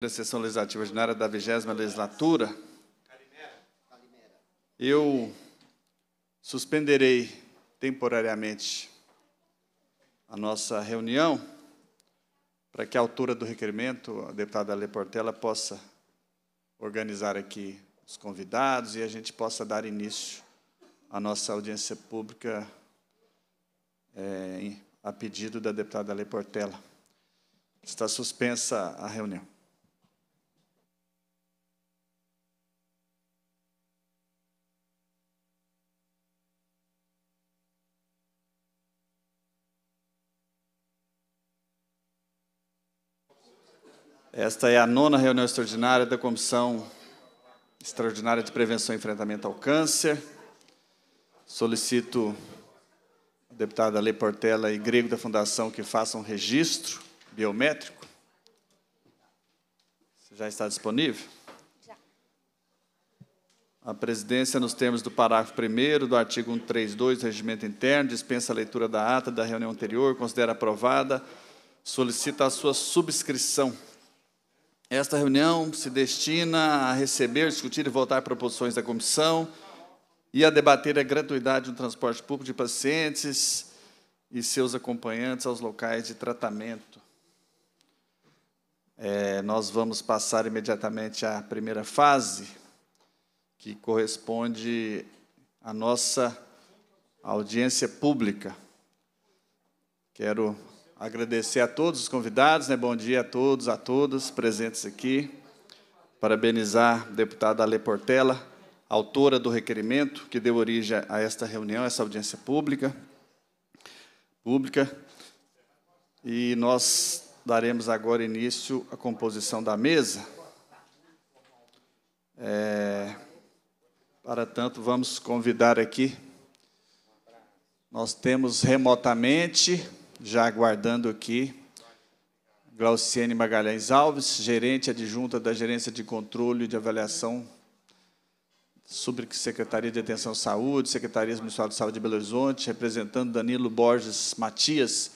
da sessão legislativa ordinária da 20 legislatura, eu suspenderei temporariamente a nossa reunião para que a altura do requerimento, a deputada Ale Portela, possa organizar aqui os convidados e a gente possa dar início à nossa audiência pública é, a pedido da deputada Ale Portela. Está suspensa a reunião. Esta é a nona reunião extraordinária da Comissão Extraordinária de Prevenção e Enfrentamento ao Câncer. Solicito a deputada Lei Portela e Grego da Fundação que façam um registro biométrico. Você já está disponível? Já. A presidência, nos termos do parágrafo 1 do artigo 132 do Regimento Interno, dispensa a leitura da ata da reunião anterior, considera aprovada, solicita a sua subscrição esta reunião se destina a receber, discutir e votar proposições da comissão e a debater a gratuidade do transporte público de pacientes e seus acompanhantes aos locais de tratamento. É, nós vamos passar imediatamente à primeira fase, que corresponde à nossa audiência pública. Quero agradecer a todos os convidados, né? bom dia a todos, a todas presentes aqui. Parabenizar a deputada Ale Portela, autora do requerimento que deu origem a esta reunião, a essa audiência pública. pública. E nós daremos agora início à composição da mesa. É, para tanto, vamos convidar aqui. Nós temos remotamente já aguardando aqui. Glauciene Magalhães Alves, gerente adjunta da Gerência de Controle e de Avaliação sobre Secretaria de Atenção à Saúde, Secretaria Municipal de Saúde de Belo Horizonte, representando Danilo Borges Matias,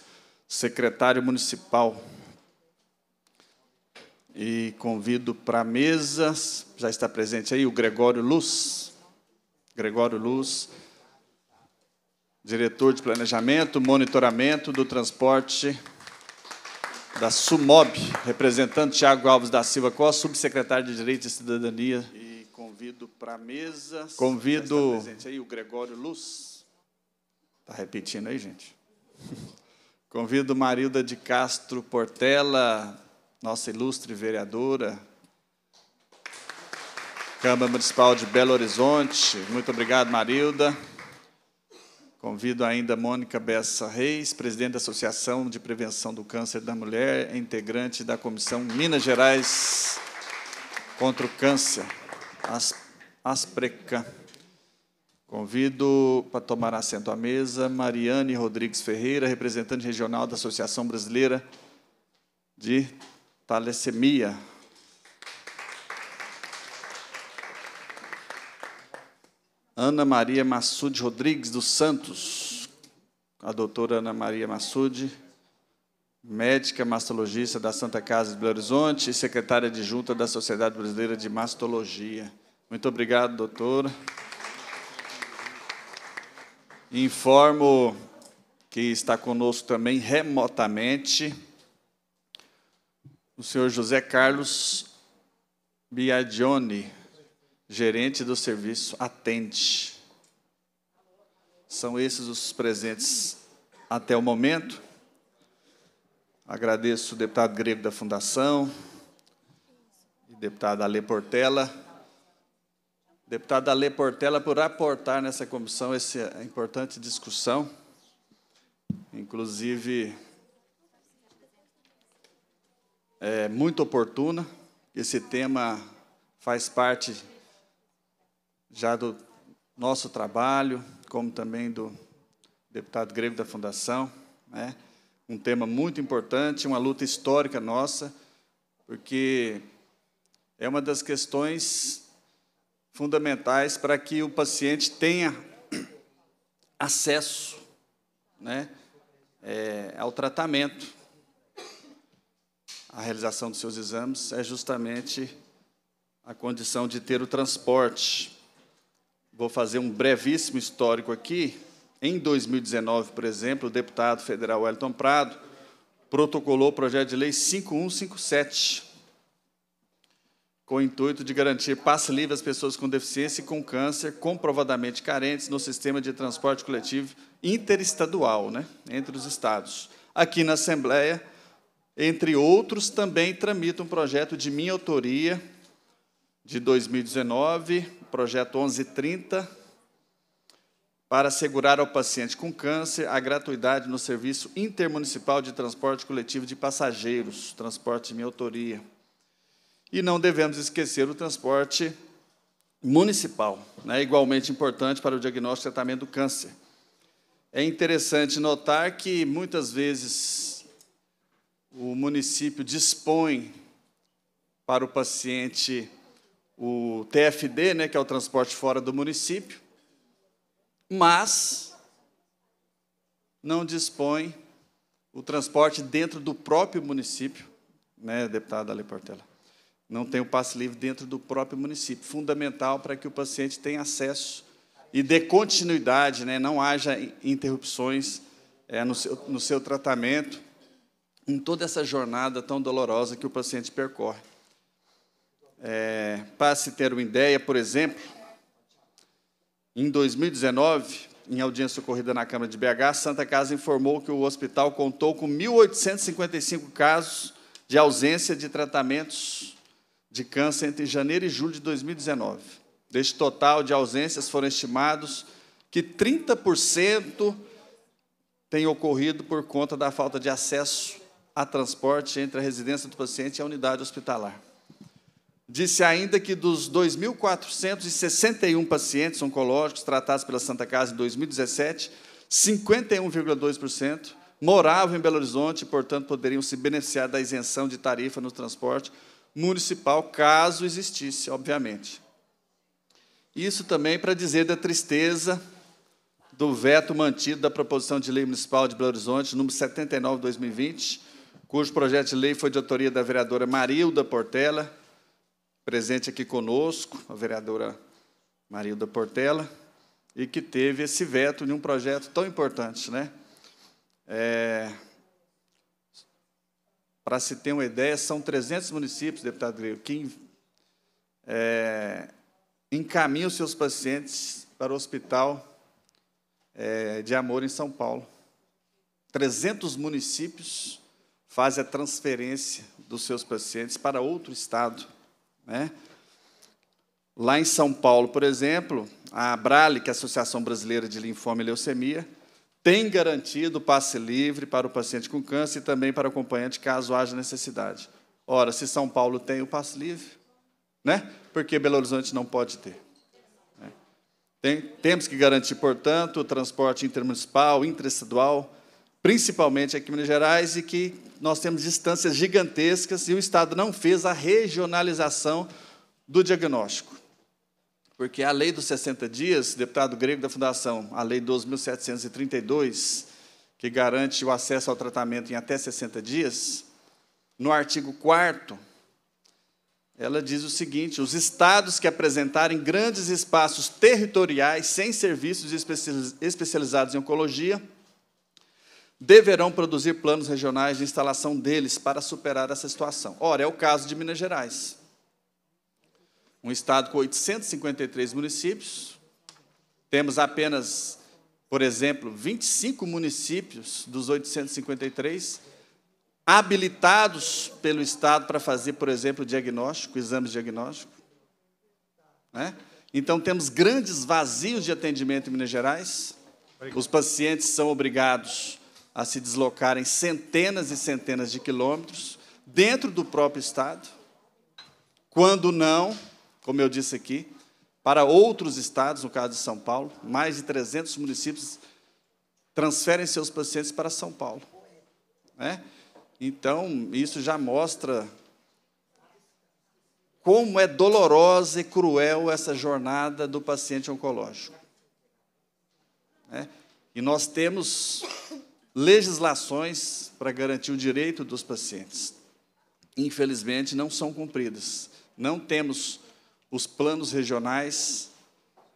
secretário municipal. E convido para a mesa, já está presente aí o Gregório Luz. Gregório Luz, diretor de planejamento, e monitoramento do transporte da SUMOB, representante Tiago Alves da Silva Costa, subsecretário de Direito e Cidadania. E convido para a mesa. Convido. Está presente aí o Gregório Luz. Está repetindo aí, gente? Convido Marilda de Castro Portela, nossa ilustre vereadora, Câmara Municipal de Belo Horizonte. Muito obrigado, Marilda. Convido ainda Mônica Bessa Reis, presidente da Associação de Prevenção do Câncer da Mulher, é integrante da Comissão Minas Gerais contra o Câncer, Aspreca. Convido para tomar assento à mesa Mariane Rodrigues Ferreira, representante regional da Associação Brasileira de Talassemia, Ana Maria Massude Rodrigues dos Santos. A doutora Ana Maria Massude, médica mastologista da Santa Casa de Belo Horizonte e secretária adjunta da Sociedade Brasileira de Mastologia. Muito obrigado, doutora. Informo que está conosco também remotamente o senhor José Carlos Biagione, Gerente do serviço, atende. São esses os presentes até o momento. Agradeço o deputado Grego da Fundação, e deputado Ale Portela. Deputado Ale Portela por aportar nessa comissão essa importante discussão. Inclusive, é muito oportuna. Esse tema faz parte já do nosso trabalho, como também do deputado Greve da Fundação. Né? Um tema muito importante, uma luta histórica nossa, porque é uma das questões fundamentais para que o paciente tenha acesso né, é, ao tratamento. A realização dos seus exames é justamente a condição de ter o transporte Vou fazer um brevíssimo histórico aqui. Em 2019, por exemplo, o deputado federal Wellington Prado protocolou o projeto de lei 5157, com o intuito de garantir passe livre às pessoas com deficiência e com câncer comprovadamente carentes no sistema de transporte coletivo interestadual, né, entre os estados. Aqui na Assembleia, entre outros, também tramita um projeto de minha autoria de 2019 projeto 1130, para assegurar ao paciente com câncer a gratuidade no Serviço Intermunicipal de Transporte Coletivo de Passageiros, transporte de minha autoria. E não devemos esquecer o transporte municipal, né, igualmente importante para o diagnóstico e tratamento do câncer. É interessante notar que, muitas vezes, o município dispõe para o paciente o TFD, né, que é o transporte fora do município, mas não dispõe o transporte dentro do próprio município, né, deputada Ale Portela? Não tem o passe livre dentro do próprio município, fundamental para que o paciente tenha acesso e dê continuidade, né, não haja interrupções é, no, seu, no seu tratamento, em toda essa jornada tão dolorosa que o paciente percorre. É, passe ter uma ideia, por exemplo, em 2019, em audiência ocorrida na Câmara de BH, a Santa Casa informou que o hospital contou com 1.855 casos de ausência de tratamentos de câncer entre janeiro e julho de 2019. Deste total de ausências, foram estimados que 30% tem ocorrido por conta da falta de acesso a transporte entre a residência do paciente e a unidade hospitalar disse ainda que dos 2.461 pacientes oncológicos tratados pela Santa Casa em 2017, 51,2% moravam em Belo Horizonte e, portanto, poderiam se beneficiar da isenção de tarifa no transporte municipal, caso existisse, obviamente. Isso também para dizer da tristeza do veto mantido da proposição de lei municipal de Belo Horizonte, número 79 2020, cujo projeto de lei foi de autoria da vereadora Marilda Portela, presente aqui conosco, a vereadora Marilda Portela, e que teve esse veto de um projeto tão importante. Né? É, Para se ter uma ideia, são 300 municípios, deputado Grego, que é, encaminham seus pacientes para o hospital é, de amor em São Paulo. 300 municípios fazem a transferência dos seus pacientes para outro estado né? Lá em São Paulo, por exemplo, a Abrale, que é a Associação Brasileira de Linfoma e Leucemia, tem garantido passe livre para o paciente com câncer e também para o acompanhante, caso haja necessidade. Ora, se São Paulo tem o passe livre, né? porque Belo Horizonte não pode ter. Né? Tem, temos que garantir, portanto, o transporte intermunicipal, interestadual, principalmente aqui em Minas Gerais, e que nós temos distâncias gigantescas e o Estado não fez a regionalização do diagnóstico. Porque a lei dos 60 dias, deputado grego da Fundação, a lei 12.732, que garante o acesso ao tratamento em até 60 dias, no artigo 4 ela diz o seguinte: os estados que apresentarem grandes espaços territoriais sem serviços especializados em oncologia deverão produzir planos regionais de instalação deles para superar essa situação. Ora, é o caso de Minas Gerais. Um estado com 853 municípios, temos apenas, por exemplo, 25 municípios dos 853 habilitados pelo estado para fazer, por exemplo, diagnóstico, exames diagnósticos. Né? Então, temos grandes vazios de atendimento em Minas Gerais. Os pacientes são obrigados a se deslocarem centenas e centenas de quilômetros dentro do próprio estado, quando não, como eu disse aqui, para outros estados, no caso de São Paulo, mais de 300 municípios transferem seus pacientes para São Paulo. Né? Então, isso já mostra como é dolorosa e cruel essa jornada do paciente oncológico. Né? E nós temos legislações para garantir o direito dos pacientes. Infelizmente, não são cumpridas. Não temos os planos regionais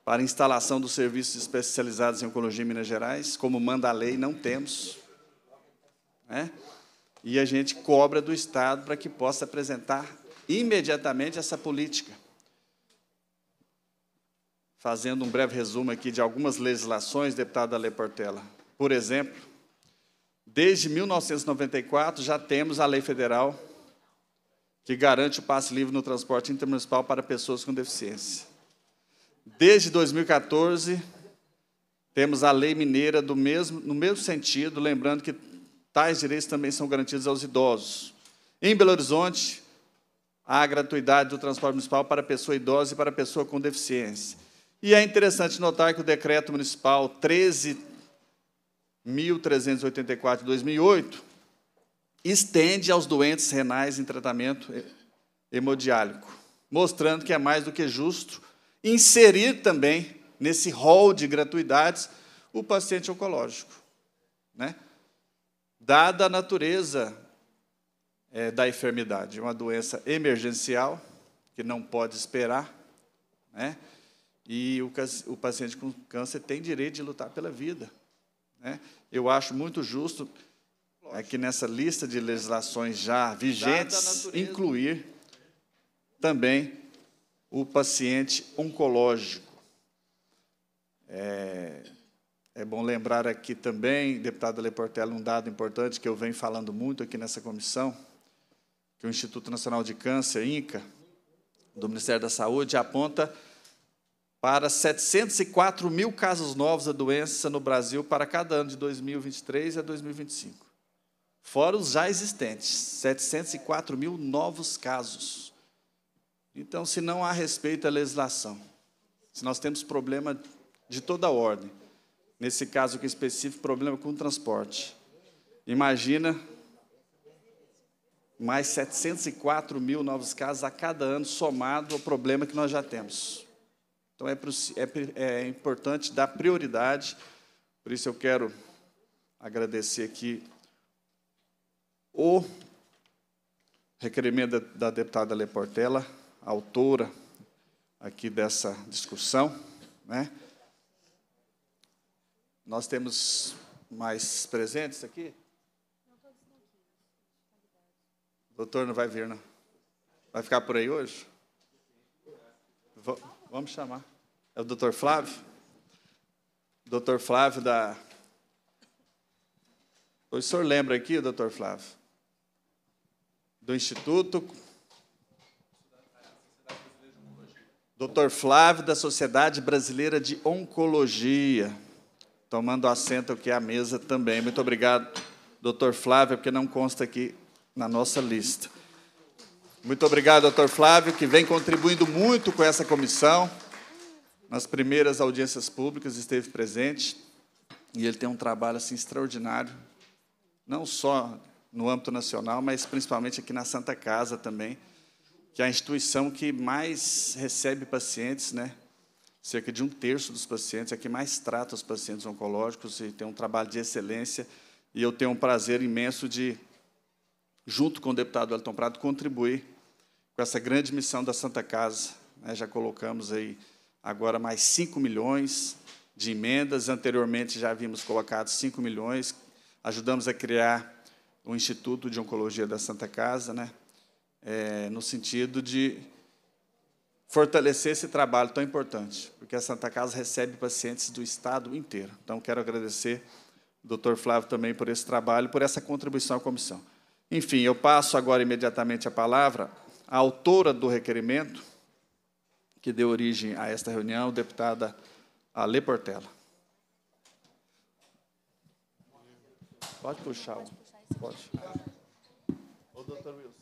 para instalação dos serviços especializados em oncologia em Minas Gerais, como manda a lei, não temos. Né? E a gente cobra do Estado para que possa apresentar imediatamente essa política. Fazendo um breve resumo aqui de algumas legislações, deputada Portela. Por exemplo, Desde 1994 já temos a lei federal que garante o passe livre no transporte intermunicipal para pessoas com deficiência. Desde 2014 temos a lei mineira do mesmo, no mesmo sentido, lembrando que tais direitos também são garantidos aos idosos. Em Belo Horizonte, há a gratuidade do transporte municipal para pessoa idosa e para pessoa com deficiência. E é interessante notar que o decreto municipal 13 1384 de 2008, estende aos doentes renais em tratamento hemodiálico, mostrando que é mais do que justo inserir também nesse rol de gratuidades o paciente oncológico. Né? Dada a natureza é, da enfermidade, uma doença emergencial, que não pode esperar, né? e o, o paciente com câncer tem direito de lutar pela vida. Né? Eu acho muito justo é que nessa lista de legislações já vigentes incluir também o paciente oncológico. É, é bom lembrar aqui também, deputado Leportela, um dado importante que eu venho falando muito aqui nessa comissão, que o Instituto Nacional de Câncer, INCA, do Ministério da Saúde, aponta para 704 mil casos novos da doença no Brasil para cada ano de 2023 a 2025. Fora os já existentes, 704 mil novos casos. Então, se não há respeito à legislação, se nós temos problema de toda ordem, nesse caso aqui específico, problema com o transporte, imagina mais 704 mil novos casos a cada ano somado ao problema que nós já temos. Então, é, é, é importante dar prioridade. Por isso, eu quero agradecer aqui o requerimento da, da deputada Leportela, autora aqui dessa discussão. Né? Nós temos mais presentes aqui? O doutor não vai vir, não? Vai ficar por aí hoje? Vou... Vamos chamar. É o doutor Flávio? Doutor Flávio da. O senhor lembra aqui, doutor Flávio? Do Instituto. Doutor Flávio da Sociedade Brasileira de Oncologia. Tomando assento aqui à mesa também. Muito obrigado, doutor Flávio, porque não consta aqui na nossa lista. Muito obrigado, doutor Flávio, que vem contribuindo muito com essa comissão. Nas primeiras audiências públicas esteve presente e ele tem um trabalho assim extraordinário, não só no âmbito nacional, mas principalmente aqui na Santa Casa também, que é a instituição que mais recebe pacientes, né? cerca de um terço dos pacientes, é que mais trata os pacientes oncológicos e tem um trabalho de excelência. E eu tenho um prazer imenso de, junto com o deputado Elton Prado, contribuir com essa grande missão da Santa Casa. Né? Já colocamos aí agora mais 5 milhões de emendas. Anteriormente já havíamos colocado 5 milhões. Ajudamos a criar o Instituto de Oncologia da Santa Casa, né? É, no sentido de fortalecer esse trabalho tão importante, porque a Santa Casa recebe pacientes do estado inteiro. Então, quero agradecer ao doutor Flávio também por esse trabalho, por essa contribuição à comissão. Enfim, eu passo agora imediatamente a palavra a autora do requerimento, que deu origem a esta reunião, a deputada Ale Portela. Pode puxar. Pode. Puxar Pode. Ô, doutor Wilson.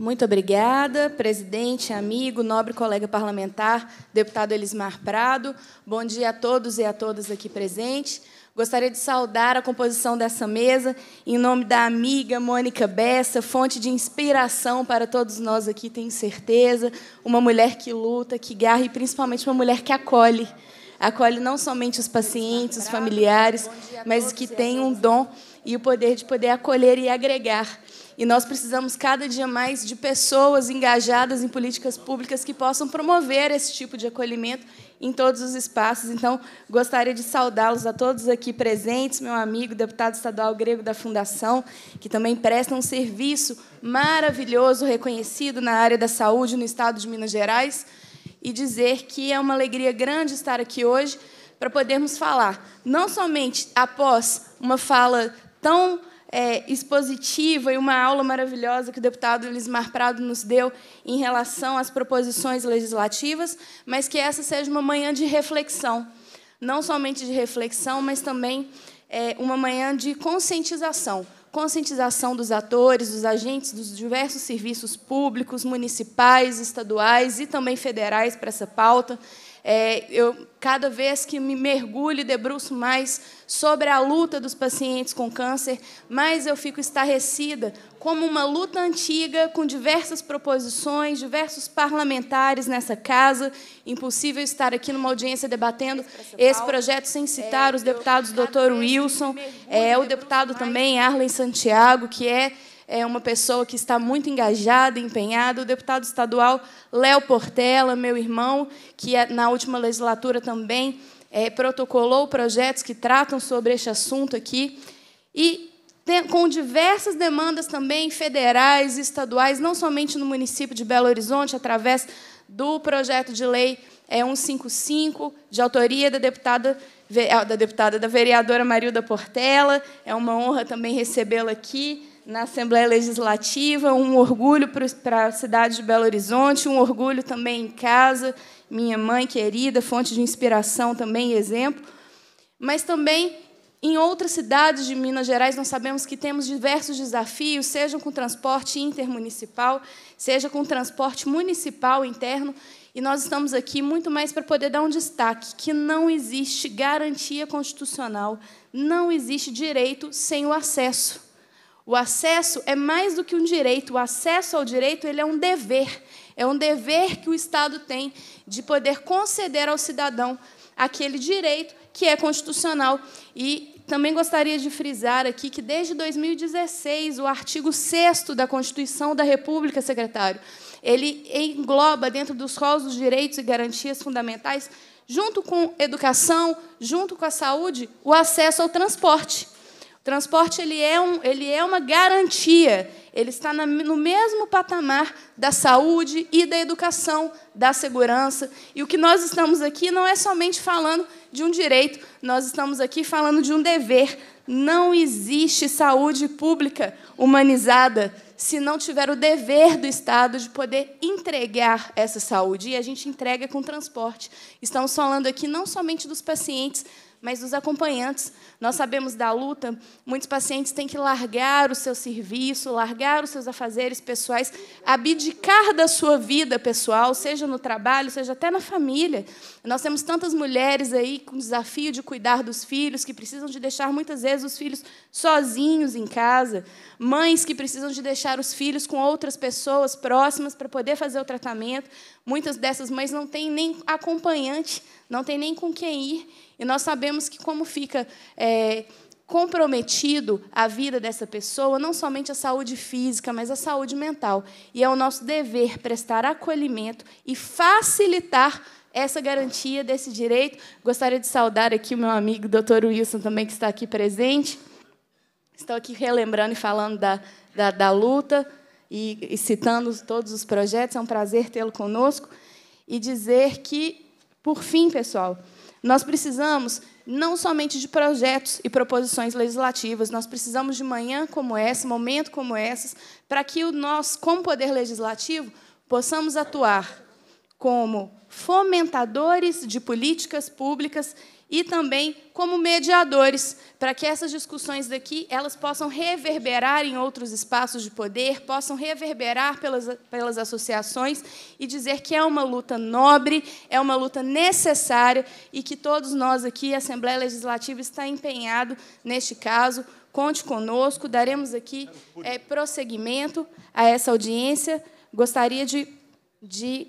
Muito obrigada, presidente, amigo, nobre colega parlamentar, deputado Elismar Prado. Bom dia a todos e a todas aqui presentes. Gostaria de saudar a composição dessa mesa em nome da amiga Mônica Bessa, fonte de inspiração para todos nós aqui, tenho certeza. Uma mulher que luta, que garra e principalmente uma mulher que acolhe. Acolhe não somente os pacientes, os familiares, mas que tem um dom e o poder de poder acolher e agregar e nós precisamos cada dia mais de pessoas engajadas em políticas públicas que possam promover esse tipo de acolhimento em todos os espaços. Então, gostaria de saudá-los a todos aqui presentes, meu amigo, deputado estadual grego da Fundação, que também presta um serviço maravilhoso, reconhecido na área da saúde no estado de Minas Gerais, e dizer que é uma alegria grande estar aqui hoje para podermos falar, não somente após uma fala tão é, expositiva e uma aula maravilhosa que o deputado Lismar Prado nos deu em relação às proposições legislativas, mas que essa seja uma manhã de reflexão, não somente de reflexão, mas também é, uma manhã de conscientização conscientização dos atores, dos agentes dos diversos serviços públicos, municipais, estaduais e também federais para essa pauta. É, eu, cada vez que me mergulho e debruço mais sobre a luta dos pacientes com câncer, mais eu fico estarrecida como uma luta antiga, com diversas proposições, diversos parlamentares nessa casa. Impossível estar aqui numa audiência debatendo esse projeto sem é, citar é, os deputados doutor Wilson, é, o deputado também Arlen Santiago, que é é uma pessoa que está muito engajada, empenhada, o deputado estadual Léo Portela, meu irmão, que é, na última legislatura também é, protocolou projetos que tratam sobre este assunto aqui, e com diversas demandas também federais e estaduais, não somente no município de Belo Horizonte, através do projeto de lei é, 155, de autoria da deputada ah, da deputada, da vereadora Marilda Portela. É uma honra também recebê-la aqui na Assembleia Legislativa, um orgulho para a cidade de Belo Horizonte, um orgulho também em casa, minha mãe querida, fonte de inspiração também, exemplo. Mas também em outras cidades de Minas Gerais, nós sabemos que temos diversos desafios, seja com transporte intermunicipal, seja com transporte municipal interno, e nós estamos aqui muito mais para poder dar um destaque que não existe garantia constitucional, não existe direito sem o acesso. O acesso é mais do que um direito, o acesso ao direito ele é um dever. É um dever que o Estado tem de poder conceder ao cidadão aquele direito que é constitucional. E também gostaria de frisar aqui que, desde 2016, o artigo 6 da Constituição da República, secretário, ele engloba, dentro dos rolos dos direitos e garantias fundamentais, junto com educação, junto com a saúde, o acesso ao transporte. Transporte ele é, um, ele é uma garantia, ele está na, no mesmo patamar da saúde e da educação, da segurança. E o que nós estamos aqui não é somente falando de um direito, nós estamos aqui falando de um dever. Não existe saúde pública humanizada se não tiver o dever do Estado de poder entregar essa saúde. E a gente entrega com transporte. Estamos falando aqui não somente dos pacientes mas os acompanhantes. Nós sabemos da luta, muitos pacientes têm que largar o seu serviço, largar os seus afazeres pessoais, abdicar da sua vida pessoal, seja no trabalho, seja até na família. Nós temos tantas mulheres aí com o desafio de cuidar dos filhos, que precisam de deixar muitas vezes os filhos sozinhos em casa, mães que precisam de deixar os filhos com outras pessoas próximas para poder fazer o tratamento. Muitas dessas mães não têm nem acompanhante, não têm nem com quem ir. E nós sabemos que como fica é, comprometido a vida dessa pessoa, não somente a saúde física, mas a saúde mental. E é o nosso dever prestar acolhimento e facilitar essa garantia desse direito. Gostaria de saudar aqui o meu amigo Dr. Wilson também, que está aqui presente. Estou aqui relembrando e falando da, da, da luta e, e citando todos os projetos. É um prazer tê-lo conosco. E dizer que, por fim, pessoal, nós precisamos não somente de projetos e proposições legislativas, nós precisamos de manhã como essa, momento como essas, para que nós, como poder legislativo, possamos atuar como fomentadores de políticas públicas e também como mediadores, para que essas discussões daqui elas possam reverberar em outros espaços de poder, possam reverberar pelas, pelas associações e dizer que é uma luta nobre, é uma luta necessária e que todos nós aqui, a Assembleia Legislativa, está empenhado neste caso. Conte conosco, daremos aqui é, prosseguimento a essa audiência. Gostaria de, de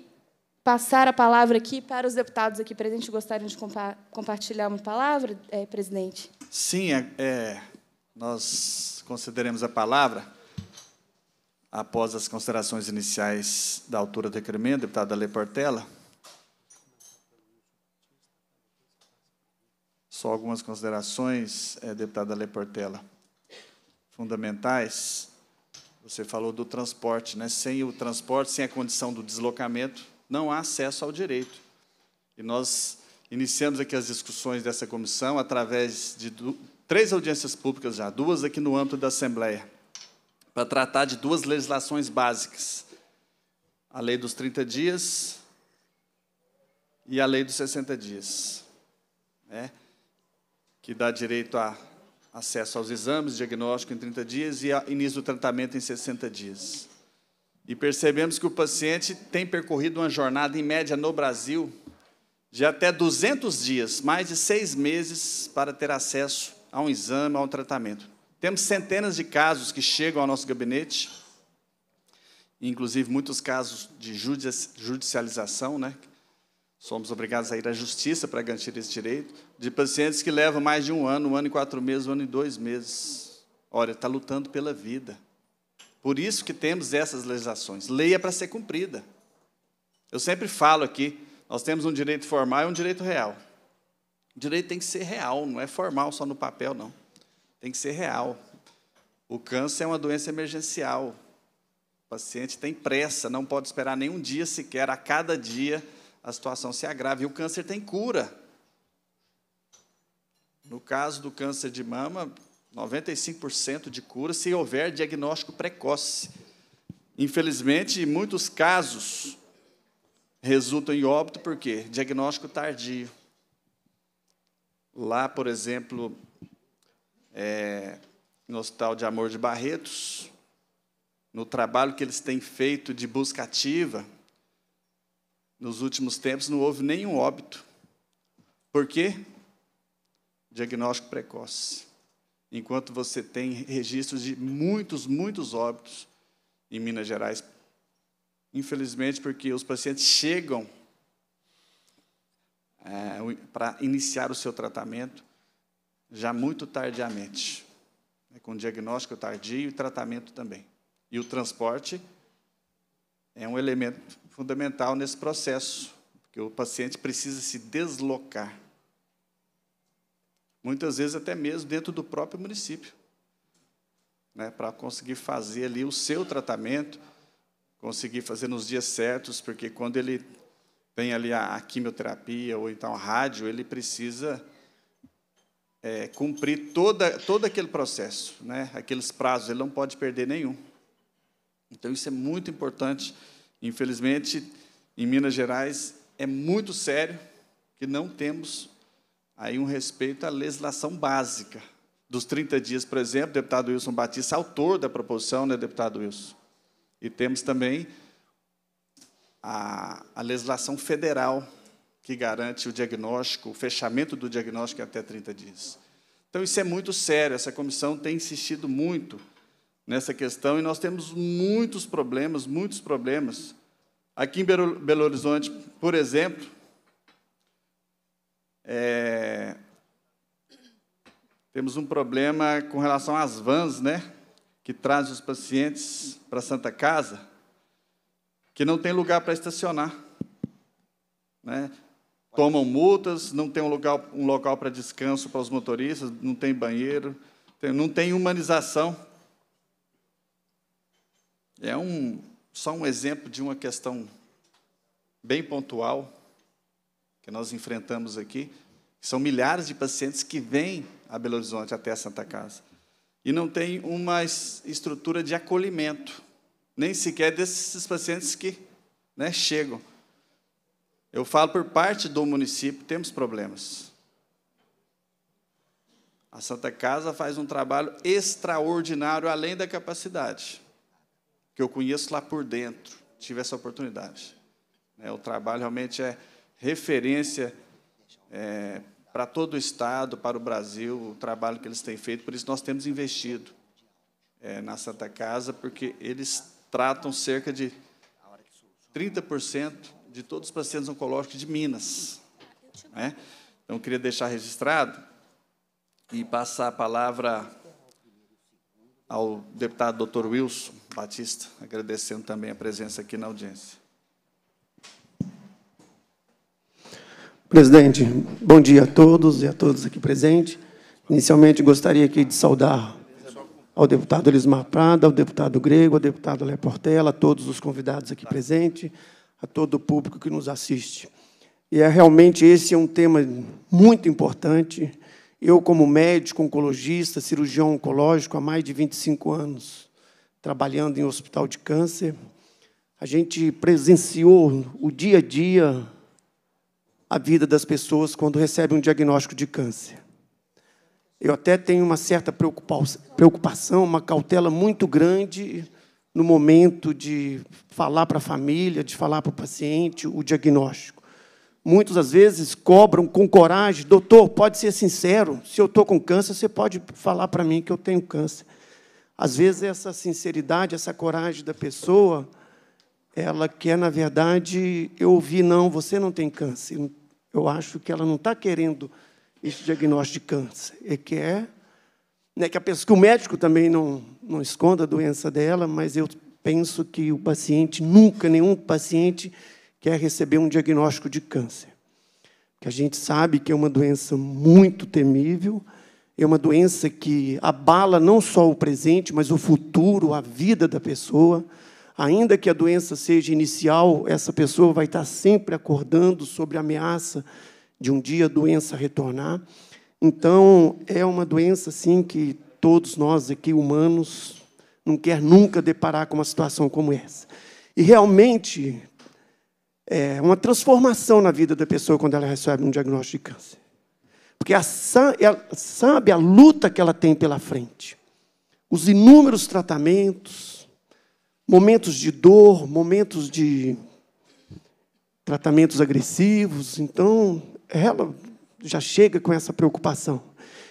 passar a palavra aqui para os deputados aqui presentes. Gostariam de compa compartilhar uma palavra, é, presidente? Sim, é, é, nós concederemos a palavra após as considerações iniciais da autora do requerimento, deputada Lê Portela. Só algumas considerações, é, deputada Lê Portela, fundamentais. Você falou do transporte, né? Sem o transporte, sem a condição do deslocamento, não há acesso ao direito. E nós iniciamos aqui as discussões dessa comissão através de três audiências públicas já, duas aqui no âmbito da Assembleia, para tratar de duas legislações básicas: a lei dos 30 dias e a lei dos 60 dias, né? que dá direito a acesso aos exames, diagnóstico em 30 dias e a início do tratamento em 60 dias. E percebemos que o paciente tem percorrido uma jornada, em média, no Brasil, de até 200 dias, mais de seis meses, para ter acesso a um exame, a um tratamento. Temos centenas de casos que chegam ao nosso gabinete, inclusive muitos casos de judicialização, né? Somos obrigados a ir à justiça para garantir esse direito, de pacientes que levam mais de um ano, um ano e quatro meses, um ano e dois meses. Olha, está lutando pela vida por isso que temos essas legislações. Lei é para ser cumprida. Eu sempre falo aqui, nós temos um direito formal e um direito real. O direito tem que ser real, não é formal só no papel, não. Tem que ser real. O câncer é uma doença emergencial. O paciente tem pressa, não pode esperar nenhum dia sequer. A cada dia a situação se agrava. E o câncer tem cura. No caso do câncer de mama, 95% de cura se houver diagnóstico precoce. Infelizmente, muitos casos resultam em óbito por quê? Diagnóstico tardio. Lá, por exemplo, é, no Hospital de Amor de Barretos, no trabalho que eles têm feito de busca ativa, nos últimos tempos não houve nenhum óbito. Por quê? Diagnóstico precoce enquanto você tem registros de muitos, muitos óbitos em Minas Gerais. Infelizmente, porque os pacientes chegam é, para iniciar o seu tratamento já muito tardiamente, né, com diagnóstico tardio e tratamento também. E o transporte é um elemento fundamental nesse processo, porque o paciente precisa se deslocar muitas vezes até mesmo dentro do próprio município, né, para conseguir fazer ali o seu tratamento, conseguir fazer nos dias certos, porque quando ele tem ali a, a quimioterapia ou então a rádio, ele precisa é, cumprir toda, todo aquele processo, né, aqueles prazos, ele não pode perder nenhum. Então, isso é muito importante. Infelizmente, em Minas Gerais, é muito sério que não temos aí um respeito à legislação básica. Dos 30 dias, por exemplo, deputado Wilson Batista, autor da proposição, né, deputado Wilson? E temos também a, a legislação federal, que garante o diagnóstico, o fechamento do diagnóstico até 30 dias. Então, isso é muito sério, essa comissão tem insistido muito nessa questão e nós temos muitos problemas, muitos problemas. Aqui em Belo Horizonte, por exemplo, é, temos um problema com relação às vans, né? Que trazem os pacientes para a Santa Casa, que não tem lugar para estacionar. Né? Tomam multas, não tem um, local um local para descanso para os motoristas, não tem banheiro, não tem humanização. É um, só um exemplo de uma questão bem pontual que nós enfrentamos aqui, são milhares de pacientes que vêm a Belo Horizonte até a Santa Casa e não tem uma estrutura de acolhimento, nem sequer desses pacientes que né, chegam. Eu falo por parte do município, temos problemas. A Santa Casa faz um trabalho extraordinário além da capacidade, que eu conheço lá por dentro, tive essa oportunidade. É, o trabalho realmente é referência é, para todo o Estado, para o Brasil, o trabalho que eles têm feito. Por isso, nós temos investido é, na Santa Casa, porque eles tratam cerca de 30% de todos os pacientes oncológicos de Minas. Né? Então, eu queria deixar registrado e passar a palavra ao deputado Dr. Wilson Batista, agradecendo também a presença aqui na audiência. Presidente, bom dia a todos e a todos aqui presentes. Inicialmente, gostaria aqui de saudar ao deputado Elismar Prada, ao deputado Grego, ao deputado Le Portela, a todos os convidados aqui presentes, a todo o público que nos assiste. E é realmente esse é um tema muito importante. Eu, como médico, oncologista, cirurgião oncológico, há mais de 25 anos, trabalhando em hospital de câncer, a gente presenciou o dia a dia a vida das pessoas quando recebem um diagnóstico de câncer. Eu até tenho uma certa preocupação, uma cautela muito grande no momento de falar para a família, de falar para o paciente o diagnóstico. Muitas das vezes cobram com coragem, doutor, pode ser sincero, se eu estou com câncer, você pode falar para mim que eu tenho câncer. Às vezes essa sinceridade, essa coragem da pessoa, ela quer, na verdade, eu ouvir não, você não tem câncer, eu acho que ela não está querendo esse diagnóstico de câncer. É que é né, que, a pessoa, que o médico também não, não esconda a doença dela, mas eu penso que o paciente, nunca nenhum paciente quer receber um diagnóstico de câncer. Que a gente sabe que é uma doença muito temível, é uma doença que abala não só o presente, mas o futuro, a vida da pessoa ainda que a doença seja inicial, essa pessoa vai estar sempre acordando sobre a ameaça de um dia a doença retornar. Então, é uma doença sim que todos nós aqui humanos não quer nunca deparar com uma situação como essa. E realmente é uma transformação na vida da pessoa quando ela recebe um diagnóstico de câncer. Porque ela é sabe a luta que ela tem pela frente. Os inúmeros tratamentos, momentos de dor, momentos de tratamentos agressivos. Então, ela já chega com essa preocupação.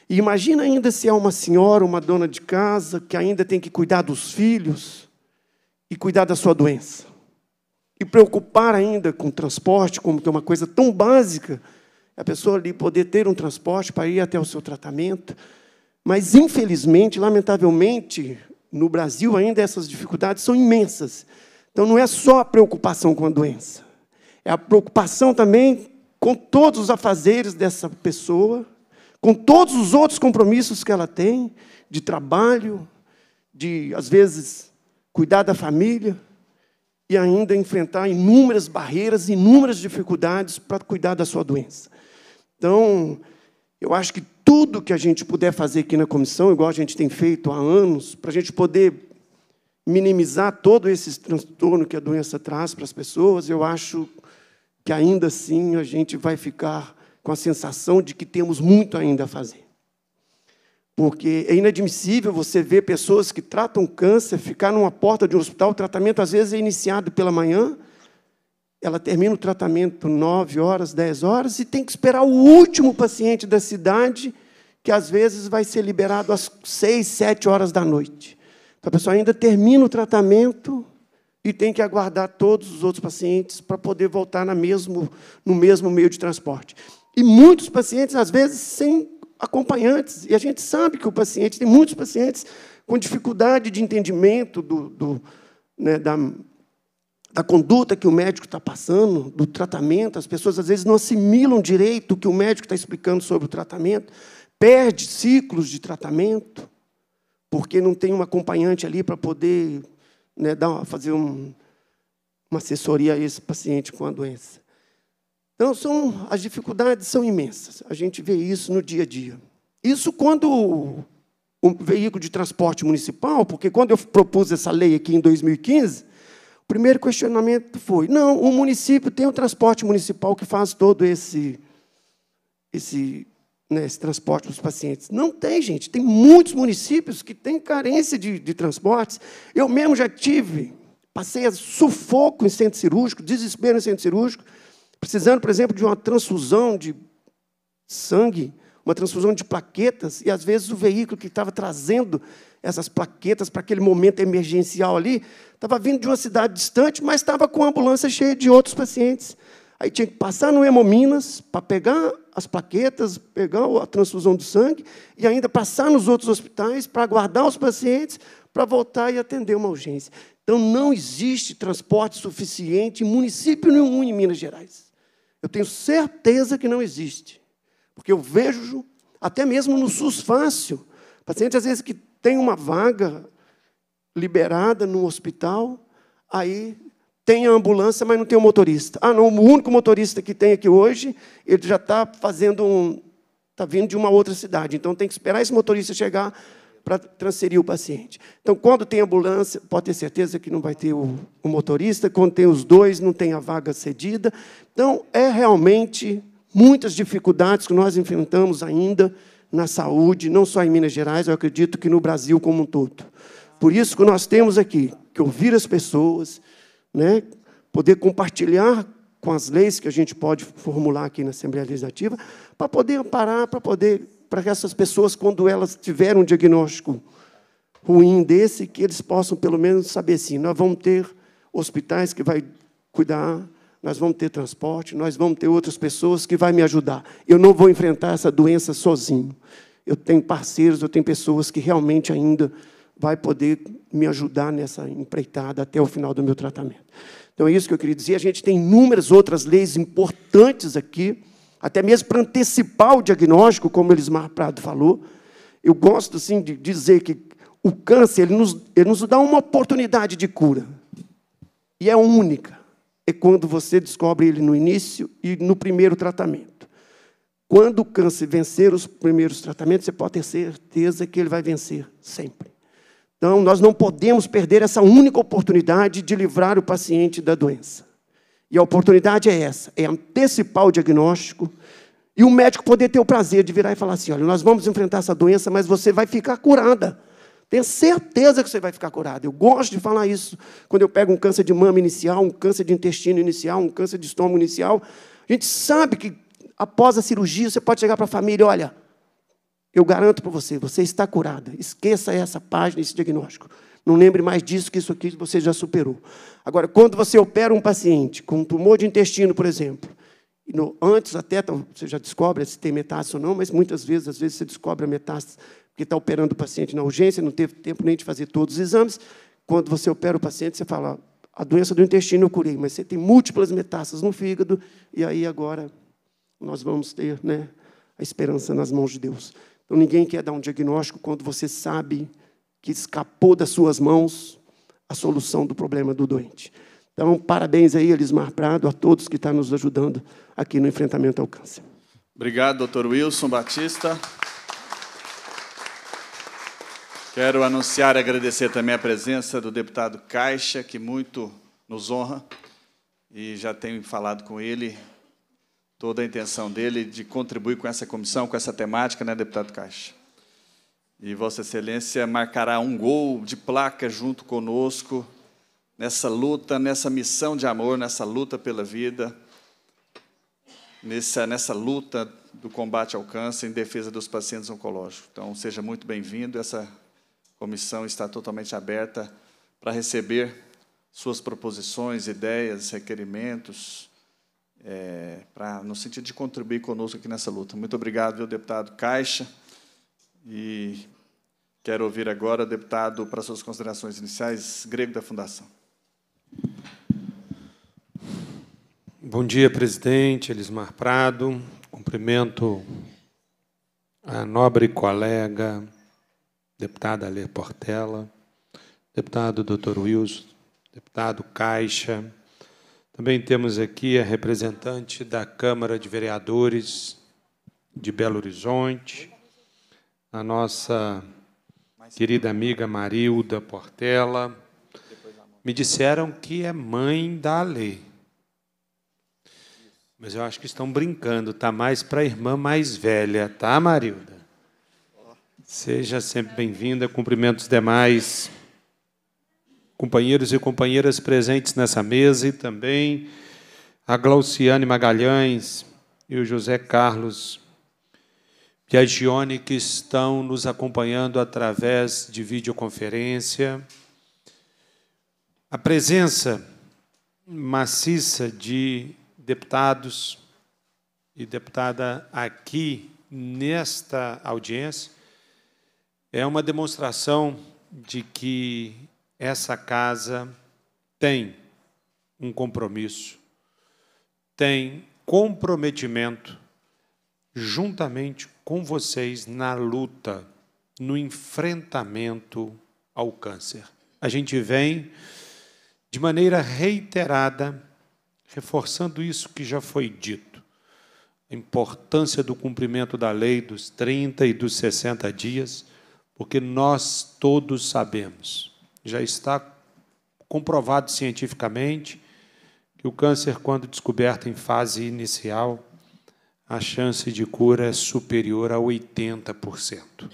E imagina ainda se é uma senhora, uma dona de casa, que ainda tem que cuidar dos filhos e cuidar da sua doença. E preocupar ainda com transporte, como que é uma coisa tão básica, a pessoa ali poder ter um transporte para ir até o seu tratamento. Mas, infelizmente, lamentavelmente, no Brasil ainda essas dificuldades são imensas. Então não é só a preocupação com a doença, é a preocupação também com todos os afazeres dessa pessoa, com todos os outros compromissos que ela tem, de trabalho, de às vezes cuidar da família e ainda enfrentar inúmeras barreiras, inúmeras dificuldades para cuidar da sua doença. Então, eu acho que tudo que a gente puder fazer aqui na comissão, igual a gente tem feito há anos, para a gente poder minimizar todo esse transtorno que a doença traz para as pessoas, eu acho que ainda assim a gente vai ficar com a sensação de que temos muito ainda a fazer. Porque é inadmissível você ver pessoas que tratam câncer ficar numa porta de um hospital, o tratamento às vezes é iniciado pela manhã, ela termina o tratamento 9 horas, 10 horas, e tem que esperar o último paciente da cidade, que às vezes vai ser liberado às 6, 7 horas da noite. Então, a pessoa ainda termina o tratamento e tem que aguardar todos os outros pacientes para poder voltar na mesmo, no mesmo meio de transporte. E muitos pacientes, às vezes, sem acompanhantes. E a gente sabe que o paciente, tem muitos pacientes com dificuldade de entendimento do, do né, da da conduta que o médico está passando, do tratamento, as pessoas às vezes não assimilam direito o que o médico está explicando sobre o tratamento, perde ciclos de tratamento, porque não tem um acompanhante ali para poder né, dar, fazer um, uma assessoria a esse paciente com a doença. Então, são, as dificuldades são imensas. A gente vê isso no dia a dia. Isso quando um veículo de transporte municipal, porque quando eu propus essa lei aqui em 2015, primeiro questionamento foi: não, o município tem o transporte municipal que faz todo esse, esse, né, esse transporte dos pacientes. Não tem, gente. Tem muitos municípios que têm carência de, de transportes. Eu mesmo já tive, passei a sufoco em centro cirúrgico, desespero em centro cirúrgico, precisando, por exemplo, de uma transfusão de sangue, uma transfusão de plaquetas, e às vezes o veículo que estava trazendo essas plaquetas para aquele momento emergencial ali. Estava vindo de uma cidade distante, mas estava com a ambulância cheia de outros pacientes. Aí tinha que passar no Hemominas para pegar as plaquetas, pegar a transfusão do sangue e ainda passar nos outros hospitais para aguardar os pacientes para voltar e atender uma urgência. Então não existe transporte suficiente em município nenhum em Minas Gerais. Eu tenho certeza que não existe. Porque eu vejo, até mesmo no SUS fácil, pacientes às vezes que tem uma vaga liberada no hospital, aí tem a ambulância, mas não tem o motorista. Ah, não, o único motorista que tem aqui hoje, ele já está fazendo um. está vindo de uma outra cidade. Então tem que esperar esse motorista chegar para transferir o paciente. Então, quando tem ambulância, pode ter certeza que não vai ter o, o motorista, quando tem os dois, não tem a vaga cedida. Então, é realmente muitas dificuldades que nós enfrentamos ainda na saúde, não só em Minas Gerais, eu acredito que no Brasil como um todo. Por isso que nós temos aqui que ouvir as pessoas, né, poder compartilhar com as leis que a gente pode formular aqui na Assembleia Legislativa, para poder amparar, para poder para que essas pessoas, quando elas tiverem um diagnóstico ruim desse, que eles possam pelo menos saber assim, nós vamos ter hospitais que vai cuidar nós vamos ter transporte, nós vamos ter outras pessoas que vai me ajudar. Eu não vou enfrentar essa doença sozinho. Eu tenho parceiros, eu tenho pessoas que realmente ainda vai poder me ajudar nessa empreitada até o final do meu tratamento. Então é isso que eu queria dizer. A gente tem inúmeras outras leis importantes aqui, até mesmo para antecipar o diagnóstico, como Elismar Prado falou. Eu gosto assim de dizer que o câncer ele nos, ele nos dá uma oportunidade de cura e é única é quando você descobre ele no início e no primeiro tratamento. Quando o câncer vencer os primeiros tratamentos, você pode ter certeza que ele vai vencer sempre. Então, nós não podemos perder essa única oportunidade de livrar o paciente da doença. E a oportunidade é essa: é antecipar o diagnóstico e o médico poder ter o prazer de virar e falar assim: olha, nós vamos enfrentar essa doença, mas você vai ficar curada. Tenha certeza que você vai ficar curado. Eu gosto de falar isso quando eu pego um câncer de mama inicial, um câncer de intestino inicial, um câncer de estômago inicial. A gente sabe que após a cirurgia você pode chegar para a família: olha, eu garanto para você, você está curada. Esqueça essa página, esse diagnóstico. Não lembre mais disso, que isso aqui você já superou. Agora, quando você opera um paciente com um tumor de intestino, por exemplo, no, antes até então, você já descobre se tem metástase ou não, mas muitas vezes, às vezes, você descobre a metástase que está operando o paciente na urgência, não teve tempo nem de fazer todos os exames. Quando você opera o paciente, você fala, a doença do intestino eu curei, mas você tem múltiplas metástases no fígado, e aí agora nós vamos ter né, a esperança nas mãos de Deus. Então ninguém quer dar um diagnóstico quando você sabe que escapou das suas mãos a solução do problema do doente. Então, parabéns aí, Elismar Prado, a todos que estão tá nos ajudando aqui no enfrentamento ao câncer. Obrigado, doutor Wilson Batista. Quero anunciar e agradecer também a presença do deputado Caixa, que muito nos honra, e já tenho falado com ele toda a intenção dele de contribuir com essa comissão, com essa temática, né, deputado Caixa? E Vossa Excelência marcará um gol de placa junto conosco nessa luta, nessa missão de amor, nessa luta pela vida, nessa, nessa luta do combate ao câncer em defesa dos pacientes oncológicos. Então, seja muito bem-vindo. Essa a comissão está totalmente aberta para receber suas proposições, ideias, requerimentos, é, no sentido de contribuir conosco aqui nessa luta. Muito obrigado, deputado Caixa. E quero ouvir agora, o deputado, para suas considerações iniciais, Grego da Fundação. Bom dia, presidente Elismar Prado. Cumprimento a nobre colega deputada Alê Portela, deputado Dr. Wilson, deputado Caixa. Também temos aqui a representante da Câmara de Vereadores de Belo Horizonte, a nossa querida amiga Marilda Portela. Me disseram que é mãe da Alê. Mas eu acho que estão brincando, tá mais para a irmã mais velha, tá, Marilda? Seja sempre bem-vinda. Cumprimento os demais companheiros e companheiras presentes nessa mesa e também a Glauciane Magalhães e o José Carlos Piagione, que estão nos acompanhando através de videoconferência. A presença maciça de deputados e deputada aqui nesta audiência é uma demonstração de que essa casa tem um compromisso, tem comprometimento juntamente com vocês na luta, no enfrentamento ao câncer. A gente vem de maneira reiterada reforçando isso que já foi dito. A importância do cumprimento da lei dos 30 e dos 60 dias, porque nós todos sabemos, já está comprovado cientificamente, que o câncer, quando descoberto em fase inicial, a chance de cura é superior a 80%.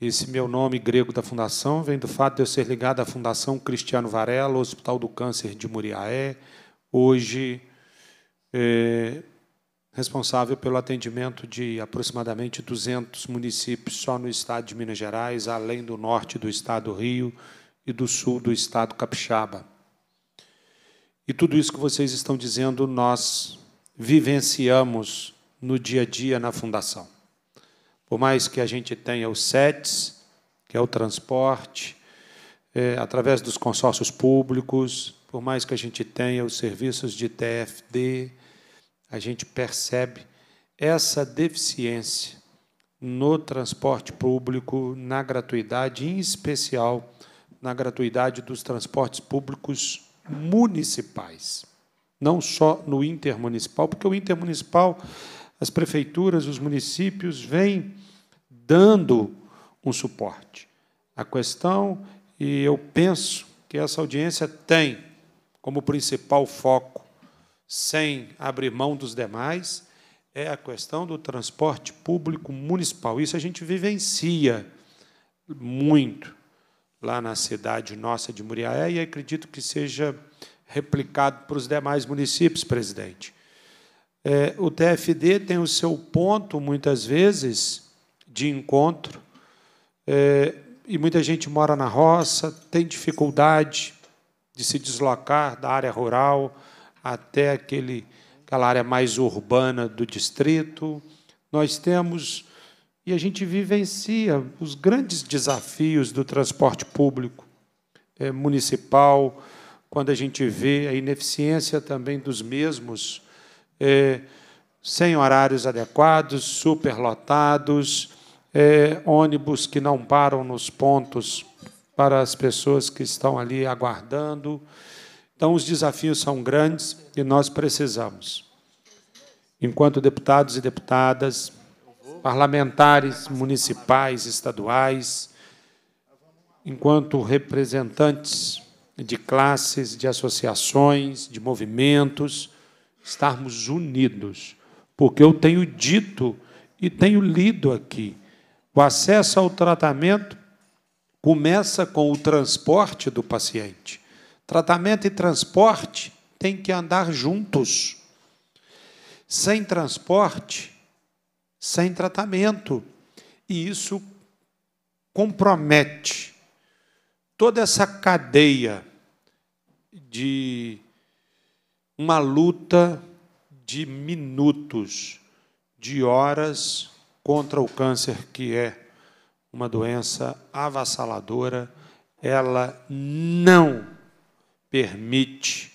Esse meu nome grego da fundação vem do fato de eu ser ligado à Fundação Cristiano Varela, Hospital do Câncer de Muriaé. Hoje, é, responsável pelo atendimento de aproximadamente 200 municípios só no estado de Minas Gerais, além do norte do estado do Rio e do sul do estado capixaba. E tudo isso que vocês estão dizendo, nós vivenciamos no dia a dia na fundação. Por mais que a gente tenha os SETs, que é o transporte, é, através dos consórcios públicos, por mais que a gente tenha os serviços de TFD, a gente percebe essa deficiência no transporte público, na gratuidade, em especial na gratuidade dos transportes públicos municipais, não só no intermunicipal, porque o intermunicipal, as prefeituras, os municípios vêm dando um suporte. A questão, e eu penso que essa audiência tem como principal foco sem abrir mão dos demais, é a questão do transporte público municipal. Isso a gente vivencia muito lá na cidade nossa de Muriaé e acredito que seja replicado para os demais municípios, presidente. É, o TFD tem o seu ponto, muitas vezes, de encontro, é, e muita gente mora na roça, tem dificuldade de se deslocar da área rural até aquele, aquela área mais urbana do distrito. Nós temos, e a gente vivencia os grandes desafios do transporte público é, municipal, quando a gente vê a ineficiência também dos mesmos, é, sem horários adequados, superlotados, é, ônibus que não param nos pontos para as pessoas que estão ali aguardando. Então, os desafios são grandes e nós precisamos, enquanto deputados e deputadas, parlamentares municipais, estaduais, enquanto representantes de classes, de associações, de movimentos, estarmos unidos, porque eu tenho dito e tenho lido aqui. O acesso ao tratamento começa com o transporte do paciente. Tratamento e transporte têm que andar juntos. Sem transporte, sem tratamento. E isso compromete toda essa cadeia de uma luta de minutos, de horas contra o câncer, que é uma doença avassaladora. Ela não permite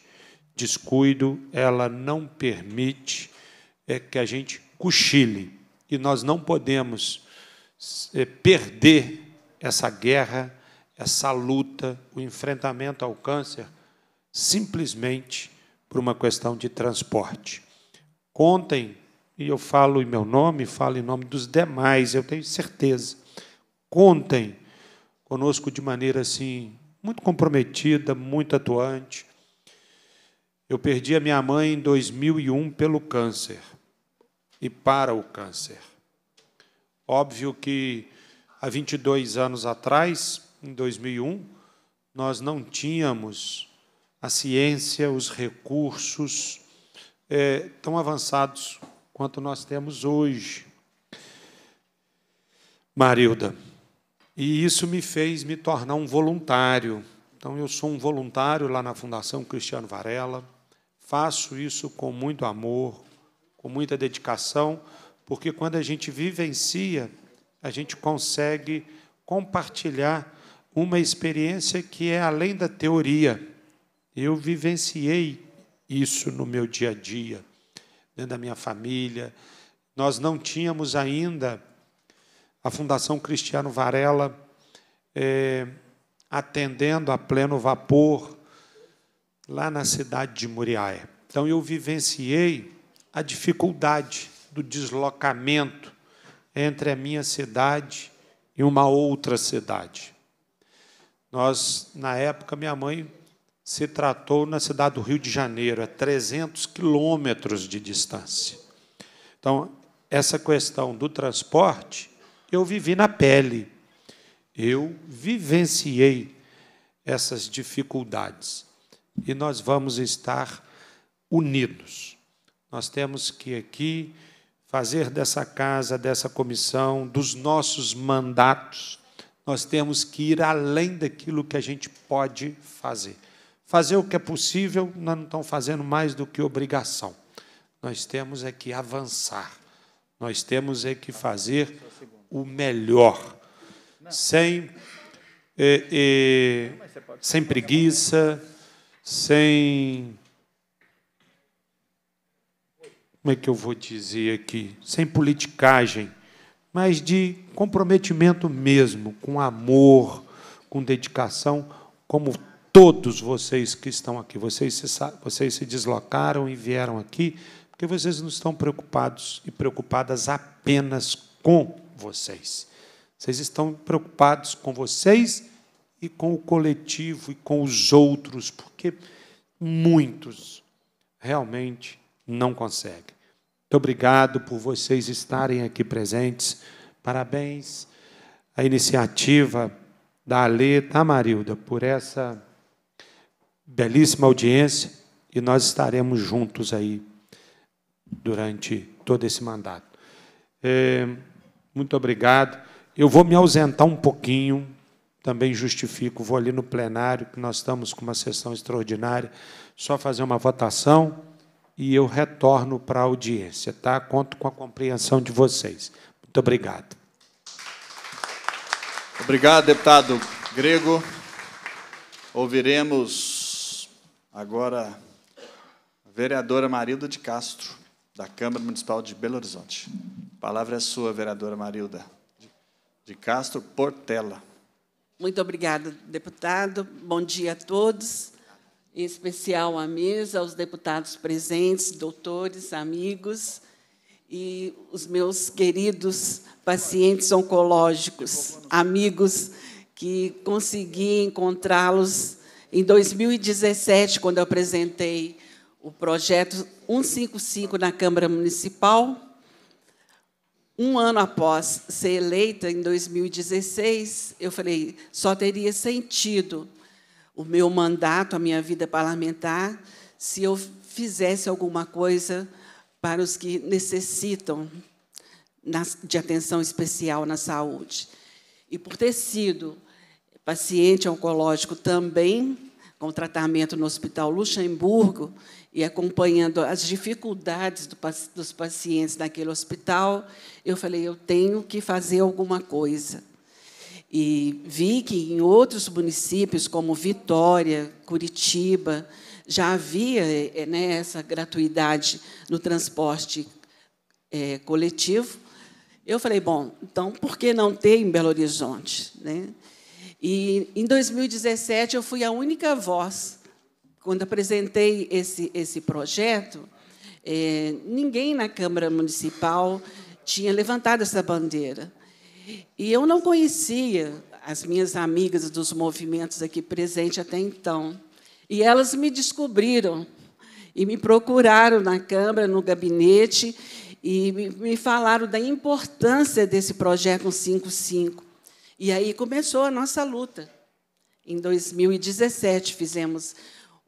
descuido, ela não permite é, que a gente cochile. E nós não podemos é, perder essa guerra, essa luta, o enfrentamento ao câncer, simplesmente por uma questão de transporte. Contem, e eu falo em meu nome, falo em nome dos demais, eu tenho certeza, contem conosco de maneira assim muito comprometida, muito atuante. Eu perdi a minha mãe em 2001 pelo câncer e para o câncer. Óbvio que há 22 anos atrás, em 2001, nós não tínhamos a ciência, os recursos é, tão avançados quanto nós temos hoje. Marilda. E isso me fez me tornar um voluntário. Então, eu sou um voluntário lá na Fundação Cristiano Varela, faço isso com muito amor, com muita dedicação, porque quando a gente vivencia, a gente consegue compartilhar uma experiência que é além da teoria. Eu vivenciei isso no meu dia a dia, dentro da minha família. Nós não tínhamos ainda a Fundação Cristiano Varela é, atendendo a pleno vapor lá na cidade de Muriaé. Então eu vivenciei a dificuldade do deslocamento entre a minha cidade e uma outra cidade. Nós, na época, minha mãe se tratou na cidade do Rio de Janeiro, a 300 quilômetros de distância. Então, essa questão do transporte eu vivi na pele, eu vivenciei essas dificuldades. E nós vamos estar unidos. Nós temos que aqui fazer dessa casa, dessa comissão, dos nossos mandatos, nós temos que ir além daquilo que a gente pode fazer. Fazer o que é possível, nós não estamos fazendo mais do que obrigação. Nós temos é que avançar, nós temos é que fazer o melhor, sem, é, é, sem preguiça, sem. Como é que eu vou dizer aqui? Sem politicagem, mas de comprometimento mesmo, com amor, com dedicação, como todos vocês que estão aqui. Vocês se, vocês se deslocaram e vieram aqui porque vocês não estão preocupados e preocupadas apenas com vocês. Vocês estão preocupados com vocês e com o coletivo e com os outros, porque muitos realmente não conseguem. Muito obrigado por vocês estarem aqui presentes. Parabéns à iniciativa da Alê tá, Marilda por essa belíssima audiência e nós estaremos juntos aí durante todo esse mandato. É muito obrigado. Eu vou me ausentar um pouquinho, também justifico, vou ali no plenário, que nós estamos com uma sessão extraordinária, só fazer uma votação e eu retorno para a audiência, tá? Conto com a compreensão de vocês. Muito obrigado. Obrigado, deputado Grego. Ouviremos agora a vereadora Marilda de Castro, da Câmara Municipal de Belo Horizonte palavra é sua, vereadora Marilda de Castro Portela. Muito obrigada, deputado. Bom dia a todos, em especial à mesa, aos deputados presentes, doutores, amigos e os meus queridos pacientes oncológicos, amigos que consegui encontrá-los em 2017, quando eu apresentei o projeto 155 na Câmara Municipal um ano após ser eleita, em 2016, eu falei: só teria sentido o meu mandato, a minha vida parlamentar, se eu fizesse alguma coisa para os que necessitam de atenção especial na saúde. E por ter sido paciente oncológico também, com tratamento no Hospital Luxemburgo, e acompanhando as dificuldades do, dos pacientes naquele hospital, eu falei: eu tenho que fazer alguma coisa. E vi que em outros municípios, como Vitória, Curitiba, já havia eh, né, essa gratuidade no transporte é, coletivo. Eu falei: bom, então por que não ter em Belo Horizonte? Né? E em 2017 eu fui a única voz quando apresentei esse, esse projeto, é, ninguém na Câmara Municipal tinha levantado essa bandeira. E eu não conhecia as minhas amigas dos movimentos aqui presentes até então. E elas me descobriram e me procuraram na Câmara, no gabinete, e me falaram da importância desse projeto 55. E aí começou a nossa luta. Em 2017 fizemos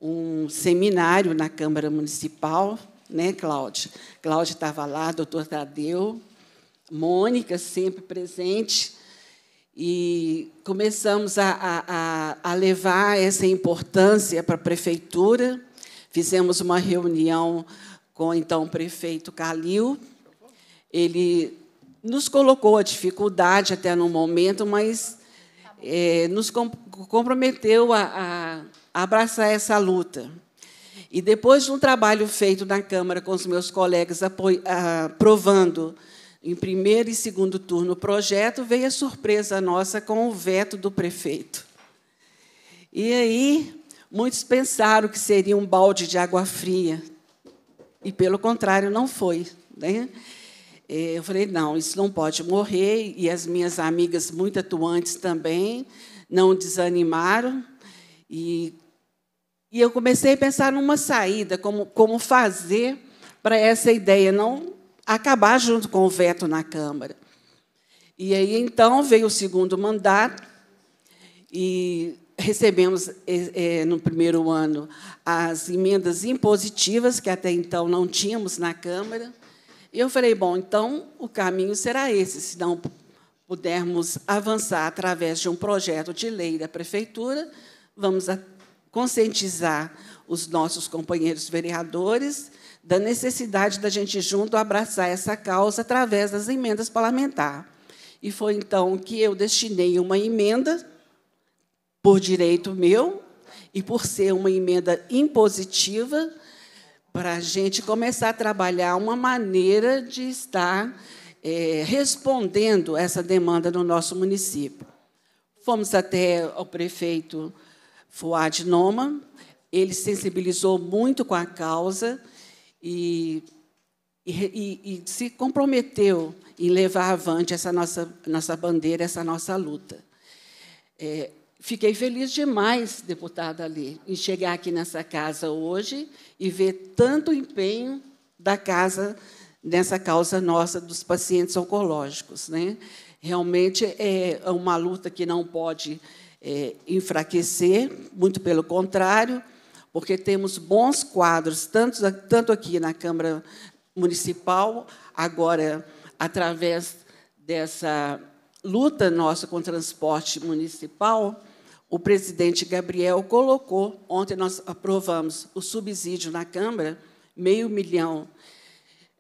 um seminário na Câmara Municipal, né, Cláudia? Cláudia estava lá, doutor Tadeu, Mônica, sempre presente, e começamos a, a, a levar essa importância para a prefeitura. Fizemos uma reunião com então o prefeito Calil. Ele nos colocou a dificuldade até no momento, mas é, nos comprometeu a, a abraçar essa luta. E depois de um trabalho feito na Câmara com os meus colegas aprovando ah, em primeiro e segundo turno o projeto, veio a surpresa nossa com o veto do prefeito. E aí, muitos pensaram que seria um balde de água fria, e pelo contrário, não foi. Né? É, eu falei: não, isso não pode morrer, e as minhas amigas, muito atuantes também, não desanimaram. E e eu comecei a pensar numa saída, como, como fazer para essa ideia não acabar junto com o veto na Câmara. E aí, então, veio o segundo mandato, e recebemos, é, no primeiro ano, as emendas impositivas, que até então não tínhamos na Câmara. E eu falei, bom, então o caminho será esse, se não pudermos avançar através de um projeto de lei da Prefeitura, vamos conscientizar os nossos companheiros vereadores da necessidade da gente junto abraçar essa causa através das emendas parlamentares. E foi então que eu destinei uma emenda por direito meu e por ser uma emenda impositiva para a gente começar a trabalhar uma maneira de estar é, respondendo essa demanda no nosso município. Fomos até ao prefeito Fuad Noma. Ele sensibilizou muito com a causa e, e, e se comprometeu em levar avante essa nossa, nossa bandeira, essa nossa luta. É, fiquei feliz demais, deputada ali, em chegar aqui nessa casa hoje e ver tanto empenho da casa nessa causa nossa dos pacientes oncológicos. Né? Realmente é uma luta que não pode é, enfraquecer, muito pelo contrário, porque temos bons quadros, tanto, tanto aqui na Câmara Municipal, agora através dessa luta nossa com o transporte municipal, o presidente Gabriel colocou, ontem nós aprovamos o subsídio na Câmara, meio milhão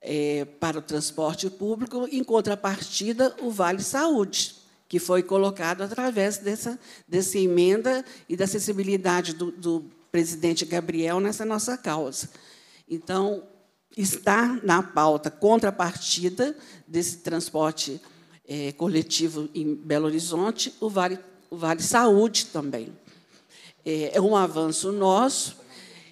é, para o transporte público, em contrapartida, o Vale Saúde que foi colocado através dessa, dessa emenda e da sensibilidade do, do presidente Gabriel nessa nossa causa. Então, está na pauta contrapartida desse transporte é, coletivo em Belo Horizonte o Vale, o vale Saúde também. É, é um avanço nosso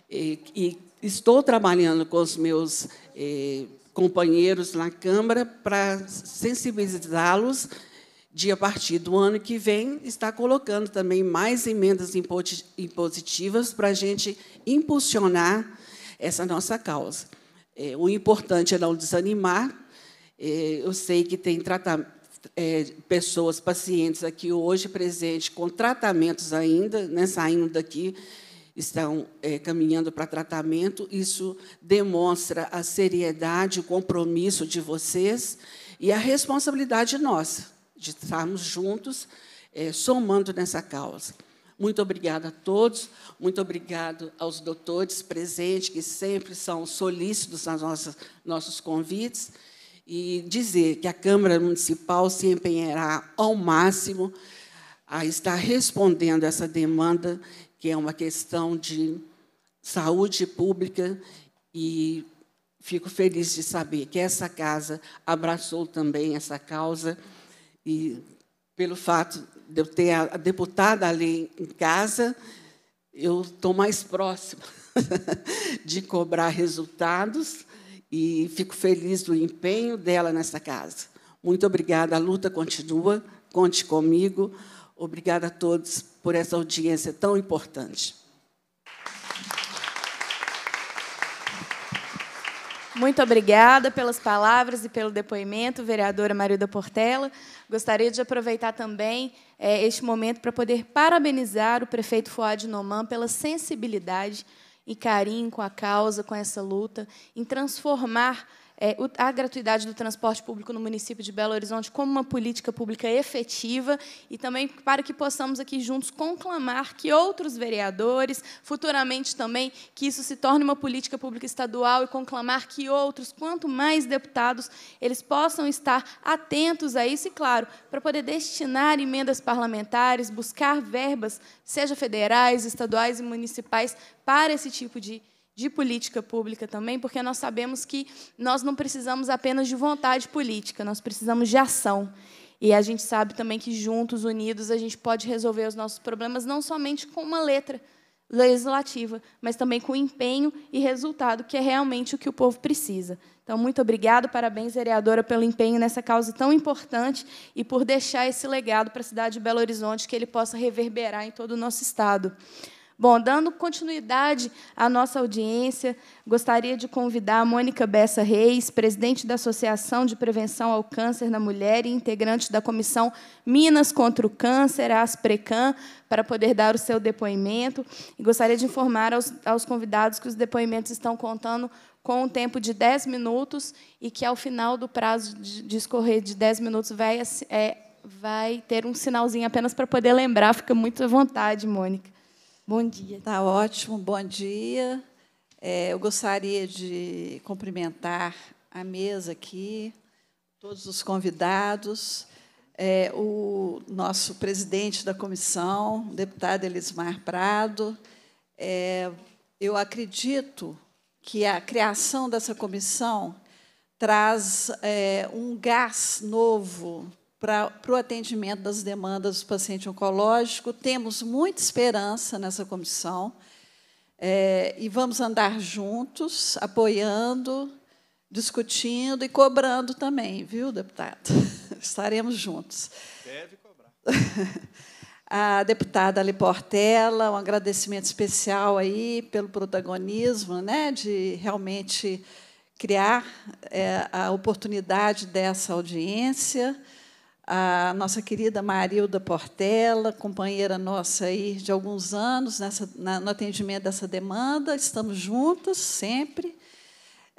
é, e estou trabalhando com os meus é, companheiros na Câmara para sensibilizá-los dia a partir do ano que vem, está colocando também mais emendas impositivas para a gente impulsionar essa nossa causa. É, o importante é não desanimar. É, eu sei que tem é, pessoas, pacientes aqui hoje presentes com tratamentos ainda, né, saindo daqui, estão é, caminhando para tratamento. Isso demonstra a seriedade, o compromisso de vocês e a responsabilidade nossa de estarmos juntos, é, somando nessa causa. Muito obrigada a todos, muito obrigado aos doutores presentes, que sempre são solícitos aos nossos, nossos convites, e dizer que a Câmara Municipal se empenhará ao máximo a estar respondendo essa demanda, que é uma questão de saúde pública, e fico feliz de saber que essa casa abraçou também essa causa. E pelo fato de eu ter a deputada ali em casa, eu estou mais próxima de cobrar resultados e fico feliz do empenho dela nessa casa. Muito obrigada, a luta continua, conte comigo. Obrigada a todos por essa audiência tão importante. Muito obrigada pelas palavras e pelo depoimento, vereadora Marilda Portela. Gostaria de aproveitar também é, este momento para poder parabenizar o prefeito Fuad Noman pela sensibilidade e carinho com a causa, com essa luta, em transformar é, a gratuidade do transporte público no município de Belo Horizonte como uma política pública efetiva e também para que possamos aqui juntos conclamar que outros vereadores, futuramente também, que isso se torne uma política pública estadual e conclamar que outros, quanto mais deputados, eles possam estar atentos a isso e, claro, para poder destinar emendas parlamentares, buscar verbas, seja federais, estaduais e municipais, para esse tipo de de política pública também, porque nós sabemos que nós não precisamos apenas de vontade política, nós precisamos de ação. E a gente sabe também que juntos, unidos, a gente pode resolver os nossos problemas não somente com uma letra legislativa, mas também com empenho e resultado, que é realmente o que o povo precisa. Então, muito obrigado, parabéns, vereadora, pelo empenho nessa causa tão importante e por deixar esse legado para a cidade de Belo Horizonte, que ele possa reverberar em todo o nosso estado. Bom, dando continuidade à nossa audiência, gostaria de convidar a Mônica Bessa Reis, presidente da Associação de Prevenção ao Câncer na Mulher e integrante da Comissão Minas contra o Câncer, a ASPRECAM, para poder dar o seu depoimento. E gostaria de informar aos, aos convidados que os depoimentos estão contando com um tempo de 10 minutos e que, ao final do prazo de escorrer de 10 minutos, vai, é, vai ter um sinalzinho apenas para poder lembrar. Fica muito à vontade, Mônica. Bom dia. Está ótimo, bom dia. É, eu gostaria de cumprimentar a mesa aqui, todos os convidados, é, o nosso presidente da comissão, o deputado Elismar Prado. É, eu acredito que a criação dessa comissão traz é, um gás novo para, para o atendimento das demandas do paciente oncológico. Temos muita esperança nessa comissão é, e vamos andar juntos, apoiando, discutindo e cobrando também, viu, deputado? Estaremos juntos. Deve cobrar. A deputada Ali Portela, um agradecimento especial aí pelo protagonismo, né, de realmente criar é, a oportunidade dessa audiência a nossa querida Marilda Portela, companheira nossa aí de alguns anos nessa, na, no atendimento dessa demanda. Estamos juntas sempre.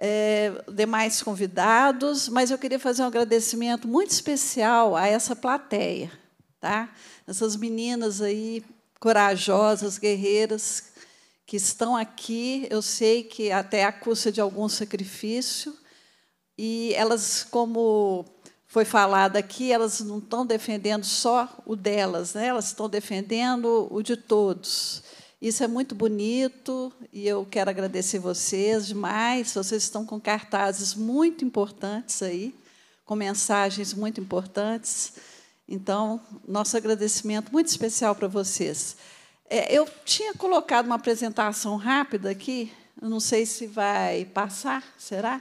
É, demais convidados, mas eu queria fazer um agradecimento muito especial a essa plateia, tá? Essas meninas aí corajosas, guerreiras que estão aqui. Eu sei que até a custa de algum sacrifício e elas como foi falado aqui, elas não estão defendendo só o delas, né? elas estão defendendo o de todos. Isso é muito bonito e eu quero agradecer vocês demais. Vocês estão com cartazes muito importantes aí, com mensagens muito importantes. Então, nosso agradecimento muito especial para vocês. É, eu tinha colocado uma apresentação rápida aqui, não sei se vai passar, será?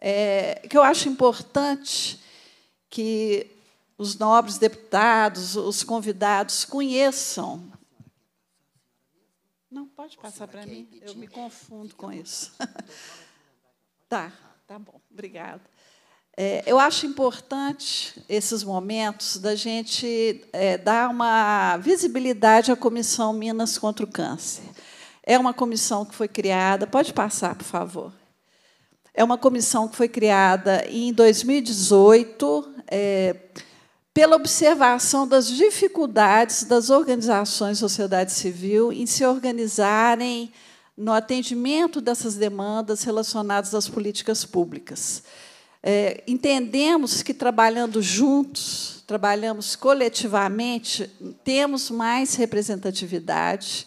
é, que eu acho importante que os nobres deputados, os convidados conheçam. Não, pode passar para é mim, eu me confundo com isso. tá, tá bom, obrigada. É, eu acho importante esses momentos da gente é, dar uma visibilidade à Comissão Minas contra o Câncer. É uma comissão que foi criada. Pode passar, por favor. É uma comissão que foi criada em 2018 é, pela observação das dificuldades das organizações sociedade civil em se organizarem no atendimento dessas demandas relacionadas às políticas públicas. É, entendemos que trabalhando juntos, trabalhamos coletivamente, temos mais representatividade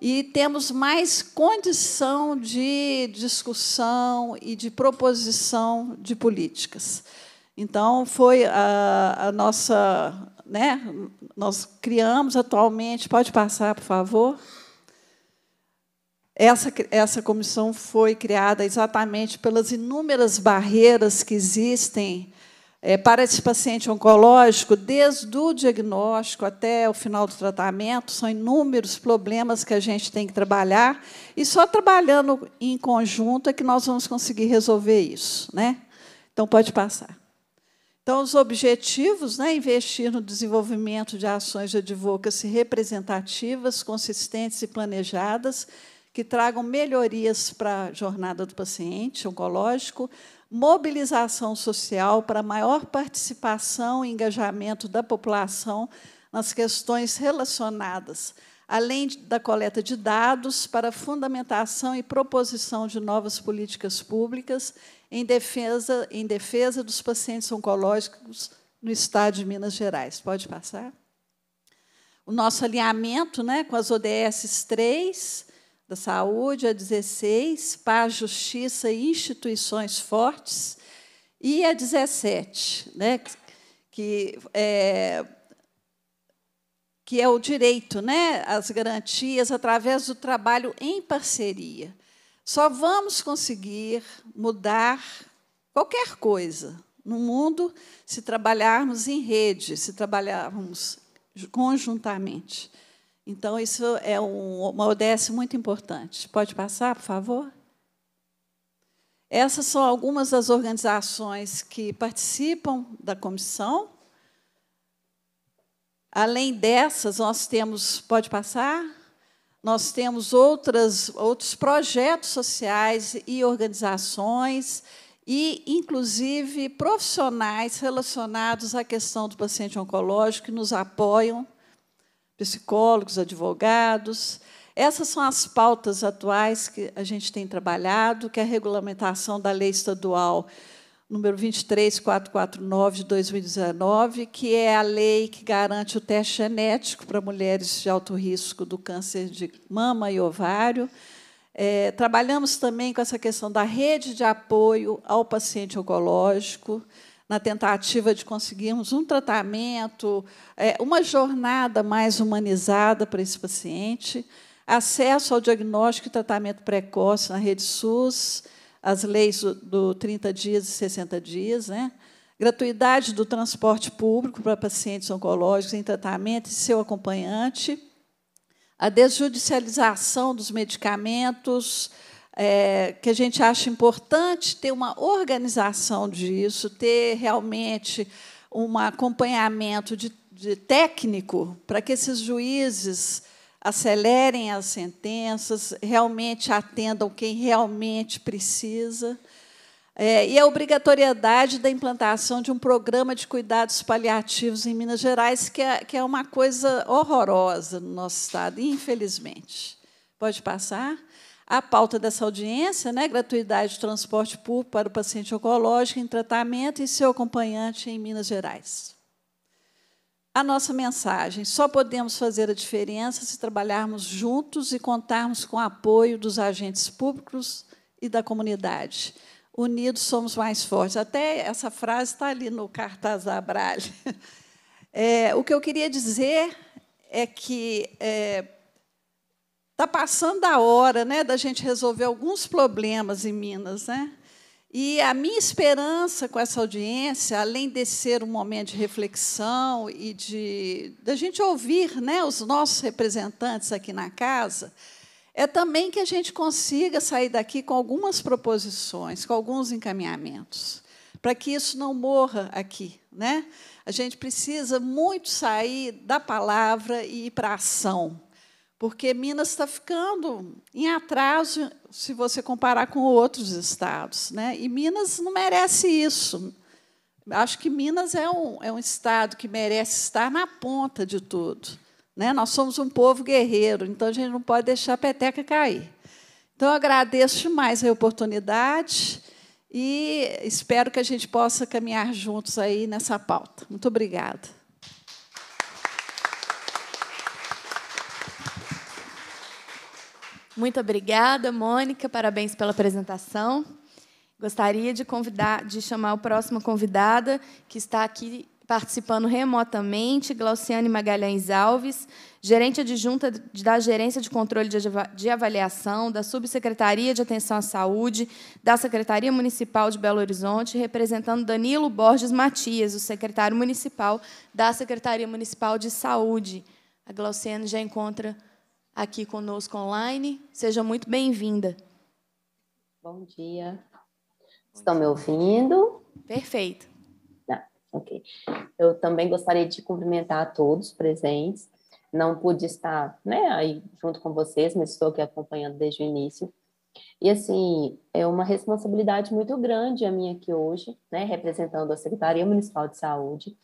e temos mais condição de discussão e de proposição de políticas. Então, foi a, a nossa. Né, nós criamos atualmente. Pode passar, por favor? Essa, essa comissão foi criada exatamente pelas inúmeras barreiras que existem é, para esse paciente oncológico, desde o diagnóstico até o final do tratamento, são inúmeros problemas que a gente tem que trabalhar, e só trabalhando em conjunto é que nós vamos conseguir resolver isso. Né? Então, pode passar. Então, os objetivos, né, investir no desenvolvimento de ações de advocacy representativas, consistentes e planejadas, que tragam melhorias para a jornada do paciente oncológico, mobilização social para maior participação e engajamento da população nas questões relacionadas, além da coleta de dados para fundamentação e proposição de novas políticas públicas em defesa, em defesa dos pacientes oncológicos no Estado de Minas Gerais. Pode passar? O nosso alinhamento né, com as ODS 3, da Saúde, a 16, para a Justiça e Instituições Fortes, e a 17, né, que, é, que é o direito, né, as garantias através do trabalho em parceria. Só vamos conseguir mudar qualquer coisa no mundo se trabalharmos em rede, se trabalharmos conjuntamente. Então, isso é um, uma ODS muito importante. Pode passar, por favor? Essas são algumas das organizações que participam da comissão. Além dessas, nós temos, pode passar, nós temos outras, outros projetos sociais e organizações e, inclusive, profissionais relacionados à questão do paciente oncológico que nos apoiam psicólogos, advogados. Essas são as pautas atuais que a gente tem trabalhado, que é a regulamentação da lei estadual número 23449 de 2019, que é a lei que garante o teste genético para mulheres de alto risco do câncer de mama e ovário. É, trabalhamos também com essa questão da rede de apoio ao paciente oncológico na tentativa de conseguirmos um tratamento, é, uma jornada mais humanizada para esse paciente, acesso ao diagnóstico e tratamento precoce na rede SUS, as leis do, 30 dias e 60 dias, né? gratuidade do transporte público para pacientes oncológicos em tratamento e seu acompanhante, a desjudicialização dos medicamentos, é, que a gente acha importante ter uma organização disso, ter realmente um acompanhamento de, de técnico para que esses juízes acelerem as sentenças, realmente atendam quem realmente precisa. É, e a obrigatoriedade da implantação de um programa de cuidados paliativos em Minas Gerais, que é, que é uma coisa horrorosa no nosso Estado, infelizmente. Pode passar? A pauta dessa audiência, né, gratuidade de transporte público para o paciente oncológico em tratamento e seu acompanhante em Minas Gerais. A nossa mensagem: só podemos fazer a diferença se trabalharmos juntos e contarmos com o apoio dos agentes públicos e da comunidade. Unidos somos mais fortes. Até essa frase está ali no cartaz da Abralha. É, o que eu queria dizer é que é, Está passando a hora né, da gente resolver alguns problemas em Minas. Né? E a minha esperança com essa audiência, além de ser um momento de reflexão e de da gente ouvir né, os nossos representantes aqui na casa, é também que a gente consiga sair daqui com algumas proposições, com alguns encaminhamentos, para que isso não morra aqui. Né? A gente precisa muito sair da palavra e ir para a ação porque Minas está ficando em atraso se você comparar com outros estados. Né? E Minas não merece isso. Acho que Minas é um, é um estado que merece estar na ponta de tudo. Né? Nós somos um povo guerreiro, então a gente não pode deixar a peteca cair. Então, agradeço demais a oportunidade e espero que a gente possa caminhar juntos aí nessa pauta. Muito obrigada. Muito obrigada, Mônica. Parabéns pela apresentação. Gostaria de convidar, de chamar o próximo convidada, que está aqui participando remotamente, Glauciane Magalhães Alves, gerente adjunta da Gerência de Controle de Avaliação, da Subsecretaria de Atenção à Saúde, da Secretaria Municipal de Belo Horizonte, representando Danilo Borges Matias, o secretário municipal da Secretaria Municipal de Saúde. A Glauciane já encontra aqui conosco online. Seja muito bem-vinda. Bom dia. Estão me ouvindo? Perfeito. Tá, ok. Eu também gostaria de cumprimentar a todos presentes. Não pude estar né, aí junto com vocês, mas estou aqui acompanhando desde o início. E assim, é uma responsabilidade muito grande a minha aqui hoje, né, representando a Secretaria Municipal de Saúde,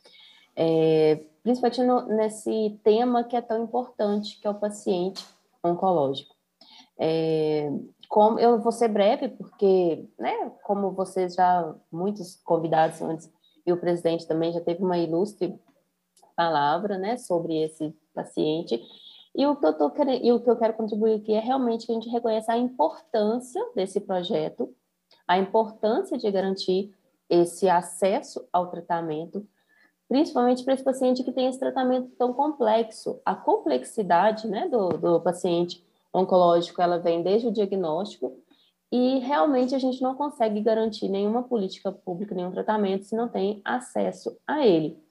é, principalmente no, nesse tema que é tão importante, que é o paciente oncológico. É, como, eu vou ser breve, porque, né, como vocês já, muitos convidados antes, e o presidente também já teve uma ilustre palavra né, sobre esse paciente, e o, que eu tô querendo, e o que eu quero contribuir aqui é realmente que a gente reconheça a importância desse projeto, a importância de garantir esse acesso ao tratamento principalmente para esse paciente que tem esse tratamento tão complexo. A complexidade né, do, do paciente oncológico, ela vem desde o diagnóstico e realmente a gente não consegue garantir nenhuma política pública, nenhum tratamento se não tem acesso a ele.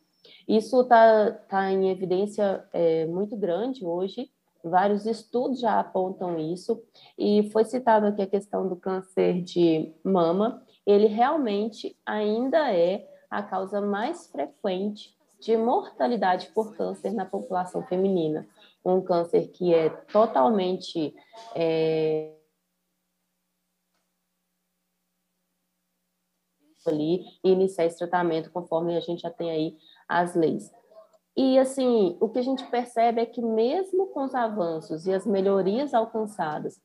Isso está tá em evidência é, muito grande hoje, vários estudos já apontam isso, e foi citado aqui a questão do câncer de mama, ele realmente ainda é a causa mais frequente de mortalidade por câncer na população feminina. Um câncer que é totalmente. É, ali e iniciar esse tratamento conforme a gente já tem aí as leis. E assim, o que a gente percebe é que mesmo com os avanços e as melhorias alcançadas,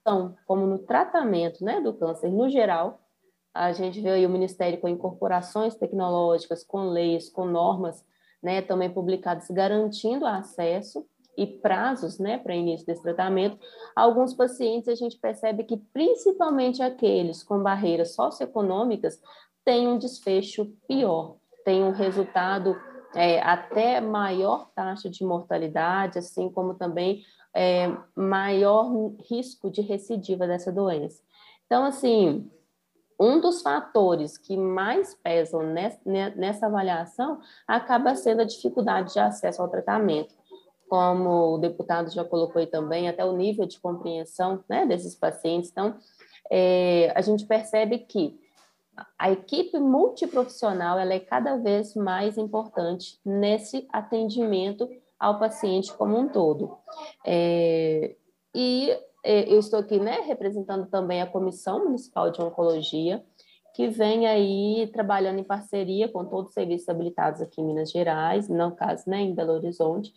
então, como no tratamento né, do câncer no geral, a gente vê aí o Ministério com incorporações tecnológicas, com leis, com normas, né, também publicadas garantindo acesso e prazos né, para início desse tratamento, alguns pacientes a gente percebe que, principalmente aqueles com barreiras socioeconômicas, têm um desfecho pior, têm um resultado é, até maior taxa de mortalidade, assim como também é, maior risco de recidiva dessa doença. Então, assim, um dos fatores que mais pesam nessa, avaliação acaba sendo a dificuldade de acesso ao tratamento. Como o deputado já colocou aí também, até o nível de compreensão né, desses pacientes. Então, é, a gente percebe que a equipe multiprofissional ela é cada vez mais importante nesse atendimento ao paciente como um todo. É, e é, eu estou aqui né, representando também a Comissão Municipal de Oncologia, que vem aí trabalhando em parceria com todos os serviços habilitados aqui em Minas Gerais, no caso, né, em Belo Horizonte.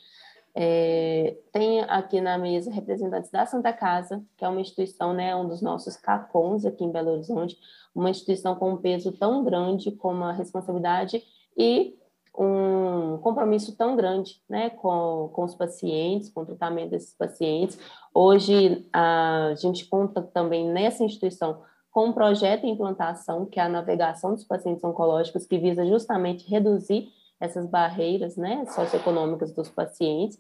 É, tem aqui na mesa representantes da Santa Casa, que é uma instituição, né, um dos nossos CACONs aqui em Belo Horizonte, uma instituição com um peso tão grande, com a responsabilidade e um compromisso tão grande né, com, com os pacientes, com o tratamento desses pacientes. Hoje, a gente conta também nessa instituição com um projeto de implantação, que é a navegação dos pacientes oncológicos, que visa justamente reduzir essas barreiras né, socioeconômicas dos pacientes.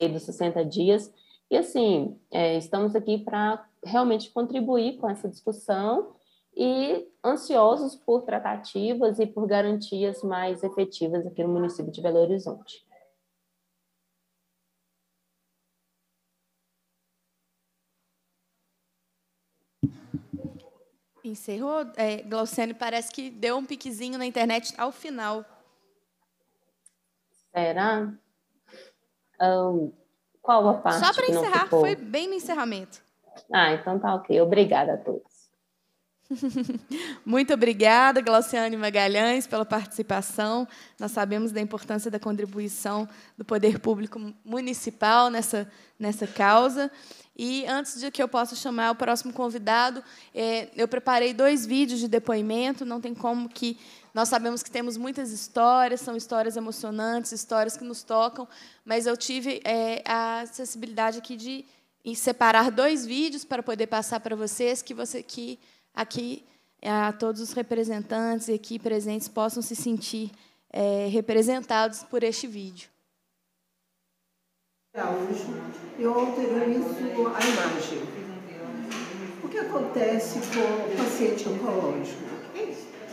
E dos 60 dias. E assim, é, estamos aqui para realmente contribuir com essa discussão e ansiosos por tratativas e por garantias mais efetivas aqui no município de Belo Horizonte. Encerrou? É, Glauciane, parece que deu um piquezinho na internet ao final. Será? Um, qual a parte? Só para encerrar, foi bem no encerramento. Ah, então tá ok. Obrigada a todos. Muito obrigada, Glauciane Magalhães, pela participação. Nós sabemos da importância da contribuição do poder público municipal nessa, nessa causa. E antes de que eu possa chamar o próximo convidado, é, eu preparei dois vídeos de depoimento. Não tem como que nós sabemos que temos muitas histórias, são histórias emocionantes, histórias que nos tocam, mas eu tive é, a acessibilidade aqui de separar dois vídeos para poder passar para vocês que você que aqui é, a todos os representantes aqui presentes possam se sentir é, representados por este vídeo. Eu com a imagem. O que acontece com o paciente oncológico?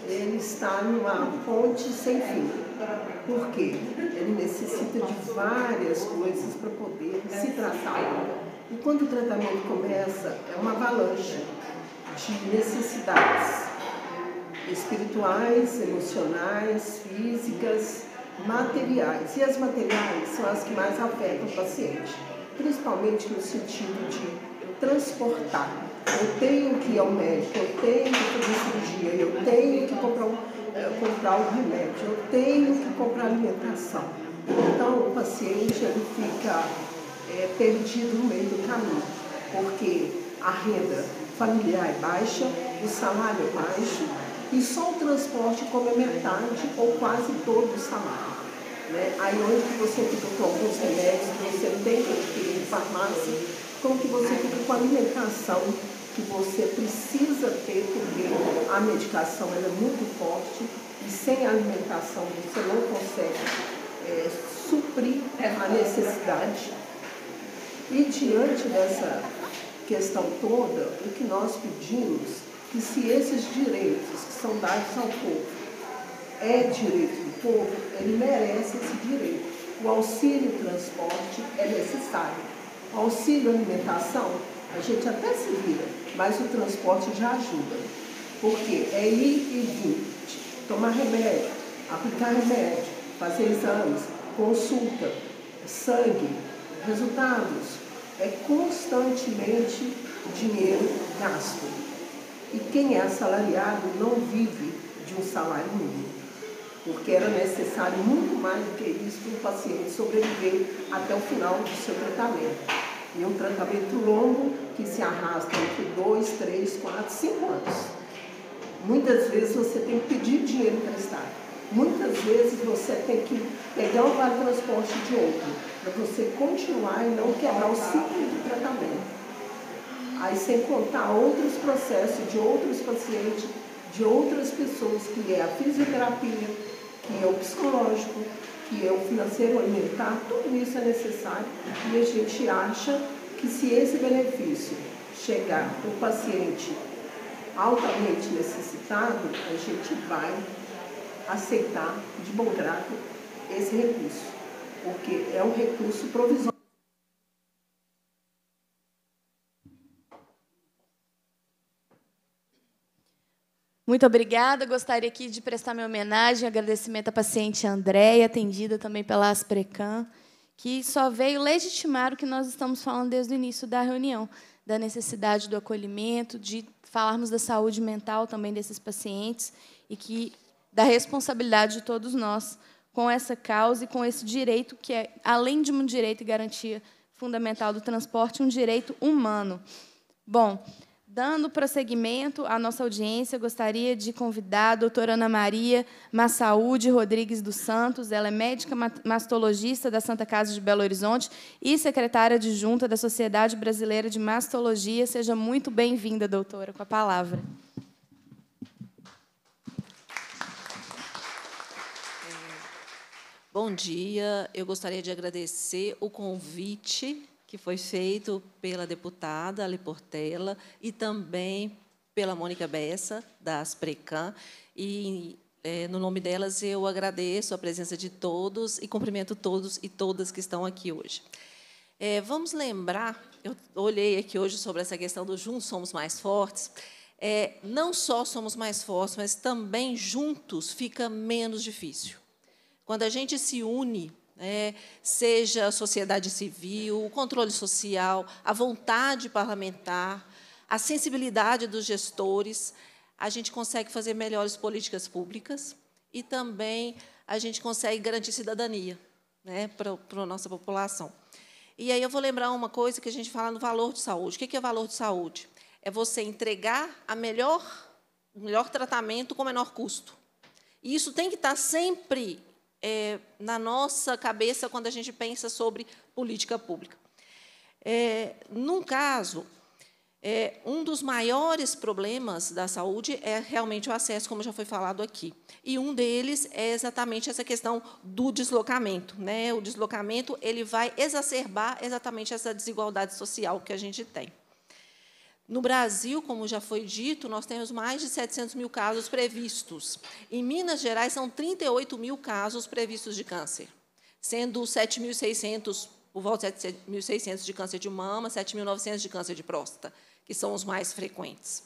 Ele está numa ponte sem fim. Por quê? Ele necessita de várias coisas para poder se tratar. E quando o tratamento começa, é uma avalanche de necessidades espirituais, emocionais, físicas, materiais. E as materiais são as que mais afetam o paciente, principalmente no sentido de transportar. Eu tenho que ir ao médico, eu tenho que fazer cirurgia, eu tenho que comprar um, eh, comprar um remédio, eu tenho que comprar alimentação. Então o paciente ele fica é, perdido no meio do caminho, porque a renda familiar é baixa, o salário é baixo e só o transporte come é metade ou quase todo o salário. Né? Aí onde você fica com alguns remédios que você tem que adquirir em farmácia, como que você fica com a alimentação que você precisa ter, porque a medicação é muito forte e sem alimentação você não consegue é, suprir a necessidade. E diante dessa questão toda, o que nós pedimos que se esses direitos que são dados ao povo é direito do povo, ele merece esse direito. O auxílio transporte é necessário. O auxílio alimentação, a gente até se vira, mas o transporte já ajuda. Porque é ir e vir, tomar remédio, aplicar remédio, fazer exames, consulta, sangue, resultados, é constantemente dinheiro gasto. E quem é assalariado não vive de um salário mínimo, porque era necessário muito mais do que isso para o paciente sobreviver até o final do seu tratamento. E um tratamento longo que se arrasta entre dois, três, quatro, cinco anos. Muitas vezes você tem que pedir dinheiro emprestado. Muitas vezes você tem que pegar um vale transporte de outro para você continuar e não quebrar o ciclo do tratamento. Aí sem contar outros processos de outros pacientes, de outras pessoas, que é a fisioterapia, que é o psicológico, que é o financeiro alimentar, tudo isso é necessário e a gente acha que se esse benefício chegar para o paciente altamente necessitado, a gente vai aceitar de bom grado esse recurso porque é um recurso provisório. Muito obrigada. Gostaria aqui de prestar minha homenagem, agradecimento à paciente Andréia, atendida também pela Asprecan, que só veio legitimar o que nós estamos falando desde o início da reunião, da necessidade do acolhimento, de falarmos da saúde mental também desses pacientes e que da responsabilidade de todos nós com essa causa e com esse direito que é, além de um direito e garantia fundamental do transporte, um direito humano. Bom, dando prosseguimento à nossa audiência, gostaria de convidar a doutora Ana Maria Massaúde Rodrigues dos Santos. Ela é médica mastologista da Santa Casa de Belo Horizonte e secretária adjunta da Sociedade Brasileira de Mastologia. Seja muito bem-vinda, doutora, com a palavra. Bom dia. Eu gostaria de agradecer o convite que foi feito pela deputada Ale Portela e também pela Mônica Bessa, da Asprecan. E, é, no nome delas, eu agradeço a presença de todos e cumprimento todos e todas que estão aqui hoje. É, vamos lembrar, eu olhei aqui hoje sobre essa questão do juntos somos mais fortes. É, não só somos mais fortes, mas também juntos fica menos difícil. Quando a gente se une, né, seja a sociedade civil, o controle social, a vontade parlamentar, a sensibilidade dos gestores, a gente consegue fazer melhores políticas públicas e também a gente consegue garantir cidadania né, para, a nossa população. E aí eu vou lembrar uma coisa que a gente fala no valor de saúde. O que é valor de saúde? É você entregar a melhor, o melhor tratamento com menor custo. E isso tem que estar sempre é, na nossa cabeça quando a gente pensa sobre política pública. É, num caso, é, um dos maiores problemas da saúde é realmente o acesso, como já foi falado aqui. E um deles é exatamente essa questão do deslocamento. Né? O deslocamento ele vai exacerbar exatamente essa desigualdade social que a gente tem. No Brasil, como já foi dito, nós temos mais de 700 mil casos previstos. Em Minas Gerais, são 38 mil casos previstos de câncer, sendo 7.600, por volta de 7.600 de câncer de mama, 7.900 de câncer de próstata, que são os mais frequentes.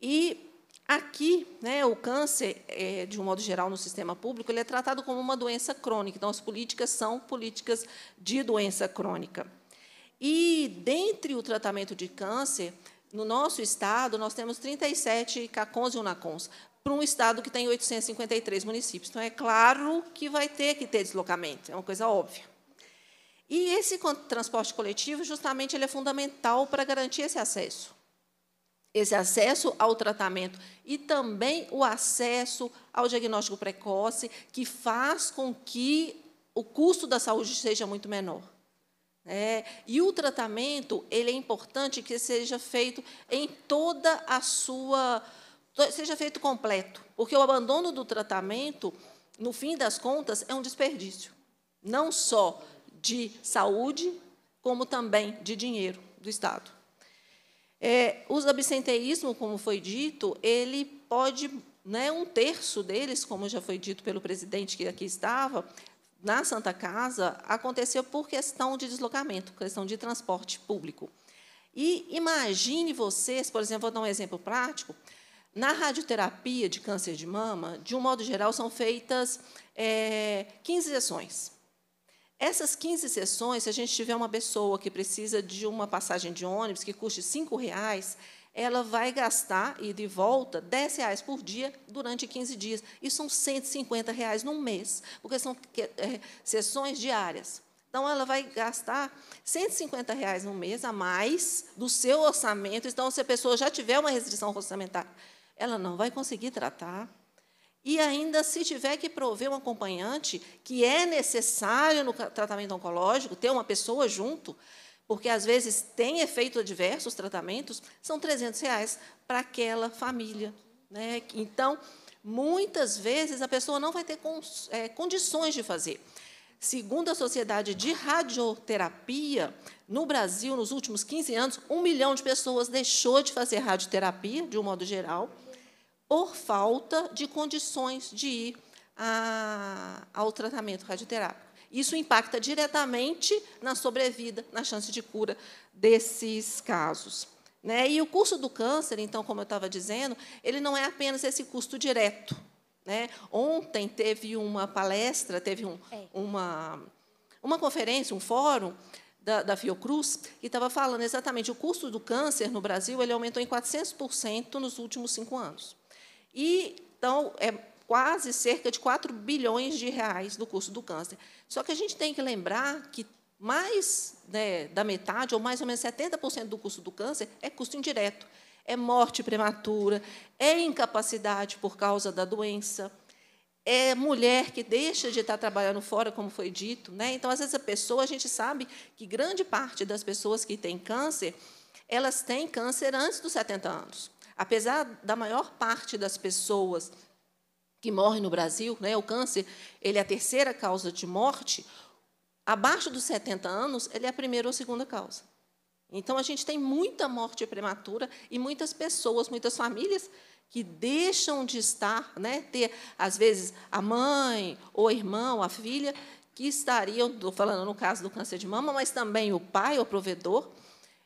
E Aqui, né, o câncer, é, de um modo geral, no sistema público, ele é tratado como uma doença crônica. Então, as políticas são políticas de doença crônica. E, dentre o tratamento de câncer, no nosso estado, nós temos 37 CACONs e UNACONs, para um estado que tem 853 municípios. Então, é claro que vai ter que ter deslocamento, é uma coisa óbvia. E esse transporte coletivo, justamente, ele é fundamental para garantir esse acesso. Esse acesso ao tratamento e também o acesso ao diagnóstico precoce, que faz com que o custo da saúde seja muito menor. É, e o tratamento ele é importante que seja feito em toda a sua seja feito completo, porque o abandono do tratamento, no fim das contas, é um desperdício, não só de saúde, como também de dinheiro do Estado. É, os absenteísmo, como foi dito, ele pode, né, um terço deles, como já foi dito pelo presidente que aqui estava, na Santa Casa aconteceu por questão de deslocamento, questão de transporte público. E imagine vocês, por exemplo, vou dar um exemplo prático. Na radioterapia de câncer de mama, de um modo geral, são feitas é, 15 sessões. Essas 15 sessões, se a gente tiver uma pessoa que precisa de uma passagem de ônibus que custe R$ reais, ela vai gastar e de volta 10 reais por dia durante 15 dias. Isso são 150 reais num mês, porque são é, sessões diárias. Então, ela vai gastar 150 reais no mês a mais do seu orçamento. Então, se a pessoa já tiver uma restrição orçamentária, ela não vai conseguir tratar. E ainda, se tiver que prover um acompanhante, que é necessário no tratamento oncológico, ter uma pessoa junto, porque às vezes tem efeito adverso os tratamentos, são 300 reais para aquela família. Né? Então, muitas vezes a pessoa não vai ter é, condições de fazer. Segundo a Sociedade de Radioterapia, no Brasil, nos últimos 15 anos, um milhão de pessoas deixou de fazer radioterapia, de um modo geral, por falta de condições de ir a, ao tratamento radioterápico. Isso impacta diretamente na sobrevida, na chance de cura desses casos. Né? E o custo do câncer, então, como eu estava dizendo, ele não é apenas esse custo direto. Né? Ontem teve uma palestra, teve um, é. uma, uma conferência, um fórum da, da Fiocruz, que estava falando exatamente o custo do câncer no Brasil, ele aumentou em 400% nos últimos cinco anos. E, então, é quase cerca de 4 bilhões de reais no custo do câncer. Só que a gente tem que lembrar que mais né, da metade, ou mais ou menos 70% do custo do câncer, é custo indireto. É morte prematura, é incapacidade por causa da doença, é mulher que deixa de estar trabalhando fora, como foi dito. Né? Então, às vezes, a pessoa, a gente sabe que grande parte das pessoas que têm câncer, elas têm câncer antes dos 70 anos. Apesar da maior parte das pessoas que morre no Brasil, né, o câncer, ele é a terceira causa de morte, abaixo dos 70 anos, ele é a primeira ou segunda causa. Então, a gente tem muita morte prematura e muitas pessoas, muitas famílias que deixam de estar, né, ter, às vezes, a mãe, ou a irmã, ou a filha, que estariam, estou falando no caso do câncer de mama, mas também o pai, o provedor,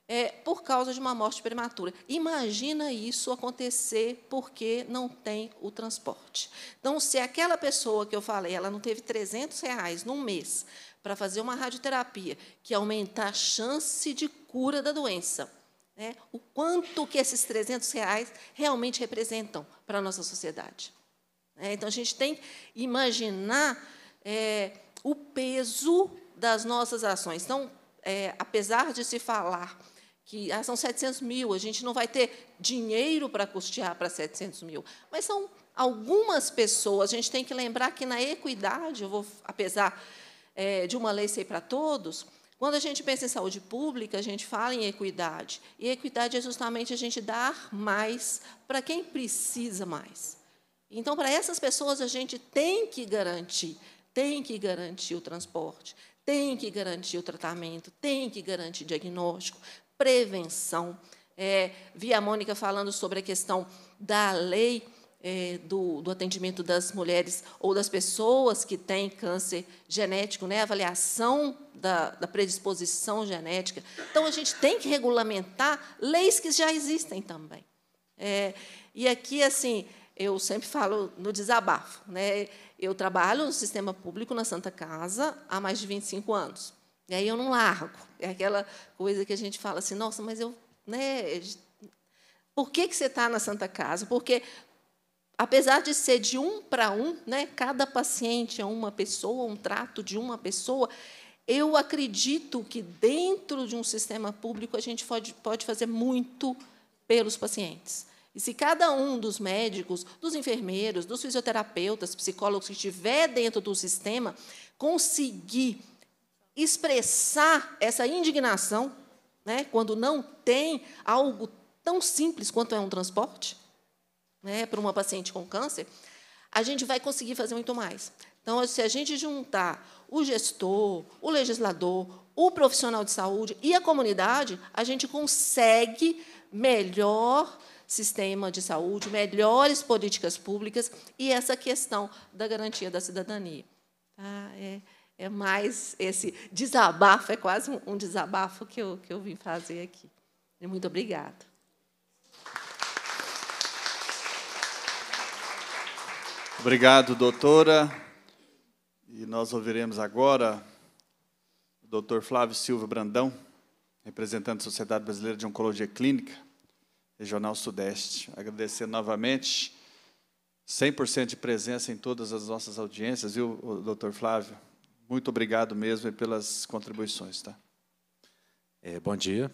é, por causa de uma morte prematura. Imagina isso acontecer porque não tem o transporte. Então, se aquela pessoa que eu falei, ela não teve 300 reais num mês para fazer uma radioterapia, que aumenta a chance de cura da doença, né, o quanto que esses 300 reais realmente representam para a nossa sociedade. É, então, a gente tem que imaginar é, o peso das nossas ações. Então, é, apesar de se falar que ah, são 700 mil, a gente não vai ter dinheiro para custear para 700 mil. Mas são algumas pessoas, a gente tem que lembrar que na equidade, eu vou, apesar é, de uma lei ser para todos, quando a gente pensa em saúde pública, a gente fala em equidade. E equidade é justamente a gente dar mais para quem precisa mais. Então, para essas pessoas, a gente tem que garantir, tem que garantir o transporte, tem que garantir o tratamento, tem que garantir diagnóstico, prevenção. É, vi a Mônica falando sobre a questão da lei é, do, do, atendimento das mulheres ou das pessoas que têm câncer genético, né? avaliação da, da predisposição genética. Então, a gente tem que regulamentar leis que já existem também. É, e aqui, assim, eu sempre falo no desabafo. Né? Eu trabalho no sistema público na Santa Casa há mais de 25 anos. E aí eu não largo. É aquela coisa que a gente fala assim, nossa, mas eu. Né, por que, que você está na Santa Casa? Porque, apesar de ser de um para um, né, cada paciente é uma pessoa, um trato de uma pessoa, eu acredito que dentro de um sistema público a gente pode, pode fazer muito pelos pacientes. E se cada um dos médicos, dos enfermeiros, dos fisioterapeutas, psicólogos que estiver dentro do sistema conseguir expressar essa indignação, né, quando não tem algo tão simples quanto é um transporte, né, para uma paciente com câncer, a gente vai conseguir fazer muito mais. Então, se a gente juntar o gestor, o legislador, o profissional de saúde e a comunidade, a gente consegue melhor sistema de saúde, melhores políticas públicas e essa questão da garantia da cidadania. Tá? É é mais esse desabafo, é quase um, um desabafo que eu, que eu vim fazer aqui. Muito obrigada. Obrigado, doutora. E nós ouviremos agora o doutor Flávio Silva Brandão, representante da Sociedade Brasileira de Oncologia Clínica, Regional Sudeste. Agradecer novamente, 100% de presença em todas as nossas audiências, viu, doutor Flávio? Muito obrigado mesmo pelas contribuições. Tá? É, bom dia.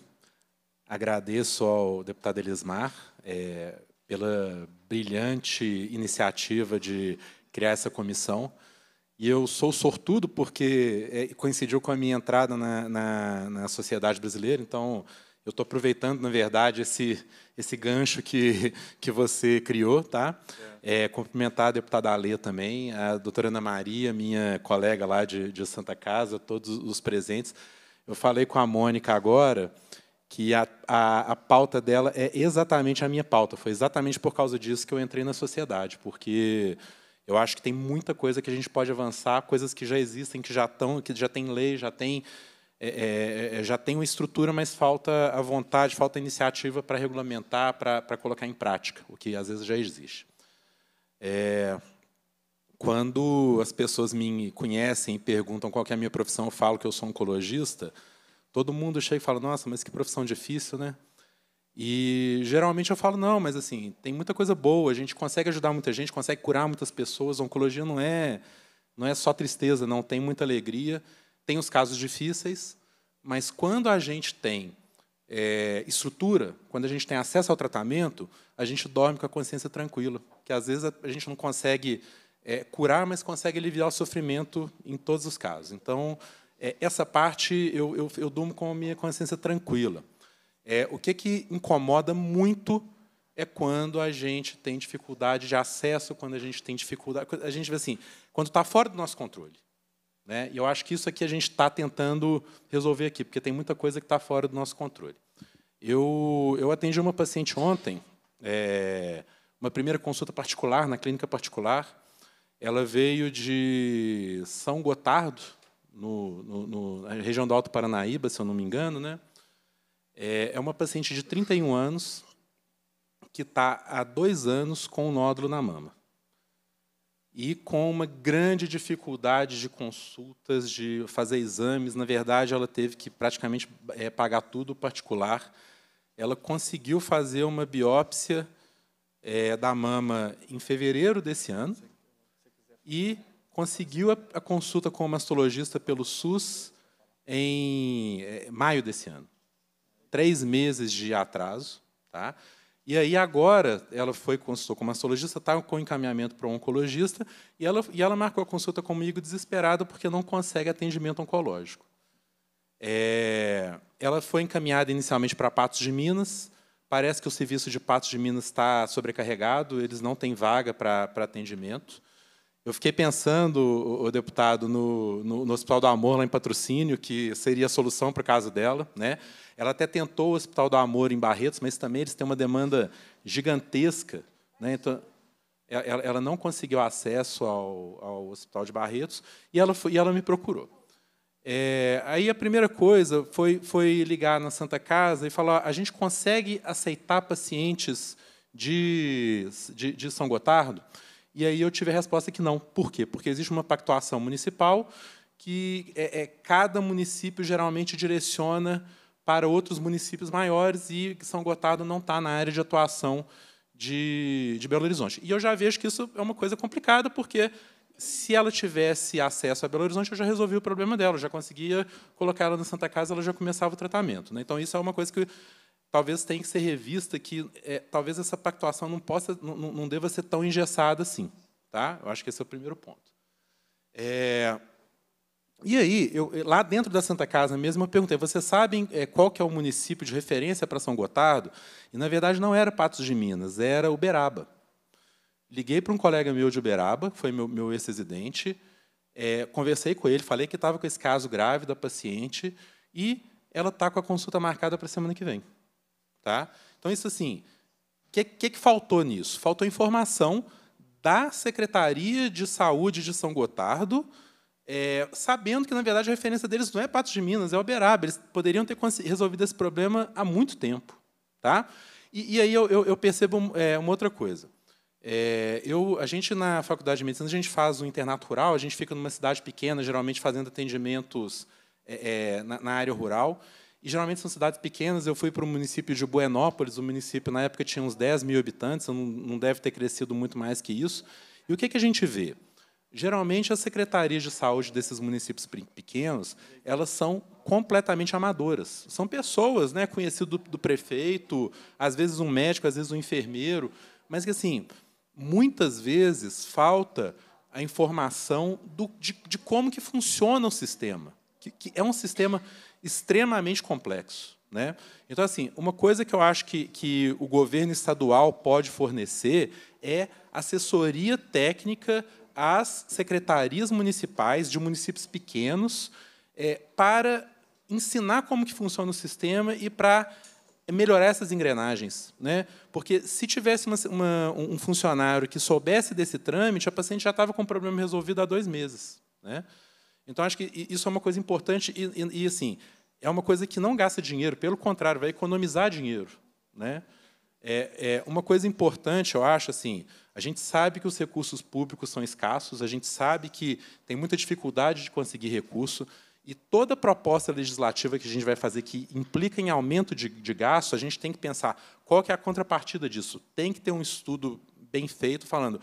Agradeço ao deputado Elismar é, pela brilhante iniciativa de criar essa comissão. E eu sou sortudo porque é, coincidiu com a minha entrada na, na, na sociedade brasileira, então eu estou aproveitando, na verdade, esse, esse gancho que, que você criou, tá? É. é cumprimentar a deputada Alê também, a doutora Ana Maria, minha colega lá de, de Santa Casa, todos os presentes. Eu falei com a Mônica agora que a, a, a pauta dela é exatamente a minha pauta. Foi exatamente por causa disso que eu entrei na sociedade, porque eu acho que tem muita coisa que a gente pode avançar, coisas que já existem, que já estão, que já tem lei, já tem é, é, é, já tem uma estrutura, mas falta a vontade, falta a iniciativa para regulamentar, para, para colocar em prática, o que às vezes já existe. É, quando as pessoas me conhecem e perguntam qual é a minha profissão, eu falo que eu sou oncologista, todo mundo chega e fala, nossa, mas que profissão difícil, né? E geralmente eu falo, não, mas assim, tem muita coisa boa, a gente consegue ajudar muita gente, consegue curar muitas pessoas, a oncologia não é, não é só tristeza, não, tem muita alegria, tem os casos difíceis, mas quando a gente tem é, estrutura, quando a gente tem acesso ao tratamento, a gente dorme com a consciência tranquila, que às vezes a gente não consegue é, curar, mas consegue aliviar o sofrimento em todos os casos. Então, é, essa parte eu, eu, eu durmo com a minha consciência tranquila. É, o que, que incomoda muito é quando a gente tem dificuldade de acesso, quando a gente tem dificuldade. A gente vê assim, quando está fora do nosso controle. Né? E eu acho que isso aqui a gente está tentando resolver aqui, porque tem muita coisa que está fora do nosso controle. Eu, eu atendi uma paciente ontem, é, uma primeira consulta particular, na clínica particular. Ela veio de São Gotardo, no, no, no, na região do Alto Paranaíba, se eu não me engano. Né? É, é uma paciente de 31 anos que está há dois anos com um nódulo na mama e com uma grande dificuldade de consultas, de fazer exames. Na verdade, ela teve que praticamente é, pagar tudo particular. Ela conseguiu fazer uma biópsia é, da mama em fevereiro desse ano e conseguiu a, a consulta com o mastologista pelo SUS em eh, maio desse ano. Três meses de atraso. Tá? E aí agora ela foi consultou com o mastologista, está com encaminhamento para um oncologista, e ela, e ela marcou a consulta comigo desesperada porque não consegue atendimento oncológico. É, ela foi encaminhada inicialmente para Patos de Minas. Parece que o serviço de Patos de Minas está sobrecarregado, eles não têm vaga para, para atendimento. Eu fiquei pensando, o deputado, no, no, no, Hospital do Amor, lá em Patrocínio, que seria a solução para o caso dela. Né? Ela até tentou o Hospital do Amor em Barretos, mas também eles têm uma demanda gigantesca. Né? Então, ela, ela não conseguiu acesso ao, ao Hospital de Barretos e ela, foi, e ela me procurou. É, aí a primeira coisa foi, foi ligar na Santa Casa e falar: a gente consegue aceitar pacientes de, de, de São Gotardo? E aí eu tive a resposta que não. Por quê? Porque existe uma pactuação municipal que é, é cada município geralmente direciona para outros municípios maiores e São Gotardo não está na área de atuação de, de Belo Horizonte. E eu já vejo que isso é uma coisa complicada, porque se ela tivesse acesso a Belo Horizonte, eu já resolvi o problema dela, eu já conseguia colocar ela na Santa Casa, ela já começava o tratamento. Né? Então, isso é uma coisa que talvez tenha que ser revista, que é, talvez essa pactuação não, possa, não, não deva ser tão engessada assim. Tá? Eu acho que esse é o primeiro ponto. É, e aí, eu, lá dentro da Santa Casa mesmo, eu perguntei, vocês sabem é, qual que é o município de referência para São Gotardo? E, na verdade, não era Patos de Minas, era Uberaba. Liguei para um colega meu de Uberaba, que foi meu, meu ex-residente, é, conversei com ele, falei que estava com esse caso grave da paciente e ela está com a consulta marcada para a semana que vem. Tá? Então, isso assim, o que, que, que faltou nisso? Faltou informação da Secretaria de Saúde de São Gotardo, é, sabendo que, na verdade, a referência deles não é Patos de Minas, é Uberaba. Eles poderiam ter resolvido esse problema há muito tempo. Tá? E, e aí eu, eu, eu percebo é, uma outra coisa. É, eu, a gente, na Faculdade de Medicina, a gente faz um internato rural, a gente fica numa cidade pequena, geralmente fazendo atendimentos é, é, na, na área rural. E geralmente são cidades pequenas. Eu fui para o município de Buenópolis, o município na época tinha uns 10 mil habitantes, não deve ter crescido muito mais que isso. E o que, que a gente vê? Geralmente as secretarias de saúde desses municípios pequenos, elas são completamente amadoras. São pessoas, né, conhecido do, do prefeito, às vezes um médico, às vezes um enfermeiro, mas que assim, muitas vezes falta a informação do, de, de, como que funciona o sistema. Que, que é um sistema extremamente complexo. Né? Então, assim, uma coisa que eu acho que, que o governo estadual pode fornecer é assessoria técnica às secretarias municipais de municípios pequenos é, para ensinar como que funciona o sistema e para melhorar essas engrenagens. Né? Porque se tivesse uma, uma, um funcionário que soubesse desse trâmite, a paciente já estava com o problema resolvido há dois meses. Né? Então, acho que isso é uma coisa importante e, e, e assim, é uma coisa que não gasta dinheiro, pelo contrário, vai economizar dinheiro. Né? É, é, uma coisa importante, eu acho, assim, a gente sabe que os recursos públicos são escassos, a gente sabe que tem muita dificuldade de conseguir recurso, e toda proposta legislativa que a gente vai fazer que implica em aumento de, de gasto, a gente tem que pensar qual que é a contrapartida disso. Tem que ter um estudo bem feito falando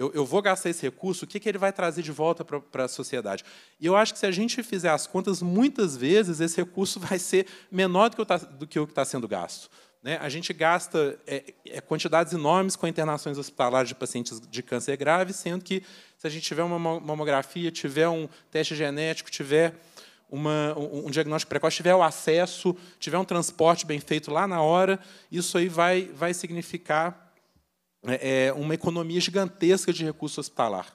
eu, eu vou gastar esse recurso, o que, que ele vai trazer de volta para a sociedade? E eu acho que se a gente fizer as contas, muitas vezes esse recurso vai ser menor do que, tá, do que o que está sendo gasto. Né? A gente gasta é, é, quantidades enormes com internações hospitalares de pacientes de câncer grave, sendo que, se a gente tiver uma mamografia, tiver um teste genético, tiver uma, um, um, diagnóstico precoce, tiver o acesso, tiver um transporte bem feito lá na hora, isso aí vai, vai significar é, é, uma economia gigantesca de recurso hospitalar.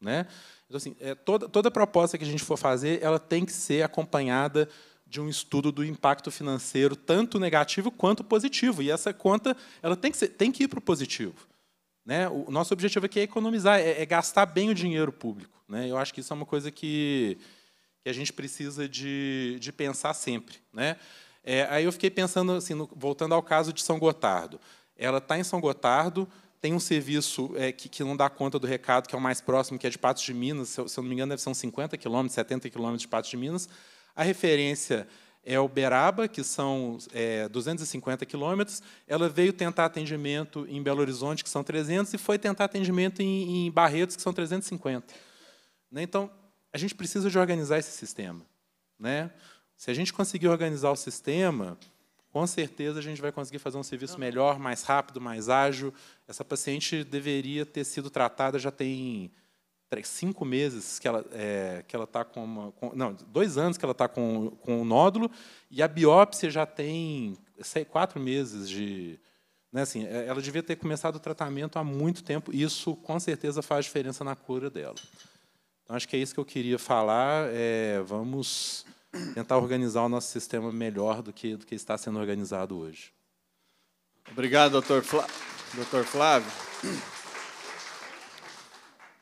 Né? Então, assim, é, toda, toda proposta que a gente for fazer, ela tem que ser acompanhada de um estudo do impacto financeiro, tanto negativo quanto positivo. E essa conta ela tem que, ser, tem que ir para o positivo. Né? O nosso objetivo aqui é economizar, é, é gastar bem o dinheiro público. Né? Eu acho que isso é uma coisa que, que a gente precisa de, de pensar sempre. Né? É, aí eu fiquei pensando, assim, no, voltando ao caso de São Gotardo. Ela está em São Gotardo, tem um serviço é, que, que, não dá conta do recado, que é o mais próximo, que é de Patos de Minas. Se eu, se eu não me engano, deve ser uns 50 quilômetros, 70 quilômetros de Patos de Minas. A referência é o Beraba que são é, 250 quilômetros. Ela veio tentar atendimento em Belo Horizonte, que são 300, e foi tentar atendimento em, em Barretos, que são 350. Né? Então, a gente precisa de organizar esse sistema. Né? Se a gente conseguir organizar o sistema, com certeza a gente vai conseguir fazer um serviço uhum. melhor, mais rápido, mais ágil. Essa paciente deveria ter sido tratada já tem cinco meses que ela é, que ela está com, uma, com não dois anos que ela está com com um nódulo e a biópsia já tem sei, quatro meses de né, assim, é, ela devia ter começado o tratamento há muito tempo. Isso com certeza faz diferença na cura dela. Então acho que é isso que eu queria falar. É, vamos tentar organizar o nosso sistema melhor do que, do que está sendo organizado hoje. Obrigado, doutor, Flá... doutor Flávio.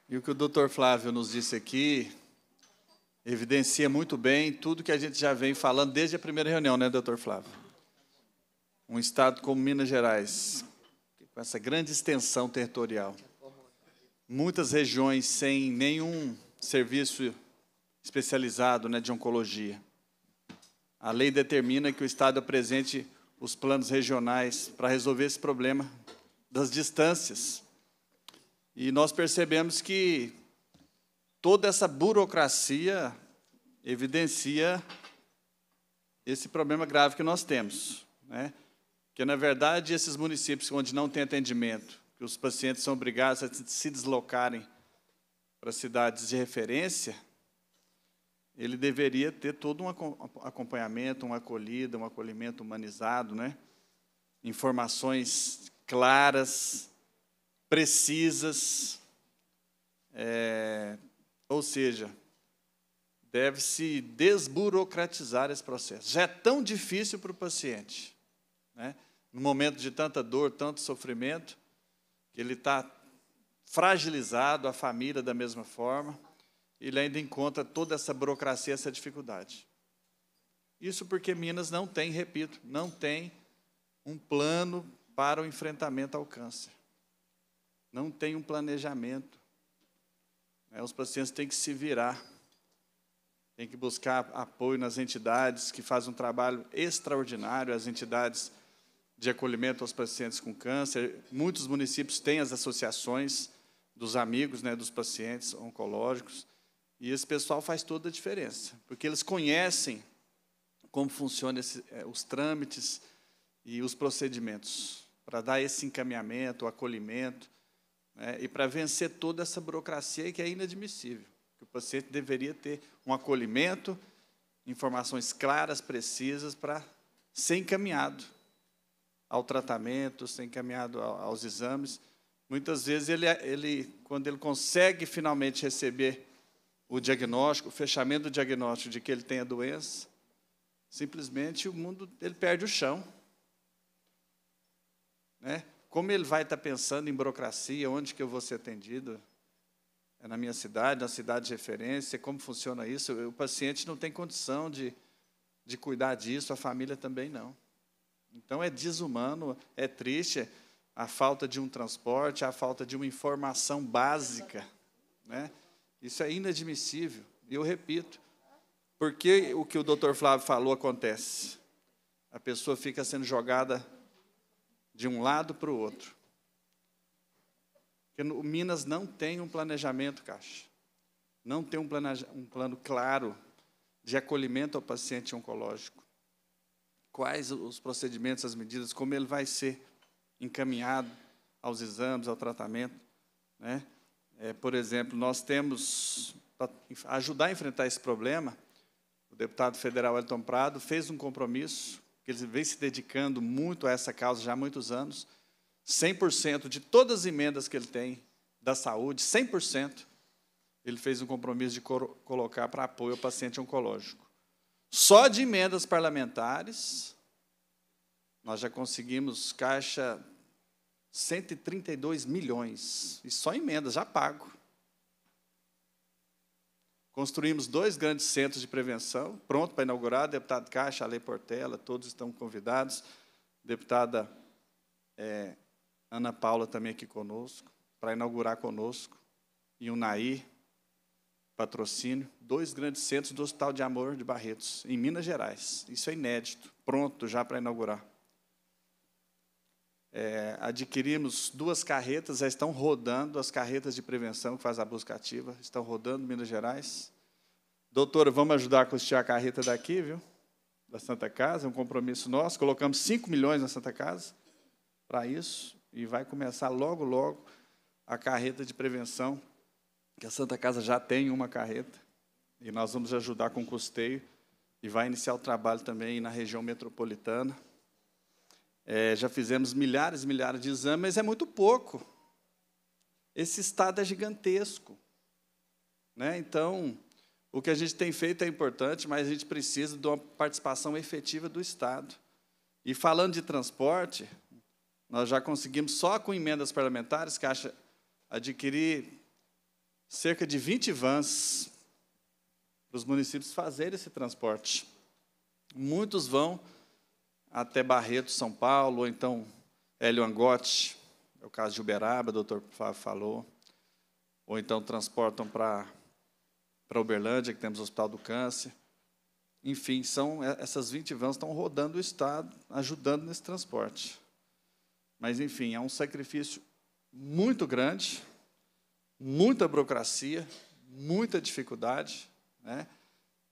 E o que o doutor Flávio nos disse aqui evidencia muito bem tudo que a gente já vem falando desde a primeira reunião, né, doutor Flávio? Um estado como Minas Gerais, com essa grande extensão territorial, muitas regiões sem nenhum serviço especializado né, de oncologia. A lei determina que o Estado apresente os planos regionais para resolver esse problema das distâncias. E nós percebemos que toda essa burocracia evidencia esse problema grave que nós temos. Né? Que, na verdade, esses municípios onde não tem atendimento, que os pacientes são obrigados a se deslocarem para cidades de referência, ele deveria ter todo um acompanhamento, uma acolhida, um acolhimento humanizado, né? informações claras, precisas, é, ou seja, deve-se desburocratizar esse processo. Já é tão difícil para o paciente, né? no momento de tanta dor, tanto sofrimento, que ele está fragilizado, a família da mesma forma ele ainda encontra toda essa burocracia, essa dificuldade. Isso porque Minas não tem, repito, não tem um plano para o enfrentamento ao câncer. Não tem um planejamento. Né, os pacientes têm que se virar, têm que buscar apoio nas entidades que fazem um trabalho extraordinário, as entidades de acolhimento aos pacientes com câncer. Muitos municípios têm as associações dos amigos né, dos pacientes oncológicos. E esse pessoal faz toda a diferença, porque eles conhecem como funcionam é, os trâmites e os procedimentos para dar esse encaminhamento, o acolhimento, né, e para vencer toda essa burocracia que é inadmissível. Que o paciente deveria ter um acolhimento, informações claras, precisas, para ser encaminhado ao tratamento, ser encaminhado aos exames. Muitas vezes, ele, é, ele, quando ele consegue finalmente receber o diagnóstico, o fechamento do diagnóstico de que ele tem a doença, simplesmente o mundo ele perde o chão. Né? Como ele vai estar pensando em burocracia, onde que eu vou ser atendido? É na minha cidade, na cidade de referência, como funciona isso? O paciente não tem condição de, de cuidar disso, a família também não. Então é desumano, é triste a falta de um transporte, a falta de uma informação básica, né? Isso é inadmissível. E eu repito, porque o que o doutor Flávio falou acontece. A pessoa fica sendo jogada de um lado para o outro. Porque o Minas não tem um planejamento, Caixa. Não tem um, planeja um plano claro de acolhimento ao paciente oncológico. Quais os procedimentos, as medidas, como ele vai ser encaminhado aos exames, ao tratamento. Né? É, por exemplo, nós temos, para ajudar a enfrentar esse problema, o deputado federal Elton Prado fez um compromisso, que ele vem se dedicando muito a essa causa já há muitos anos, 100% de todas as emendas que ele tem da saúde, 100%, ele fez um compromisso de colocar para apoio ao paciente oncológico. Só de emendas parlamentares, nós já conseguimos caixa 132 milhões, e só emendas, já pago. Construímos dois grandes centros de prevenção, pronto para inaugurar, deputado Caixa, Ale Portela, todos estão convidados, deputada é, Ana Paula também aqui conosco, para inaugurar conosco, e o Nair, patrocínio, dois grandes centros do Hospital de Amor de Barretos, em Minas Gerais. Isso é inédito, pronto já para inaugurar é, adquirimos duas carretas, já estão rodando, as carretas de prevenção que faz a busca ativa, estão rodando em Minas Gerais. Doutora, vamos ajudar a custear a carreta daqui, viu? Da Santa Casa, é um compromisso nosso. Colocamos 5 milhões na Santa Casa para isso e vai começar logo, logo a carreta de prevenção, que a Santa Casa já tem uma carreta e nós vamos ajudar com custeio e vai iniciar o trabalho também na região metropolitana. É, já fizemos milhares e milhares de exames, mas é muito pouco. Esse estado é gigantesco. Né? Então, o que a gente tem feito é importante, mas a gente precisa de uma participação efetiva do Estado. E falando de transporte, nós já conseguimos, só com emendas parlamentares, Caixa, adquirir cerca de 20 vans para os municípios fazerem esse transporte. Muitos vão até Barreto, São Paulo, ou então Hélio Angotti, é o caso de Uberaba, o doutor Fábio falou, ou então transportam para Uberlândia, que temos o Hospital do Câncer. Enfim, são é, essas 20 vans estão rodando o Estado, ajudando nesse transporte. Mas, enfim, é um sacrifício muito grande, muita burocracia, muita dificuldade, né?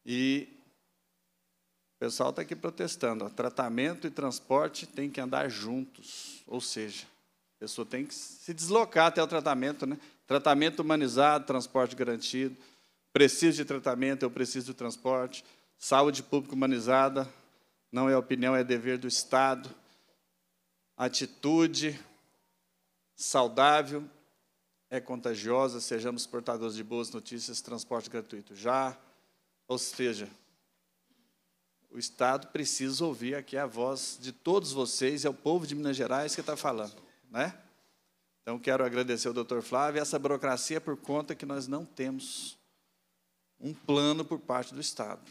e o pessoal está aqui protestando. Ó, tratamento e transporte têm que andar juntos. Ou seja, a pessoa tem que se deslocar até o tratamento. Né? Tratamento humanizado, transporte garantido. Preciso de tratamento, eu preciso de transporte. Saúde pública humanizada, não é opinião, é dever do Estado. Atitude saudável é contagiosa, sejamos portadores de boas notícias, transporte gratuito já. Ou seja, o Estado precisa ouvir aqui a voz de todos vocês, é o povo de Minas Gerais que está falando. Né? Então, quero agradecer ao doutor Flávio. Essa burocracia é por conta que nós não temos um plano por parte do Estado.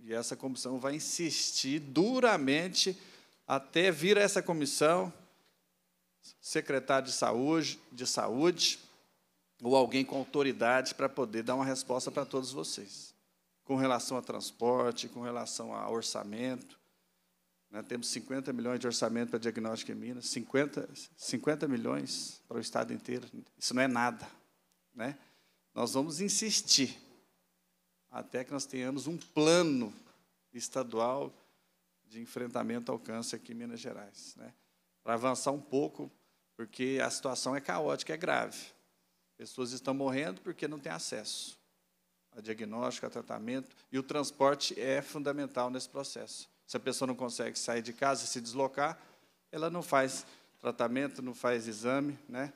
E essa comissão vai insistir duramente até vir a essa comissão, secretário de saúde, de saúde ou alguém com autoridade para poder dar uma resposta para todos vocês com relação a transporte, com relação a orçamento. Né? Temos 50 milhões de orçamento para diagnóstico em Minas, 50, 50 milhões para o Estado inteiro. Isso não é nada. Né? Nós vamos insistir até que nós tenhamos um plano estadual de enfrentamento ao câncer aqui em Minas Gerais. Né? Para avançar um pouco, porque a situação é caótica, é grave. Pessoas estão morrendo porque não têm acesso a diagnóstico, tratamento, e o transporte é fundamental nesse processo. Se a pessoa não consegue sair de casa e se deslocar, ela não faz tratamento, não faz exame, né?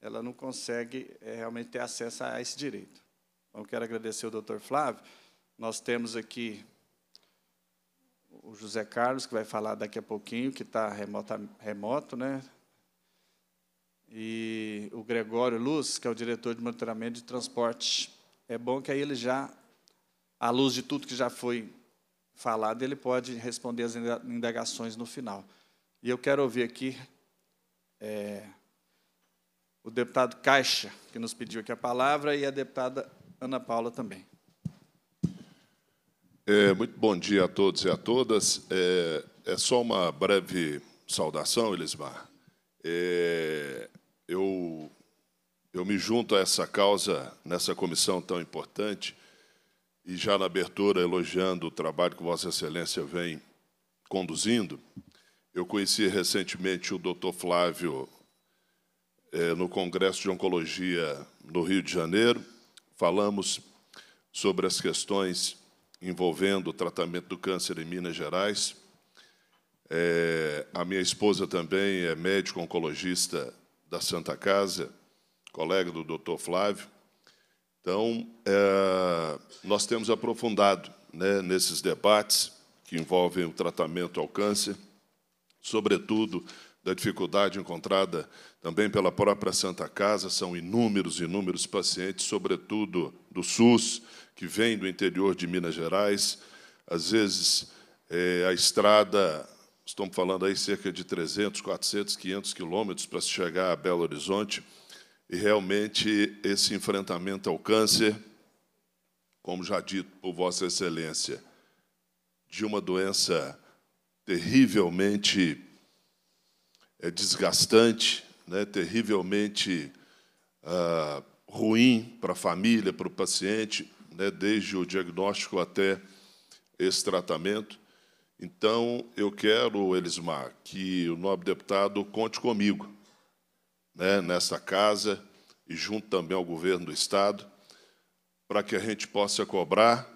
ela não consegue é, realmente ter acesso a esse direito. Então, eu quero agradecer ao doutor Flávio. Nós temos aqui o José Carlos, que vai falar daqui a pouquinho, que está remoto, né? E o Gregório Luz, que é o diretor de monitoramento de transporte é bom que aí ele já, à luz de tudo que já foi falado, ele pode responder as indagações no final. E eu quero ouvir aqui é, o deputado Caixa, que nos pediu aqui a palavra, e a deputada Ana Paula também. É, muito bom dia a todos e a todas. É, é só uma breve saudação, Elismar. É, eu eu me junto a essa causa nessa comissão tão importante e já na abertura elogiando o trabalho que Vossa Excelência vem conduzindo. Eu conheci recentemente o Dr. Flávio eh, no Congresso de Oncologia no Rio de Janeiro. Falamos sobre as questões envolvendo o tratamento do câncer em Minas Gerais. Eh, a minha esposa também é médico oncologista da Santa Casa colega do doutor Flávio. Então, é, nós temos aprofundado né, nesses debates que envolvem o tratamento ao câncer, sobretudo da dificuldade encontrada também pela própria Santa Casa, são inúmeros, inúmeros pacientes, sobretudo do SUS, que vêm do interior de Minas Gerais. Às vezes, é, a estrada, estamos falando aí cerca de 300, 400, 500 quilômetros para se chegar a Belo Horizonte, e realmente esse enfrentamento ao câncer, como já dito por Vossa Excelência, de uma doença terrivelmente é, desgastante, né, terrivelmente ah, ruim para a família, para o paciente, né, desde o diagnóstico até esse tratamento. Então, eu quero, Elismar, que o nobre deputado conte comigo né, nesta casa e junto também ao governo do Estado, para que a gente possa cobrar,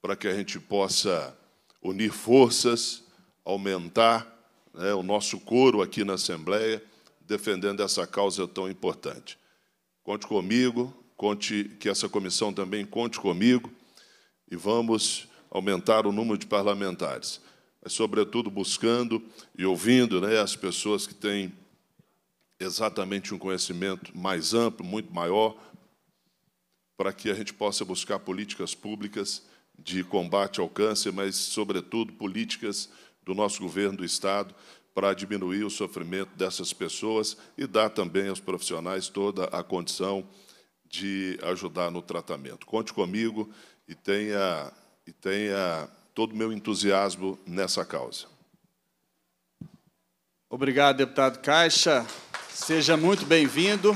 para que a gente possa unir forças, aumentar né, o nosso coro aqui na Assembleia, defendendo essa causa tão importante. Conte comigo, conte que essa comissão também conte comigo e vamos aumentar o número de parlamentares, mas, sobretudo, buscando e ouvindo né, as pessoas que têm exatamente um conhecimento mais amplo, muito maior, para que a gente possa buscar políticas públicas de combate ao câncer, mas, sobretudo, políticas do nosso governo do Estado para diminuir o sofrimento dessas pessoas e dar também aos profissionais toda a condição de ajudar no tratamento. Conte comigo e tenha, e tenha todo o meu entusiasmo nessa causa. Obrigado, deputado Caixa. Seja muito bem-vindo.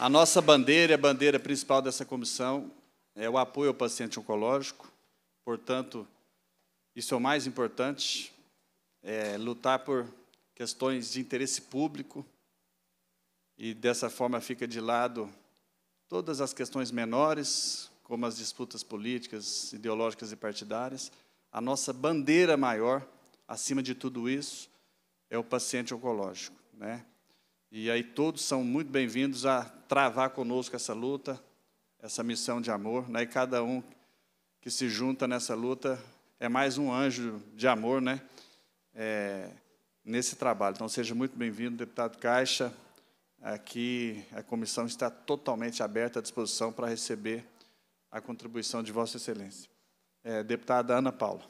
A nossa bandeira, a bandeira principal dessa comissão, é o apoio ao paciente oncológico. Portanto, isso é o mais importante, é lutar por questões de interesse público e dessa forma fica de lado todas as questões menores, como as disputas políticas, ideológicas e partidárias. A nossa bandeira maior, acima de tudo isso, é o paciente oncológico. Né? E aí todos são muito bem-vindos a travar conosco essa luta, essa missão de amor. Né? E cada um que se junta nessa luta é mais um anjo de amor né? É, nesse trabalho. Então seja muito bem-vindo, deputado Caixa. Aqui a comissão está totalmente aberta à disposição para receber a contribuição de Vossa Excelência. É, deputada Ana Paula.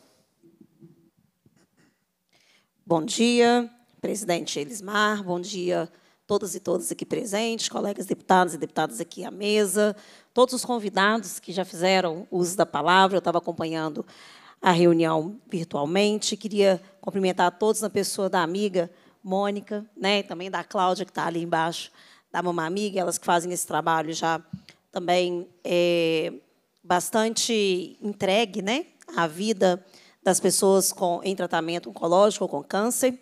Bom dia, presidente Elismar, bom dia todas e todos aqui presentes, colegas deputados e deputadas aqui à mesa, todos os convidados que já fizeram uso da palavra, eu estava acompanhando a reunião virtualmente, queria cumprimentar a todos na pessoa da amiga Mônica, né, e também da Cláudia, que está ali embaixo, da Mamá Amiga, elas que fazem esse trabalho já também é, bastante entregue né, à vida das pessoas com, em tratamento oncológico ou com câncer.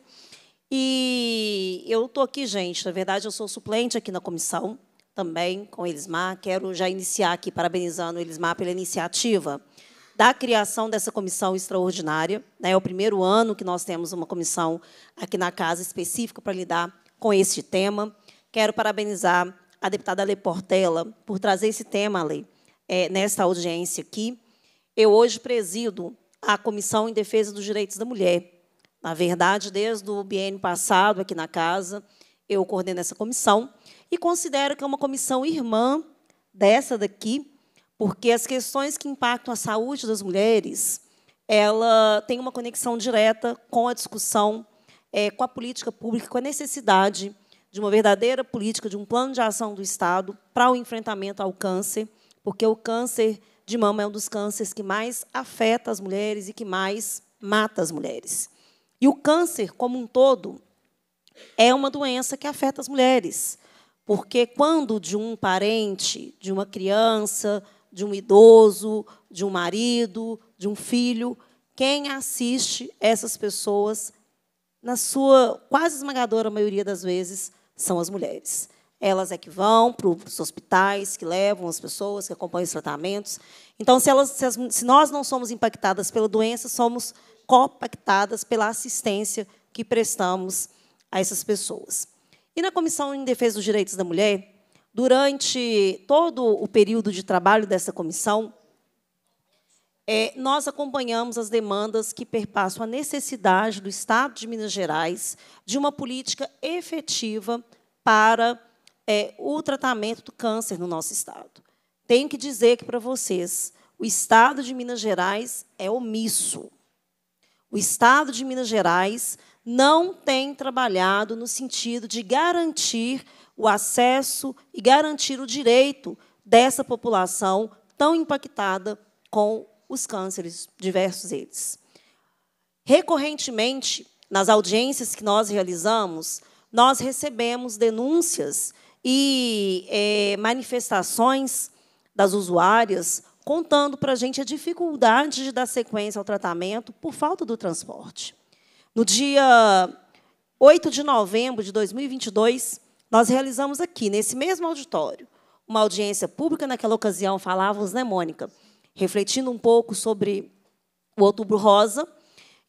E eu estou aqui, gente, na verdade, eu sou suplente aqui na comissão, também com Elismar. Quero já iniciar aqui, parabenizando o Elismar pela iniciativa da criação dessa comissão extraordinária. Né? É o primeiro ano que nós temos uma comissão aqui na casa específica para lidar com este tema. Quero parabenizar a deputada Ale Portela por trazer esse tema, Ale, é, nesta audiência aqui. Eu hoje presido à Comissão em Defesa dos Direitos da Mulher. Na verdade, desde o biênio passado, aqui na casa, eu coordeno essa comissão e considero que é uma comissão irmã dessa daqui, porque as questões que impactam a saúde das mulheres, ela tem uma conexão direta com a discussão, é, com a política pública, com a necessidade de uma verdadeira política, de um plano de ação do Estado para o enfrentamento ao câncer, porque o câncer de mama é um dos cânceres que mais afeta as mulheres e que mais mata as mulheres. E o câncer, como um todo, é uma doença que afeta as mulheres. Porque quando de um parente, de uma criança, de um idoso, de um marido, de um filho, quem assiste essas pessoas, na sua quase esmagadora maioria das vezes, são as mulheres. Elas é que vão para os hospitais, que levam as pessoas, que acompanham os tratamentos. Então, se, elas, se, as, se nós não somos impactadas pela doença, somos compactadas pela assistência que prestamos a essas pessoas. E na Comissão em Defesa dos Direitos da Mulher, durante todo o período de trabalho dessa comissão, é, nós acompanhamos as demandas que perpassam a necessidade do Estado de Minas Gerais de uma política efetiva para é, o tratamento do câncer no nosso estado. Tenho que dizer que para vocês, o estado de Minas Gerais é omisso. O estado de Minas Gerais não tem trabalhado no sentido de garantir o acesso e garantir o direito dessa população tão impactada com os cânceres, diversos eles. Recorrentemente, nas audiências que nós realizamos, nós recebemos denúncias e é, manifestações das usuárias contando para a gente a dificuldade de dar sequência ao tratamento por falta do transporte. No dia 8 de novembro de 2022, nós realizamos aqui, nesse mesmo auditório, uma audiência pública. Naquela ocasião, falávamos, né, Mônica? Refletindo um pouco sobre o Outubro Rosa.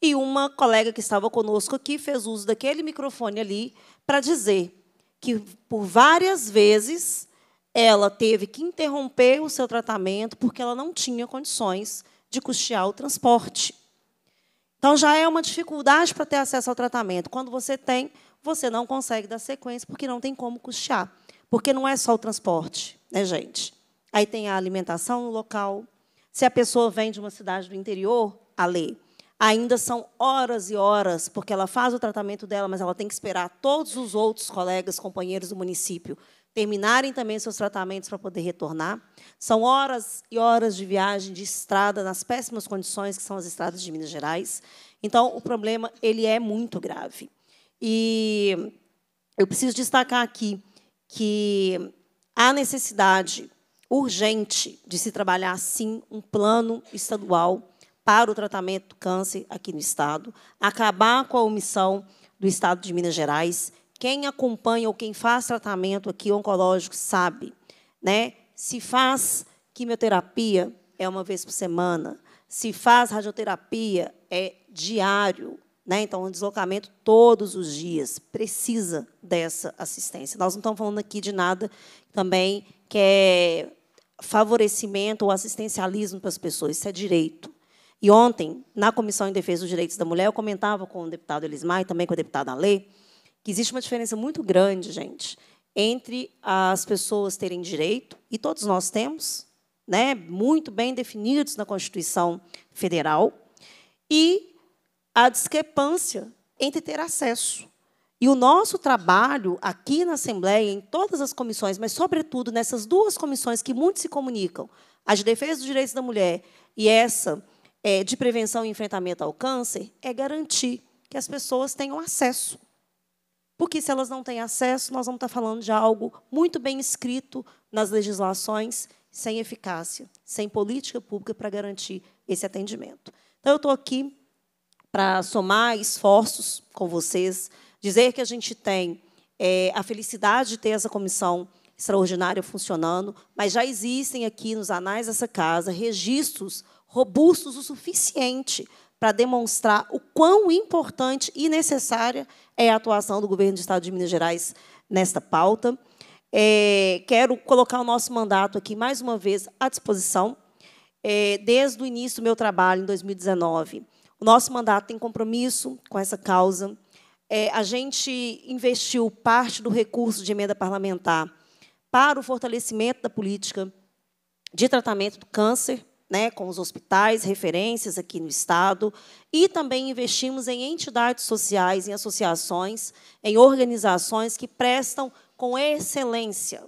E uma colega que estava conosco aqui fez uso daquele microfone ali para dizer que por várias vezes ela teve que interromper o seu tratamento porque ela não tinha condições de custear o transporte. Então já é uma dificuldade para ter acesso ao tratamento. Quando você tem, você não consegue dar sequência porque não tem como custear. Porque não é só o transporte, né, gente? Aí tem a alimentação no local. Se a pessoa vem de uma cidade do interior, a lei ainda são horas e horas, porque ela faz o tratamento dela, mas ela tem que esperar todos os outros colegas, companheiros do município terminarem também seus tratamentos para poder retornar. São horas e horas de viagem de estrada nas péssimas condições que são as estradas de Minas Gerais. Então, o problema ele é muito grave. E eu preciso destacar aqui que há necessidade urgente de se trabalhar sim um plano estadual para o tratamento do câncer aqui no Estado, acabar com a omissão do Estado de Minas Gerais. Quem acompanha ou quem faz tratamento aqui oncológico sabe, né? Se faz quimioterapia é uma vez por semana, se faz radioterapia é diário, né? Então, é um deslocamento todos os dias precisa dessa assistência. Nós não estamos falando aqui de nada também que é favorecimento ou assistencialismo para as pessoas, isso é direito. E ontem, na Comissão em Defesa dos Direitos da Mulher, eu comentava com o deputado Elismar e também com a deputada Alê, que existe uma diferença muito grande, gente, entre as pessoas terem direito, e todos nós temos, né, muito bem definidos na Constituição Federal, e a discrepância entre ter acesso. E o nosso trabalho aqui na Assembleia, em todas as comissões, mas, sobretudo, nessas duas comissões que muito se comunicam, a de defesa dos direitos da mulher e essa é, de prevenção e enfrentamento ao câncer é garantir que as pessoas tenham acesso. Porque se elas não têm acesso, nós vamos estar falando de algo muito bem escrito nas legislações, sem eficácia, sem política pública para garantir esse atendimento. Então, eu estou aqui para somar esforços com vocês, dizer que a gente tem é, a felicidade de ter essa comissão extraordinária funcionando, mas já existem aqui nos anais dessa casa registros robustos o suficiente para demonstrar o quão importante e necessária é a atuação do governo do Estado de Minas Gerais nesta pauta. É, quero colocar o nosso mandato aqui, mais uma vez, à disposição. É, desde o início do meu trabalho, em 2019, o nosso mandato tem compromisso com essa causa. É, a gente investiu parte do recurso de emenda parlamentar para o fortalecimento da política de tratamento do câncer né, com os hospitais, referências aqui no Estado, e também investimos em entidades sociais, em associações, em organizações que prestam com excelência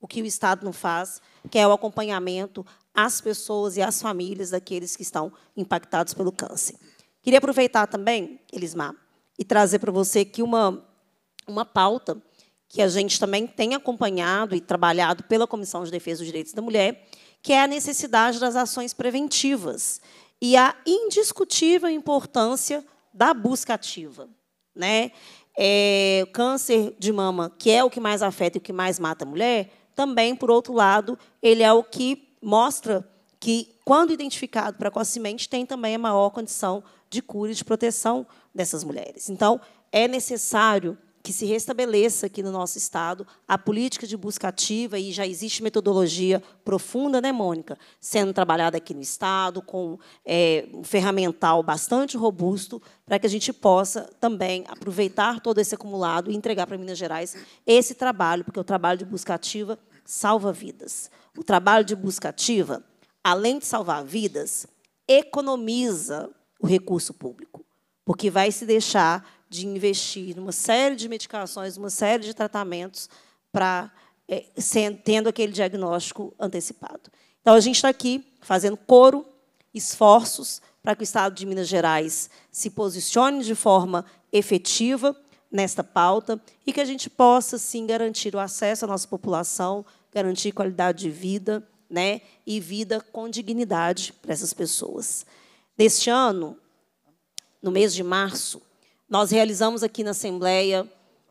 o que o Estado não faz, que é o acompanhamento às pessoas e às famílias daqueles que estão impactados pelo câncer. Queria aproveitar também, Elismar, e trazer para você aqui uma, uma pauta que a gente também tem acompanhado e trabalhado pela Comissão de Defesa dos Direitos da Mulher, que é a necessidade das ações preventivas e a indiscutível importância da busca ativa. Né? É, câncer de mama, que é o que mais afeta e o que mais mata a mulher, também, por outro lado, ele é o que mostra que, quando identificado precocemente, tem também a maior condição de cura e de proteção dessas mulheres. Então, é necessário que se restabeleça aqui no nosso Estado a política de busca ativa, e já existe metodologia profunda, né, Mônica? Sendo trabalhada aqui no Estado, com é, um ferramental bastante robusto, para que a gente possa também aproveitar todo esse acumulado e entregar para Minas Gerais esse trabalho, porque o trabalho de busca ativa salva vidas. O trabalho de busca ativa, além de salvar vidas, economiza o recurso público, porque vai se deixar de investir numa série de medicações, uma série de tratamentos para é, tendo aquele diagnóstico antecipado. Então, a gente está aqui fazendo coro, esforços para que o Estado de Minas Gerais se posicione de forma efetiva nesta pauta e que a gente possa, sim, garantir o acesso à nossa população, garantir qualidade de vida né, e vida com dignidade para essas pessoas. Neste ano, no mês de março, nós realizamos aqui na Assembleia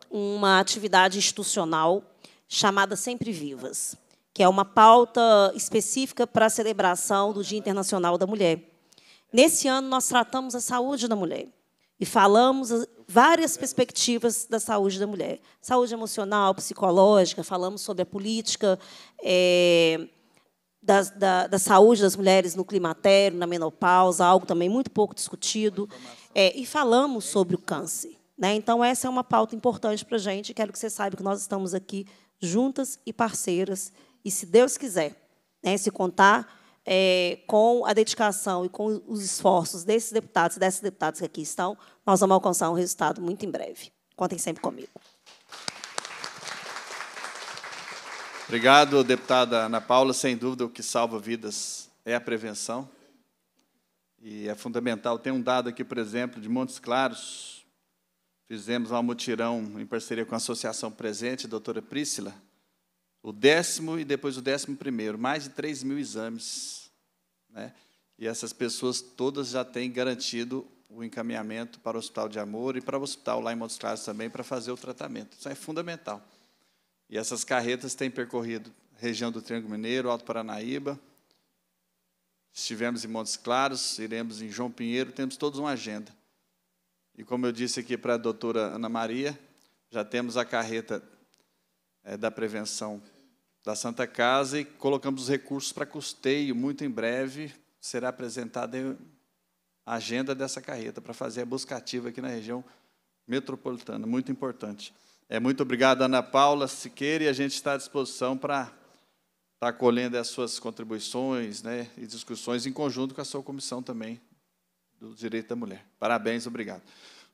uma atividade institucional chamada Sempre Vivas, que é uma pauta específica para a celebração do Dia Internacional da Mulher. Nesse ano, nós tratamos a saúde da mulher e falamos várias perspectivas da saúde da mulher. Saúde emocional, psicológica, falamos sobre a política é, da, da, da, saúde das mulheres no climatério, na menopausa, algo também muito pouco discutido é, e falamos sobre o câncer. Né? Então, essa é uma pauta importante para a gente. Quero que você saiba que nós estamos aqui juntas e parceiras. E, se Deus quiser, né, se contar é, com a dedicação e com os esforços desses deputados e dessas deputadas que aqui estão, nós vamos alcançar um resultado muito em breve. Contem sempre comigo. Obrigado, deputada Ana Paula. Sem dúvida, o que salva vidas é a prevenção. E é fundamental. Tem um dado aqui, por exemplo, de Montes Claros. Fizemos lá um mutirão em parceria com a Associação Presente, a doutora Priscila. O décimo e depois o décimo primeiro. Mais de 3 mil exames. Né? E essas pessoas todas já têm garantido o encaminhamento para o Hospital de Amor e para o hospital lá em Montes Claros também para fazer o tratamento. Isso é fundamental. E essas carretas têm percorrido região do Triângulo Mineiro, Alto Paranaíba, Estivemos em Montes Claros, iremos em João Pinheiro, temos todos uma agenda. E como eu disse aqui para a doutora Ana Maria, já temos a carreta é, da prevenção da Santa Casa e colocamos os recursos para custeio. Muito em breve será apresentada a agenda dessa carreta para fazer a busca ativa aqui na região metropolitana. Muito importante. É, muito obrigado, Ana Paula Siqueira, e a gente está à disposição para está acolhendo as suas contribuições né, e discussões em conjunto com a sua comissão também do Direito da Mulher. Parabéns, obrigado.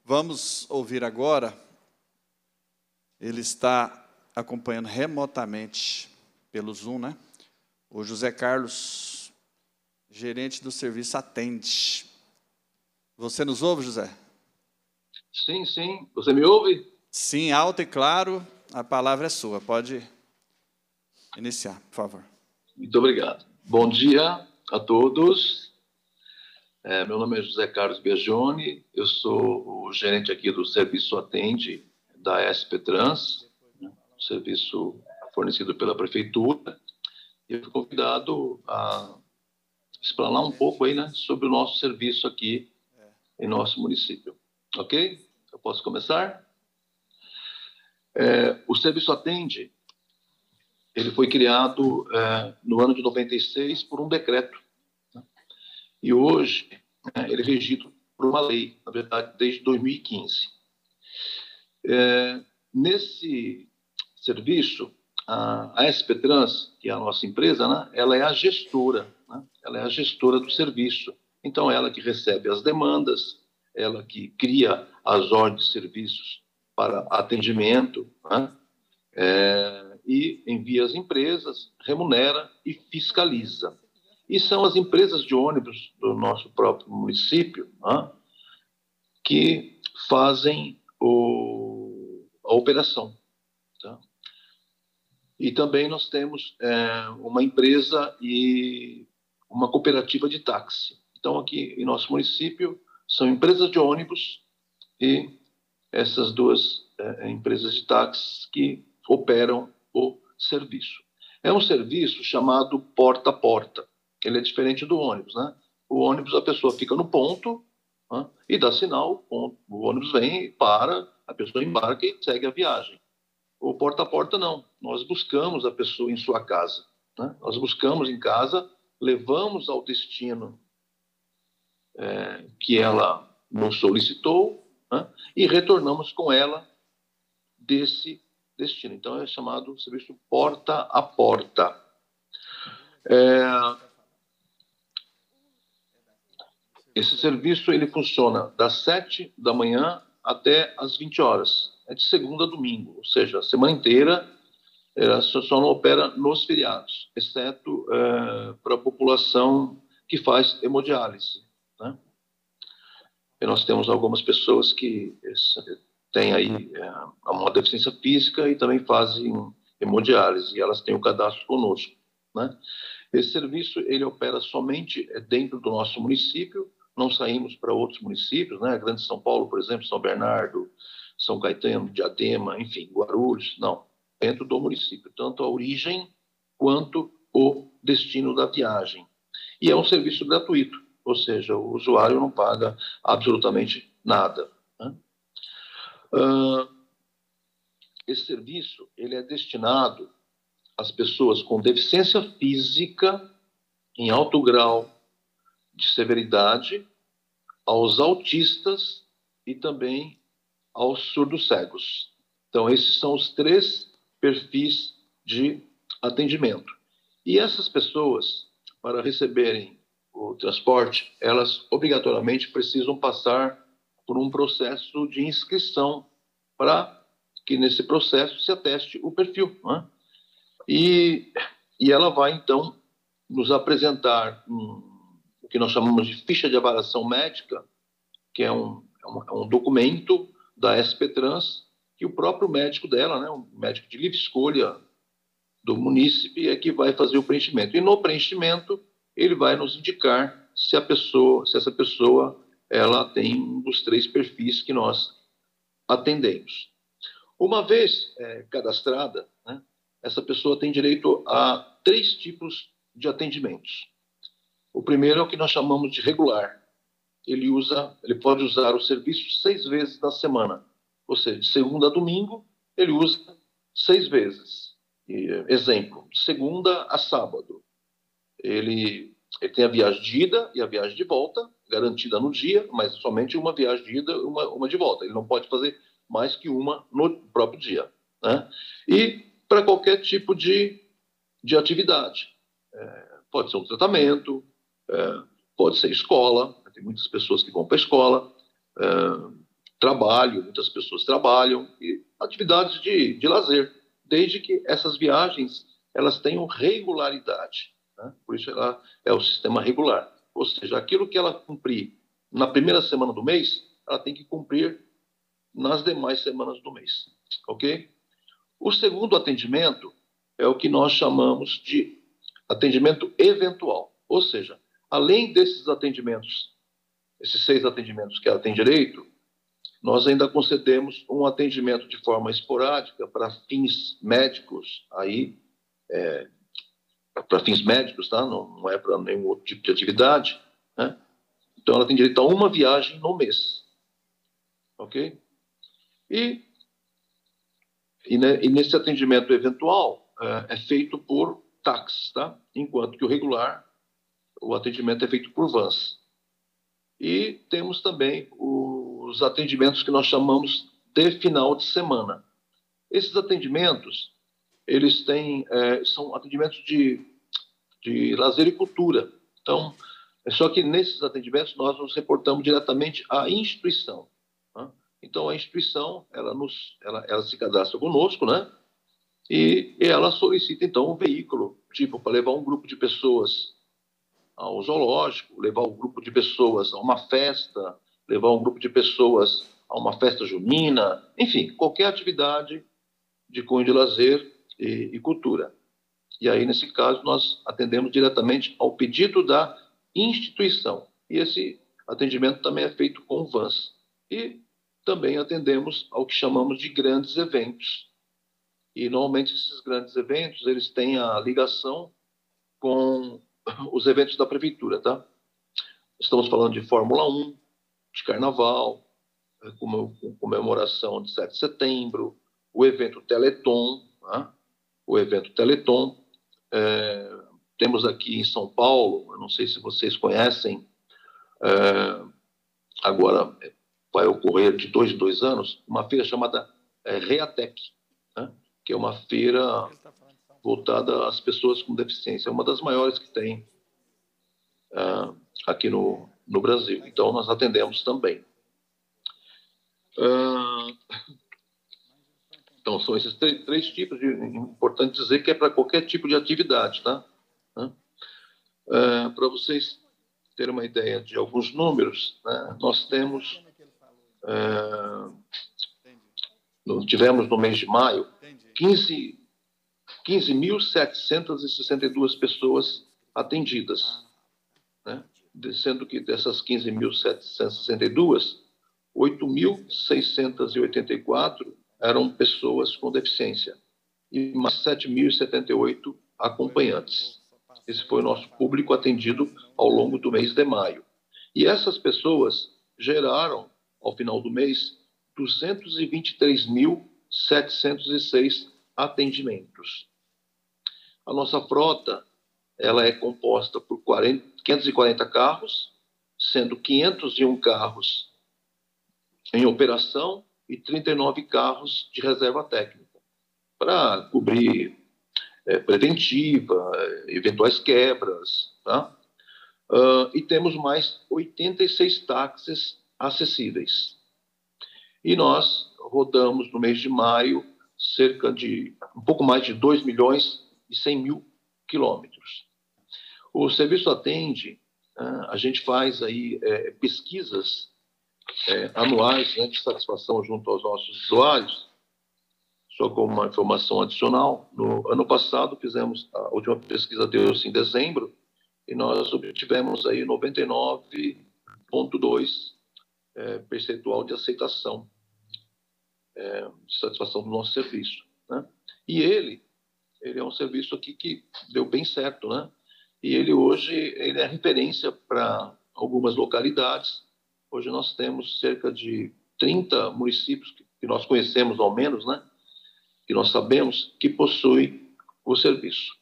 Vamos ouvir agora, ele está acompanhando remotamente pelo Zoom, né? O José Carlos, gerente do serviço Atende. Você nos ouve, José? Sim, sim. Você me ouve? Sim, alto e claro. A palavra é sua. Pode iniciar, por favor. Muito obrigado. Bom dia a todos. É, meu nome é José Carlos Bergione, eu sou o gerente aqui do Serviço Atende da SP Trans, né, um serviço fornecido pela Prefeitura. Eu fui convidado a explanar um pouco aí, né, sobre o nosso serviço aqui em nosso município. Ok? Eu posso começar? É, o serviço atende ele foi criado é, no ano de 96 por um decreto. Né? E hoje é, ele é regido por uma lei, na verdade, desde 2015. É, nesse serviço, a, a SP Trans, que é a nossa empresa, né, ela é a gestora, né? ela é a gestora do serviço. Então, ela que recebe as demandas, ela que cria as ordens de serviços para atendimento, né? é, e envia as empresas, remunera e fiscaliza. E são as empresas de ônibus do nosso próprio município né, que fazem o, a operação. Tá? E também nós temos é, uma empresa e uma cooperativa de táxi. Então, aqui em nosso município, são empresas de ônibus e essas duas é, é empresas de táxi que operam serviço. É um serviço chamado porta a porta. Ele é diferente do ônibus, né? O ônibus a pessoa fica no ponto né? e dá sinal, o ônibus vem, para, a pessoa embarca e segue a viagem. O porta a porta não. Nós buscamos a pessoa em sua casa. Né? Nós buscamos em casa, levamos ao destino é, que ela nos solicitou né? e retornamos com ela desse destino. Então, é chamado serviço porta a porta. É... Esse serviço ele funciona das 7 da manhã até as 20 horas. É de segunda a domingo, ou seja, a semana inteira ela é, só não opera nos feriados, exceto é, para a população que faz hemodiálise. Né? E nós temos algumas pessoas que têm aí uhum. é, uma deficiência física e também fazem hemodiálise, e elas têm o cadastro conosco. Né? Esse serviço ele opera somente é, dentro do nosso município, não saímos para outros municípios, né? Grande São Paulo, por exemplo, São Bernardo, São Caetano, Diadema, enfim, Guarulhos, não. Dentro do município, tanto a origem quanto o destino da viagem. E é um serviço gratuito, ou seja, o usuário não paga absolutamente nada. Ah, esse serviço ele é destinado às pessoas com deficiência física em alto grau de severidade, aos autistas e também aos surdos cegos. Então, esses são os três perfis de atendimento. E essas pessoas, para receberem o transporte, elas obrigatoriamente precisam passar por um processo de inscrição para que nesse processo se ateste o perfil. Né? E, e ela vai, então, nos apresentar um, o que nós chamamos de ficha de avaliação médica, que é um, é um, é um documento da SP Trans que o próprio médico dela, né, o um médico de livre escolha do munícipe, é que vai fazer o preenchimento. E no preenchimento, ele vai nos indicar se a pessoa, se essa pessoa ela tem um dos três perfis que nós atendemos. Uma vez é, cadastrada, né, essa pessoa tem direito a três tipos de atendimentos. O primeiro é o que nós chamamos de regular. Ele usa, ele pode usar o serviço seis vezes na semana, ou seja, de segunda a domingo ele usa seis vezes. E, exemplo, de segunda a sábado ele, ele tem a viagem de ida e a viagem de volta, garantida no dia, mas somente uma viagem de ida, uma, uma de volta. Ele não pode fazer mais que uma no próprio dia. Né? E para qualquer tipo de, de atividade. É, pode ser um tratamento, é, pode ser escola, né? tem muitas pessoas que vão para a escola, é, trabalho, muitas pessoas trabalham, e atividades de, de lazer, desde que essas viagens elas tenham regularidade. Né? Por isso ela é o sistema regular. Ou seja, aquilo que ela cumprir na primeira semana do mês, ela tem que cumprir nas demais semanas do mês, ok? O segundo atendimento é o que nós chamamos de atendimento eventual, ou seja, além desses atendimentos, esses seis atendimentos que ela tem direito, nós ainda concedemos um atendimento de forma esporádica para fins médicos, aí é, para fins médicos, tá? não, não é para nenhum outro tipo de atividade. Né? Então, ela tem direito a uma viagem no mês. Ok? E, e, né, e nesse atendimento eventual é, é feito por táxis, tá? enquanto que o regular, o atendimento é feito por vans. E temos também os atendimentos que nós chamamos de final de semana. Esses atendimentos eles têm é, são atendimentos de, de lazer e cultura. Então, é só que nesses atendimentos nós nos reportamos diretamente à instituição. Né? Então, a instituição ela nos ela, ela se cadastra conosco, né? E, e ela solicita então um veículo, tipo para levar um grupo de pessoas ao zoológico, levar um grupo de pessoas a uma festa, levar um grupo de pessoas a uma festa junina, enfim, qualquer atividade de cunho de lazer e, e Cultura. E aí, nesse caso, nós atendemos diretamente ao pedido da instituição. E esse atendimento também é feito com vans. E também atendemos ao que chamamos de grandes eventos. E normalmente esses grandes eventos, eles têm a ligação com os eventos da prefeitura, tá? Estamos falando de Fórmula 1, de carnaval, eh, comemoração de 7 de setembro, o evento Teleton, tá? o evento Teleton. É, temos aqui em São Paulo, eu não sei se vocês conhecem, é, agora vai ocorrer de dois em dois anos, uma feira chamada é, Reatec, né? que é uma feira voltada às pessoas com deficiência, é uma das maiores que tem é, aqui no, no Brasil. Então, nós atendemos também. É, então, são esses três, três tipos, de, importante dizer que é para qualquer tipo de atividade, tá? Né? para vocês terem uma ideia de alguns números, né? nós temos. É, tivemos no mês de maio 15.762 15 pessoas atendidas, né? sendo que dessas 15.762, 8.684 eram pessoas com deficiência e mais 7.078 acompanhantes. Esse foi o nosso público atendido ao longo do mês de maio. E essas pessoas geraram, ao final do mês, 223.706 atendimentos. A nossa frota ela é composta por 40, 540 carros, sendo 501 carros em operação e 39 carros de reserva técnica para cobrir é, preventiva, eventuais quebras, tá? Uh, e temos mais 86 táxis acessíveis. E nós rodamos no mês de maio cerca de um pouco mais de 2 milhões e 100 mil quilômetros. O serviço atende, uh, a gente faz aí é, pesquisas é, anuais né, de satisfação junto aos nossos usuários. Só como uma informação adicional, no ano passado fizemos a última pesquisa deu-se em dezembro e nós obtivemos aí 99,2 é, percentual de aceitação é, de satisfação do nosso serviço. Né? E ele, ele é um serviço aqui que deu bem certo, né? E ele hoje ele é referência para algumas localidades Hoje nós temos cerca de 30 municípios que nós conhecemos, ao menos, né? que nós sabemos que possui o serviço.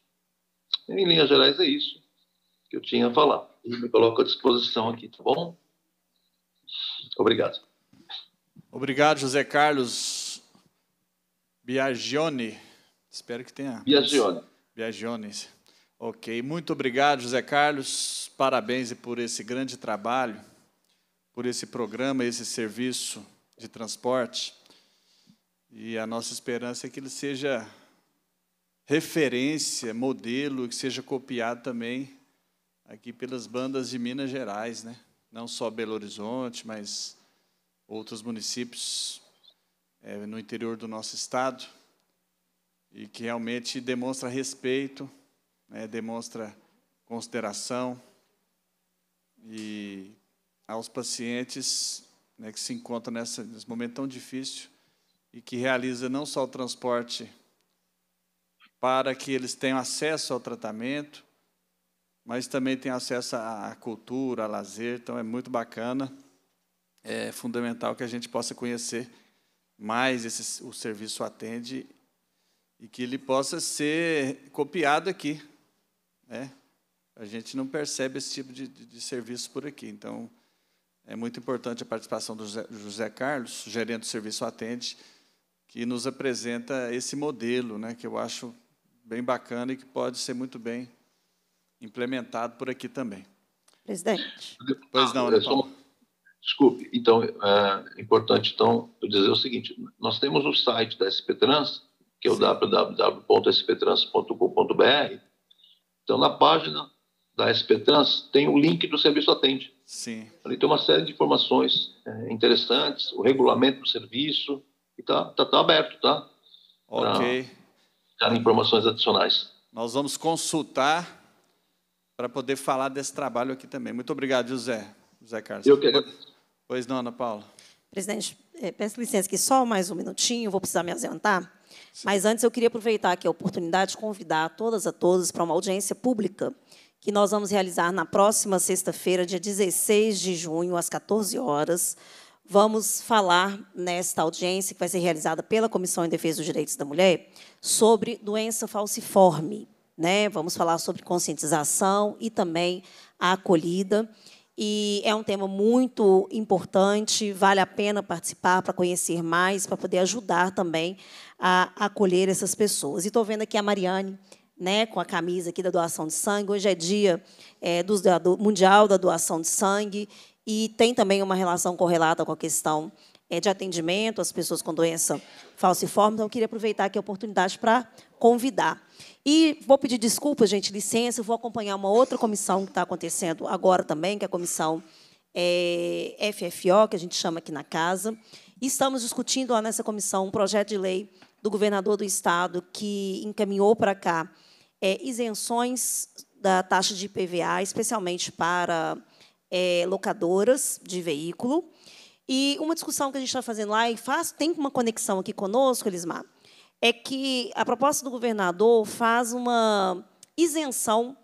Em linhas gerais, é isso que eu tinha a falar. E me coloco à disposição aqui, tá bom? Obrigado. Obrigado, José Carlos Biagione. Espero que tenha. Biagione. Biagione. Ok, muito obrigado, José Carlos. Parabéns por esse grande trabalho por esse programa, esse serviço de transporte. E a nossa esperança é que ele seja referência, modelo, que seja copiado também aqui pelas bandas de Minas Gerais, né? não só Belo Horizonte, mas outros municípios é, no interior do nosso estado, e que realmente demonstra respeito, né? demonstra consideração e aos pacientes né, que se encontram nessa, nesse momento tão difícil e que realiza não só o transporte para que eles tenham acesso ao tratamento, mas também tenham acesso à cultura, a lazer. Então, é muito bacana. É fundamental que a gente possa conhecer mais esse, o serviço atende e que ele possa ser copiado aqui. Né? A gente não percebe esse tipo de, de, de serviço por aqui. Então, é muito importante a participação do José, José Carlos, gerente do serviço Atende, que nos apresenta esse modelo, né, que eu acho bem bacana e que pode ser muito bem implementado por aqui também. Presidente. Pois não, né, ah, Paulo? Desculpe, então, é, é importante então, eu dizer o seguinte, nós temos o site da SP Trans, que é o www.sptrans.com.br, então, na página da SP Trans tem o link do serviço Atende. Sim. Ali tem uma série de informações é, interessantes, o regulamento do serviço, e tá, tá, tá aberto, tá? Ok. Para informações adicionais. Nós vamos consultar para poder falar desse trabalho aqui também. Muito obrigado, José. José Carlos. Eu quero Pois não, Ana Paula. Presidente, é, peço licença que só mais um minutinho, vou precisar me ausentar. Mas antes eu queria aproveitar aqui a oportunidade de convidar todas a todos para uma audiência pública que nós vamos realizar na próxima sexta-feira, dia 16 de junho, às 14 horas. Vamos falar nesta audiência, que vai ser realizada pela Comissão em Defesa dos Direitos da Mulher, sobre doença falciforme. Né? Vamos falar sobre conscientização e também a acolhida. E é um tema muito importante, vale a pena participar para conhecer mais, para poder ajudar também a acolher essas pessoas. E estou vendo aqui a Mariane, né, com a camisa aqui da doação de sangue. Hoje é dia é, do, mundial da doação de sangue e tem também uma relação correlata com a questão é, de atendimento às pessoas com doença falciforme. Então, eu queria aproveitar aqui a oportunidade para convidar. E vou pedir desculpas, gente, licença, vou acompanhar uma outra comissão que está acontecendo agora também, que é a comissão é, FFO, que a gente chama aqui na casa. estamos discutindo lá nessa comissão um projeto de lei do governador do Estado que encaminhou para cá é, isenções da taxa de IPVA, especialmente para é, locadoras de veículo. E uma discussão que a gente está fazendo lá, e faz, tem uma conexão aqui conosco, Elismar, é que a proposta do governador faz uma isenção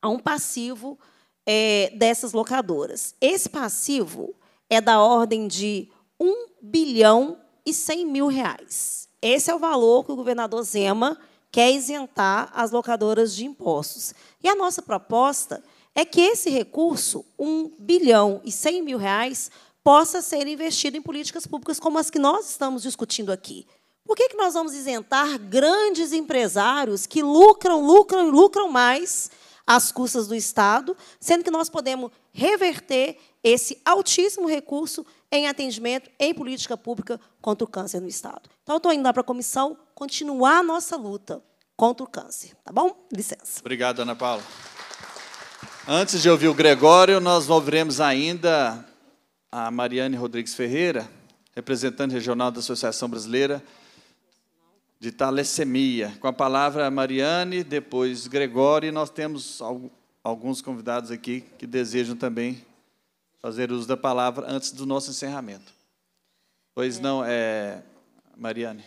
a um passivo é, dessas locadoras. Esse passivo é da ordem de 1 bilhão e 100 mil reais. Esse é o valor que o governador Zema quer isentar as locadoras de impostos. E a nossa proposta é que esse recurso, 1 bilhão e 100 mil reais, possa ser investido em políticas públicas como as que nós estamos discutindo aqui. Por que, que nós vamos isentar grandes empresários que lucram, lucram e lucram mais às custas do Estado, sendo que nós podemos reverter esse altíssimo recurso em atendimento, em política pública contra o câncer no Estado. Então, eu estou indo lá para a comissão continuar a nossa luta contra o câncer. Tá bom? Licença. Obrigado, Ana Paula. Antes de ouvir o Gregório, nós ouviremos ainda a Mariane Rodrigues Ferreira, representante regional da Associação Brasileira de Talassemia. Com a palavra Mariane, depois Gregório, e nós temos alguns convidados aqui que desejam também fazer uso da palavra antes do nosso encerramento. Pois é. não, é, Mariane.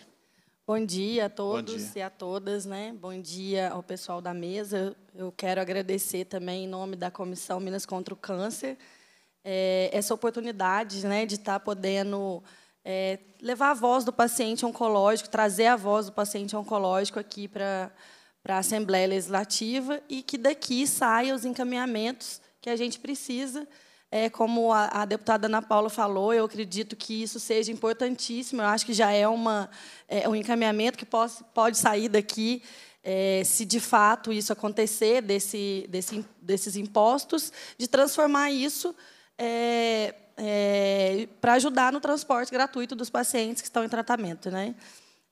Bom dia a todos dia. e a todas, né? Bom dia ao pessoal da mesa. Eu quero agradecer também em nome da Comissão Minas contra o Câncer é, essa oportunidade, né, de estar tá podendo é, levar a voz do paciente oncológico, trazer a voz do paciente oncológico aqui para para a Assembleia Legislativa e que daqui saiam os encaminhamentos que a gente precisa é, como a, a, deputada Ana Paula falou, eu acredito que isso seja importantíssimo. Eu acho que já é, uma, é, um encaminhamento que pode, pode sair daqui é, se de fato isso acontecer, desse, desse, desses impostos, de transformar isso é, é, para ajudar no transporte gratuito dos pacientes que estão em tratamento. Né?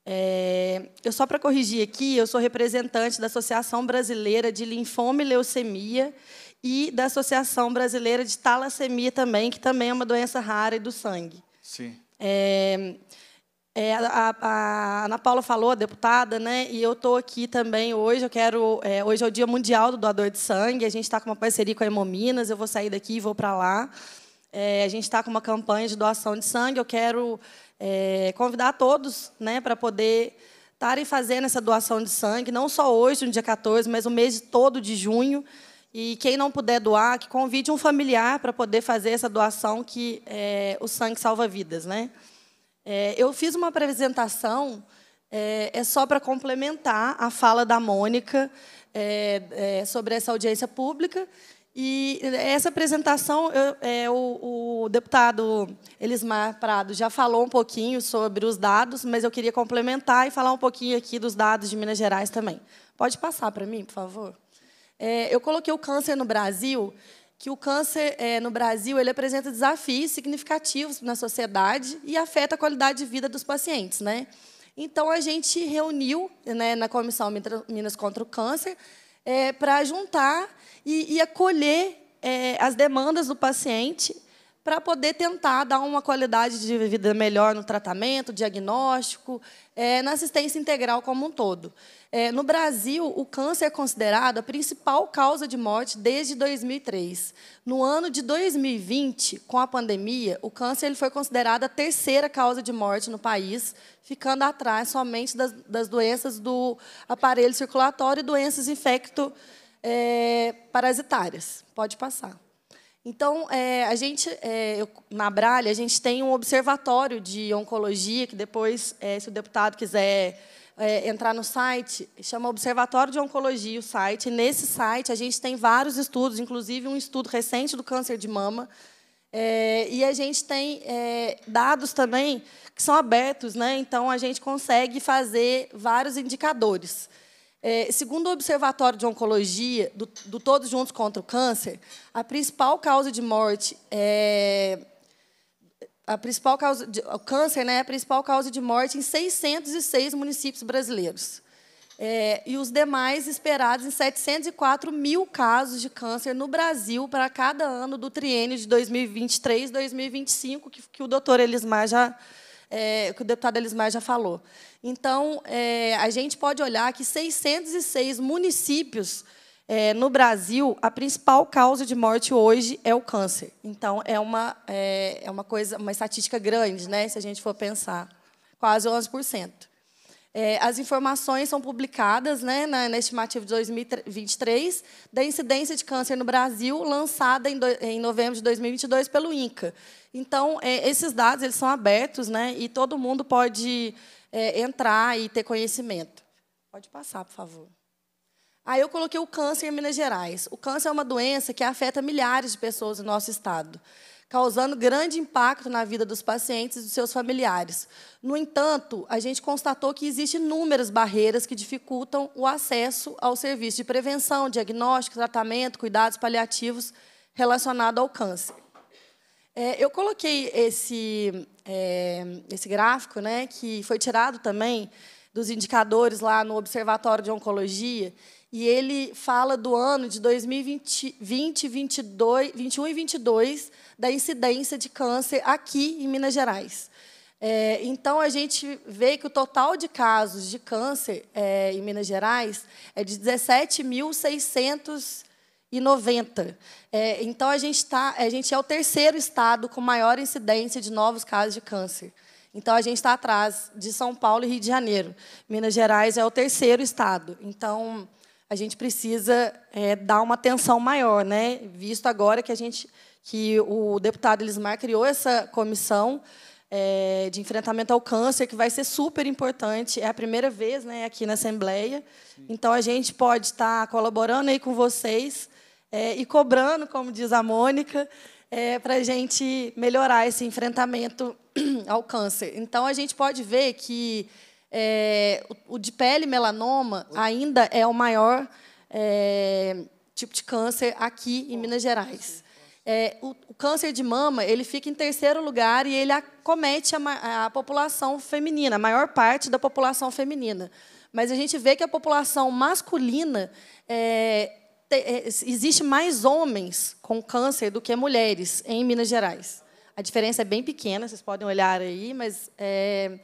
É, eu só para corrigir aqui, eu sou representante da Associação Brasileira de Linfoma e Leucemia e da Associação Brasileira de Talassemia também, que também é uma doença rara e do sangue. Sim. É, é, a, a, Ana Paula falou, a deputada, né? E eu estou aqui também hoje. Eu quero. É, hoje é o Dia Mundial do Doador de Sangue. A gente está com uma parceria com a Hemominas. Eu vou sair daqui e vou para lá. É, a gente está com uma campanha de doação de sangue. Eu quero é, convidar todos, né, para poder estarem fazendo essa doação de sangue, não só hoje, no dia 14, mas o mês todo de junho. E quem não puder doar, que convide um familiar para poder fazer essa doação, que é, o sangue salva vidas. Né? É, eu fiz uma apresentação, é, é só para complementar a fala da Mônica sobre essa audiência pública. E essa apresentação, eu, é, o, o, deputado Elismar Prado já falou um pouquinho sobre os dados, mas eu queria complementar e falar um pouquinho aqui dos dados de Minas Gerais também. Pode passar para mim, por favor? É, eu coloquei o câncer no Brasil, que o câncer é, no Brasil ele apresenta desafios significativos na sociedade e afeta a qualidade de vida dos pacientes, né? Então a gente reuniu né, na comissão Minas contra o Câncer é, para juntar e, e acolher é, as demandas do paciente para poder tentar dar uma qualidade de vida melhor no tratamento, diagnóstico, é, na assistência integral como um todo. É, no Brasil, o câncer é considerado a principal causa de morte desde 2003. No ano de 2020, com a pandemia, o câncer ele foi considerado a terceira causa de morte no país, ficando atrás somente das, das doenças do aparelho circulatório e doenças infecto-parasitárias. É, Pode passar. Então, é, a gente, é, eu, na Bralha, a gente tem um observatório de oncologia, que depois, é, se o deputado quiser é, entrar no site, chama Observatório de Oncologia, o site. E nesse site, a gente tem vários estudos, inclusive um estudo recente do câncer de mama. É, e a gente tem é, dados também que são abertos, né? então a gente consegue fazer vários indicadores. É, segundo o Observatório de Oncologia, do, do, Todos Juntos contra o Câncer, a principal causa de morte é. A principal causa de, o câncer né, é a principal causa de morte em 606 municípios brasileiros. É, e os demais esperados em 704 mil casos de câncer no Brasil para cada ano do triênio de 2023-2025, que, que o doutor Elismar já, é, que o deputado Elismar já falou. Então, é, a gente pode olhar que 606 municípios é, no Brasil, a principal causa de morte hoje é o câncer. Então, é uma, é, é uma coisa, uma estatística grande, né, se a gente for pensar. Quase 11%. É, as informações são publicadas né, na, na, estimativa de 2023 da incidência de câncer no Brasil, lançada em, do, em novembro de 2022 pelo INCA. Então, é, esses dados eles são abertos né, e todo mundo pode é, entrar e ter conhecimento. Pode passar, por favor. Aí eu coloquei o câncer em Minas Gerais. O câncer é uma doença que afeta milhares de pessoas no nosso estado causando grande impacto na vida dos pacientes e dos seus familiares. No entanto, a gente constatou que existem inúmeras barreiras que dificultam o acesso ao serviço de prevenção, diagnóstico, tratamento, cuidados paliativos relacionados ao câncer. É, eu coloquei esse, é, esse gráfico, né, que foi tirado também dos indicadores lá no Observatório de Oncologia, e ele fala do ano de 2020, 20, 22, 21 e 22 da incidência de câncer aqui em Minas Gerais. É, então, a gente vê que o total de casos de câncer é, em Minas Gerais é de 17.690. É, então, a gente, tá, a gente é o terceiro estado com maior incidência de novos casos de câncer. Então, a gente está atrás de São Paulo e Rio de Janeiro. Minas Gerais é o terceiro estado. Então, a gente precisa é, dar uma atenção maior, né? Visto agora que a gente, que o deputado Elismar criou essa comissão é, de enfrentamento ao câncer, que vai ser super importante. É a primeira vez, né, aqui na Assembleia. Sim. Então a gente pode estar colaborando aí com vocês é, e cobrando, como diz a Mônica, é, para a gente melhorar esse enfrentamento ao câncer. Então a gente pode ver que é, o, o, de pele melanoma ainda é o maior é, tipo de câncer aqui em Minas Gerais. É, o, o, câncer de mama ele fica em terceiro lugar e ele acomete a, a população feminina, a maior parte da população feminina. Mas a gente vê que a população masculina é, é, existe mais homens com câncer do que mulheres em Minas Gerais. A diferença é bem pequena, vocês podem olhar aí, mas é,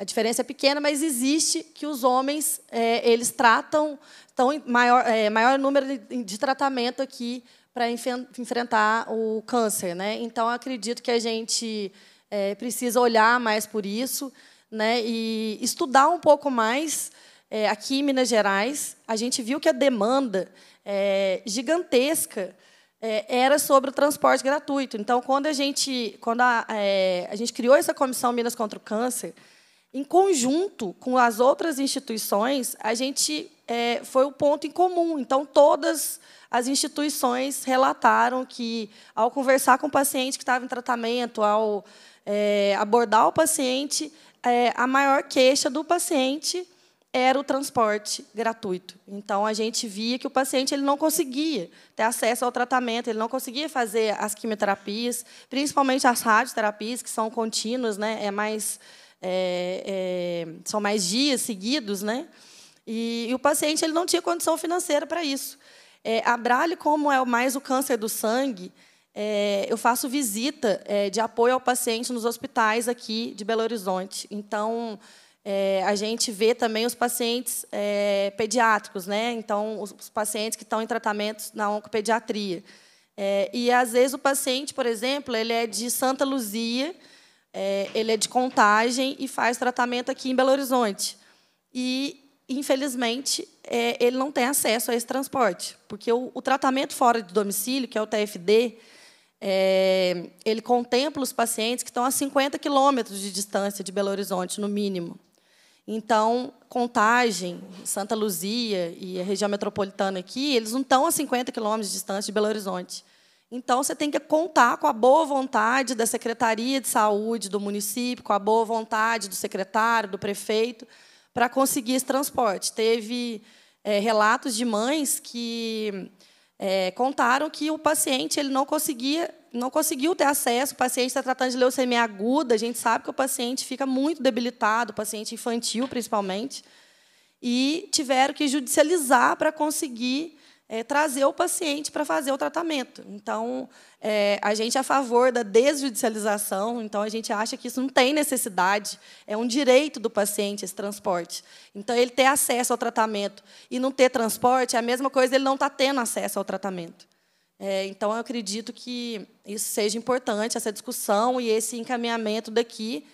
a diferença é pequena, mas existe que os homens é, eles tratam tão maior, é, maior número de tratamento aqui para enf enfrentar o câncer, né? Então acredito que a gente é, precisa olhar mais por isso, né? E estudar um pouco mais é, aqui em Minas Gerais. A gente viu que a demanda é, gigantesca é, era sobre o transporte gratuito. Então quando a gente quando a, a gente criou essa comissão Minas contra o Câncer em conjunto com as outras instituições, a gente é, foi o um ponto em comum. Então, todas as instituições relataram que, ao conversar com o paciente que estava em tratamento, ao é, abordar o paciente, é, a maior queixa do paciente era o transporte gratuito. Então a gente via que o paciente ele não conseguia ter acesso ao tratamento, ele não conseguia fazer as quimioterapias, principalmente as radioterapias que são contínuas, né? É mais é, é, são mais dias seguidos, né? E, e, o paciente ele não tinha condição financeira para isso. É, a Brale, como é mais o câncer do sangue, é, eu faço visita é, de apoio ao paciente nos hospitais aqui de Belo Horizonte. Então, é, a gente vê também os pacientes é, pediátricos, né? Então, os, os pacientes que estão em tratamentos na oncopediatria. É, e às vezes o paciente, por exemplo, ele é de Santa Luzia, é, ele é de contagem e faz tratamento aqui em Belo Horizonte. E, infelizmente, é, ele não tem acesso a esse transporte, porque o, o, tratamento fora de domicílio, que é o TFD, é, ele contempla os pacientes que estão a 50 quilômetros de distância de Belo Horizonte, no mínimo. Então, Contagem, Santa Luzia e a região metropolitana aqui, eles não estão a 50 quilômetros de distância de Belo Horizonte. Então, você tem que contar com a boa vontade da Secretaria de Saúde do município, com a boa vontade do secretário, do prefeito, para conseguir esse transporte. Teve é, relatos de mães que é, contaram que o paciente ele não conseguia, não conseguiu ter acesso. O paciente está tratando de leucemia aguda. A gente sabe que o paciente fica muito debilitado, o paciente infantil principalmente, e tiveram que judicializar para conseguir é, trazer o paciente para fazer o tratamento. Então, é, a gente é a favor da desjudicialização, então a gente acha que isso não tem necessidade, é um direito do paciente esse transporte. Então, ele ter acesso ao tratamento e não ter transporte é a mesma coisa, ele não está tendo acesso ao tratamento. É, então, eu acredito que isso seja importante, essa discussão e esse encaminhamento daqui,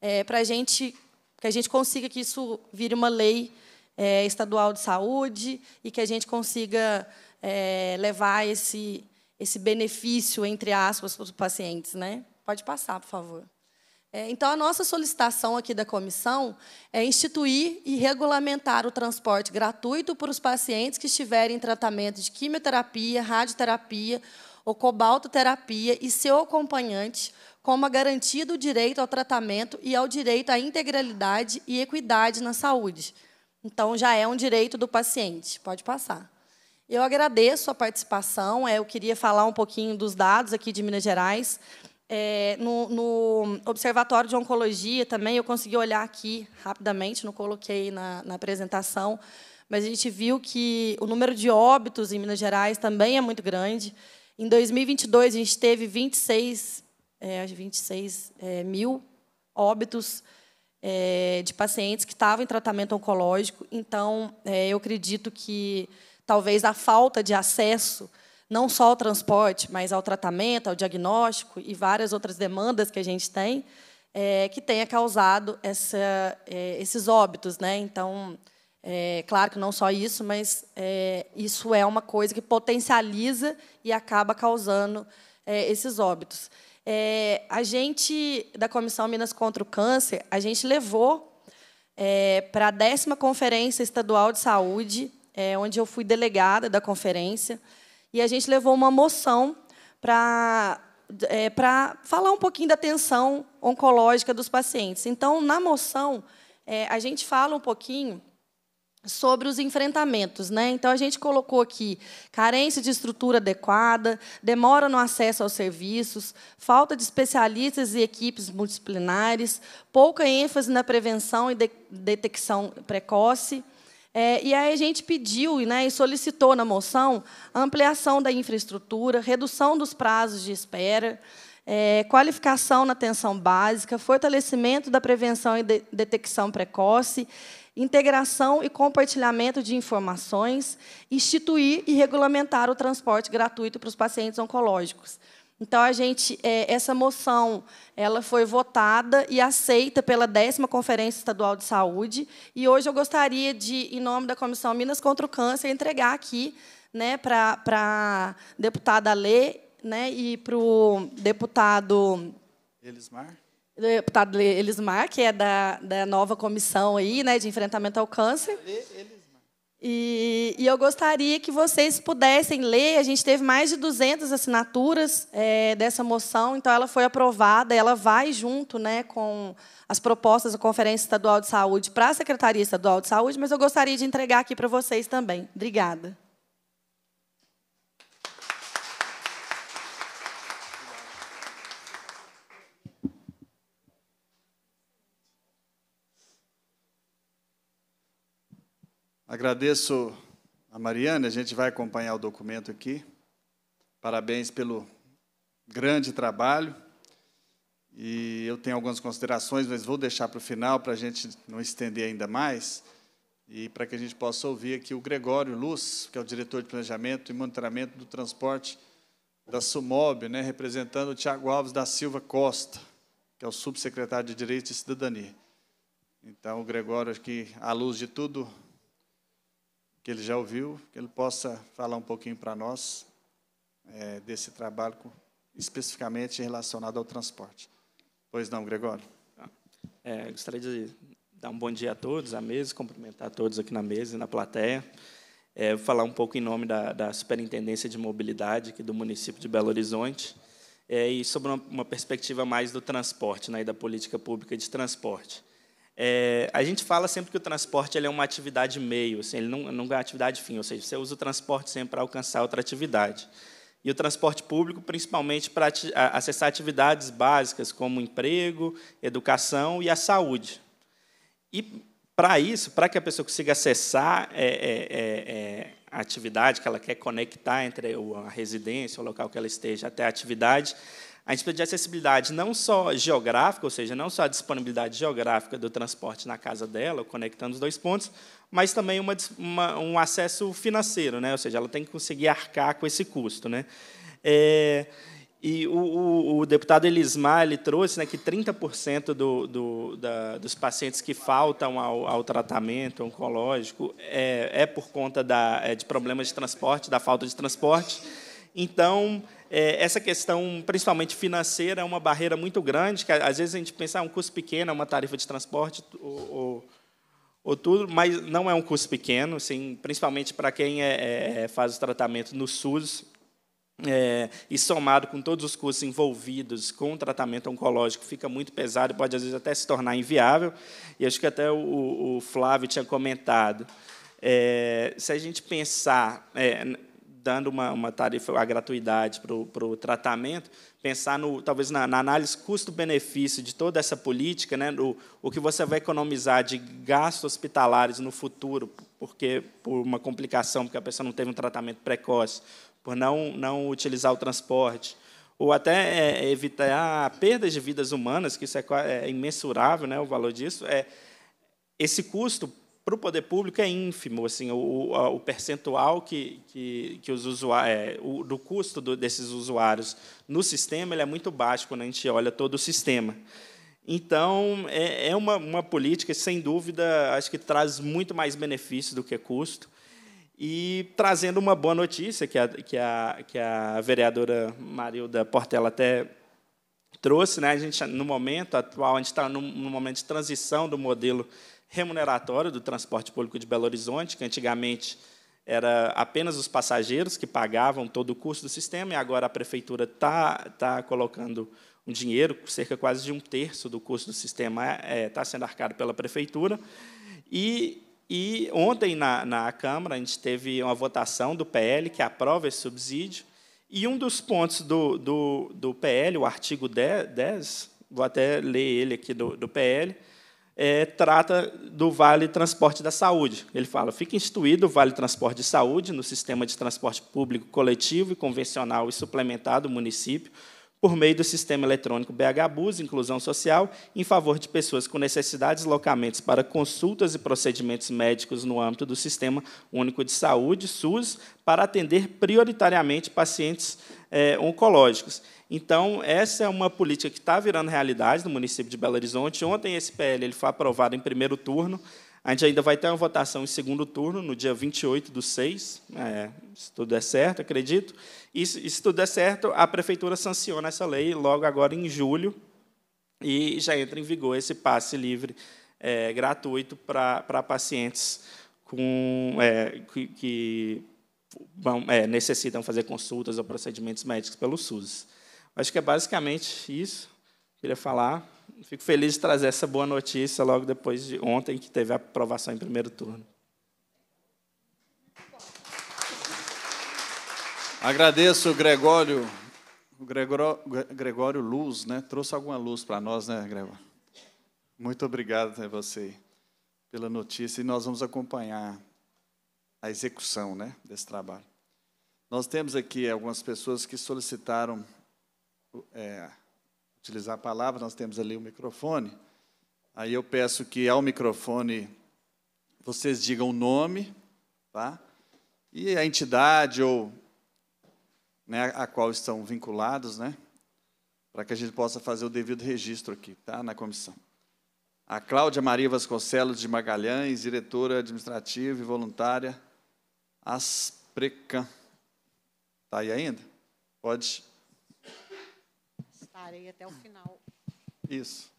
é, para a gente, que a gente consiga que isso vire uma lei é, estadual de saúde e que a gente consiga é, levar esse, esse benefício, entre aspas, para os pacientes. Né? Pode passar, por favor. É, então, a nossa solicitação aqui da comissão é instituir e regulamentar o transporte gratuito para os pacientes que estiverem em tratamento de quimioterapia, radioterapia ou cobaltoterapia e seu acompanhante, como a garantia do direito ao tratamento e ao direito à integralidade e equidade na saúde. Então, já é um direito do paciente. Pode passar. Eu agradeço a participação. É, eu queria falar um pouquinho dos dados aqui de Minas Gerais. É, no, no Observatório de Oncologia também, eu consegui olhar aqui rapidamente, não coloquei na, na apresentação, mas a gente viu que o número de óbitos em Minas Gerais também é muito grande. Em 2022, a gente teve 26, é, 26 é, mil óbitos é, de pacientes que estavam em tratamento oncológico. Então, é, eu acredito que talvez a falta de acesso, não só ao transporte, mas ao tratamento, ao diagnóstico e várias outras demandas que a gente tem, é, que tenha causado essa, é, esses óbitos. Né? Então, é, claro que não só isso, mas é, isso é uma coisa que potencializa e acaba causando é, esses óbitos. É, a gente, da Comissão Minas contra o Câncer, a gente levou é, para a décima Conferência Estadual de Saúde, é, onde eu fui delegada da conferência, e a gente levou uma moção para é, para falar um pouquinho da atenção oncológica dos pacientes. Então, na moção, é, a gente fala um pouquinho sobre os enfrentamentos, né? Então a gente colocou aqui carência de estrutura adequada, demora no acesso aos serviços, falta de especialistas e equipes multidisciplinares, pouca ênfase na prevenção e de detecção precoce. É, e aí a gente pediu né, e solicitou na moção ampliação da infraestrutura, redução dos prazos de espera, é, qualificação na atenção básica, fortalecimento da prevenção e de detecção precoce integração e compartilhamento de informações, instituir e regulamentar o transporte gratuito para os pacientes oncológicos. Então, a gente, é, essa moção ela foi votada e aceita pela 10 Conferência Estadual de Saúde. E hoje eu gostaria de, em nome da Comissão Minas contra o Câncer, entregar aqui né, para a deputada Lê né, e para o deputado Elismar deputado Elismar, que é da, da nova comissão aí, né, de enfrentamento ao câncer. E, e eu gostaria que vocês pudessem ler. A gente teve mais de 200 assinaturas é, dessa moção, então ela foi aprovada. Ela vai junto né, com as propostas da Conferência Estadual de Saúde para a Secretaria Estadual de Saúde, mas eu gostaria de entregar aqui para vocês também. Obrigada. Agradeço a Mariana, a gente vai acompanhar o documento aqui. Parabéns pelo grande trabalho. E eu tenho algumas considerações, mas vou deixar para o final para a gente não estender ainda mais e para que a gente possa ouvir aqui o Gregório Luz, que é o diretor de planejamento e monitoramento do transporte da Sumob, né, representando o Tiago Alves da Silva Costa, que é o subsecretário de Direito e Cidadania. Então, o Gregório que, à luz de tudo que ele já ouviu, que ele possa falar um pouquinho para nós é, desse trabalho especificamente relacionado ao transporte. Pois não, Gregório? Tá. É, gostaria de dar um bom dia a todos, à mesa, cumprimentar a todos aqui na mesa e na plateia. É, vou falar um pouco em nome da, da, Superintendência de Mobilidade aqui do município de Belo Horizonte é, e sobre uma, uma, perspectiva mais do transporte né, e da política pública de transporte. É, a gente fala sempre que o transporte é uma atividade meio, assim, ele não, não é uma atividade fim, ou seja, você usa o transporte sempre para alcançar outra atividade. E o transporte público, principalmente para ati acessar atividades básicas como emprego, educação e a saúde. E para isso, para que a pessoa consiga acessar é é, é, é, a atividade que ela quer conectar entre a residência, o local que ela esteja, até a atividade, a gente precisa de acessibilidade não só geográfica, ou seja, não só a disponibilidade geográfica do transporte na casa dela, conectando os dois pontos, mas também uma, uma, um acesso financeiro, né? ou seja, ela tem que conseguir arcar com esse custo. Né? É, e o, o, o, deputado Elismar ele trouxe né, que 30% do, do, da, dos pacientes que faltam ao, ao tratamento oncológico é, é por conta da, é de problemas de transporte, da falta de transporte. Então, é, essa questão, principalmente financeira, é uma barreira muito grande, que às vezes a gente pensa ah, um custo pequeno, é uma tarifa de transporte ou, ou, ou, tudo, mas não é um custo pequeno, assim, principalmente para quem é, é, é, faz o tratamento no SUS, é, e somado com todos os custos envolvidos com o tratamento oncológico, fica muito pesado, pode às vezes até se tornar inviável. E acho que até o, o Flávio tinha comentado. É, se a gente pensar é, dando uma, uma tarifa, a gratuidade para o tratamento, pensar no, talvez na, na análise custo-benefício de toda essa política, né, no, o que você vai economizar de gastos hospitalares no futuro, porque por uma complicação, porque a pessoa não teve um tratamento precoce, por não, não utilizar o transporte, ou até é, evitar perda de vidas humanas, que isso é, é imensurável, né, o valor disso, é, esse custo para o poder público é ínfimo assim o, o percentual que, que, que os usuários é, o, do custo do, desses usuários no sistema ele é muito baixo quando a gente olha todo o sistema então é, é uma, uma política sem dúvida acho que traz muito mais benefício do que custo e trazendo uma boa notícia que a, que a, que a vereadora Marilda Portela até trouxe né a gente no momento atual a gente está no momento de transição do modelo remuneratório do transporte público de Belo Horizonte, que antigamente era apenas os passageiros que pagavam todo o custo do sistema, e agora a prefeitura está tá colocando um dinheiro, cerca quase de um terço do custo do sistema está é, é tá sendo arcado pela prefeitura. E, e ontem, na, na Câmara, a gente teve uma votação do PL que aprova esse subsídio, e um dos pontos do, do, do PL, o artigo 10, 10, vou até ler ele aqui do, do PL, é, trata do Vale Transporte da Saúde. Ele fala: fica instituído o Vale Transporte de Saúde no sistema de transporte público coletivo e convencional e suplementado do município por meio do sistema eletrônico BH Bus inclusão social, em favor de pessoas com necessidades, locamentos para consultas e procedimentos médicos no âmbito do Sistema Único de Saúde, SUS, para atender prioritariamente pacientes é, oncológicos. Então, essa é uma política que está virando realidade no município de Belo Horizonte. Ontem, esse PL ele foi aprovado em primeiro turno. A gente ainda vai ter uma votação em segundo turno, no dia 28 do 6, é, se tudo der certo, acredito. E se, se tudo der certo, a prefeitura sanciona essa lei logo agora em julho, e já entra em vigor esse passe livre é, gratuito para pacientes com, é, que, que bom, é, necessitam fazer consultas ou procedimentos médicos pelo SUS. Acho que é basicamente isso que eu queria falar. Fico feliz de trazer essa boa notícia logo depois de ontem, que teve a aprovação em primeiro turno. Agradeço Gregório, o Gregório Luz, né? Trouxe alguma luz para nós, né, Gregório? Muito obrigado a você pela notícia e nós vamos acompanhar a execução, né, desse trabalho. Nós temos aqui algumas pessoas que solicitaram é, utilizar a palavra, nós temos ali o microfone. Aí eu peço que ao microfone vocês digam o nome, tá? E a entidade ou né, a qual estão vinculados, né? Para que a gente possa fazer o devido registro aqui, tá? Na comissão. A Cláudia Maria Vasconcelos de Magalhães, diretora administrativa e voluntária, Asprecan. Está aí ainda? Pode Parei até o final. Isso.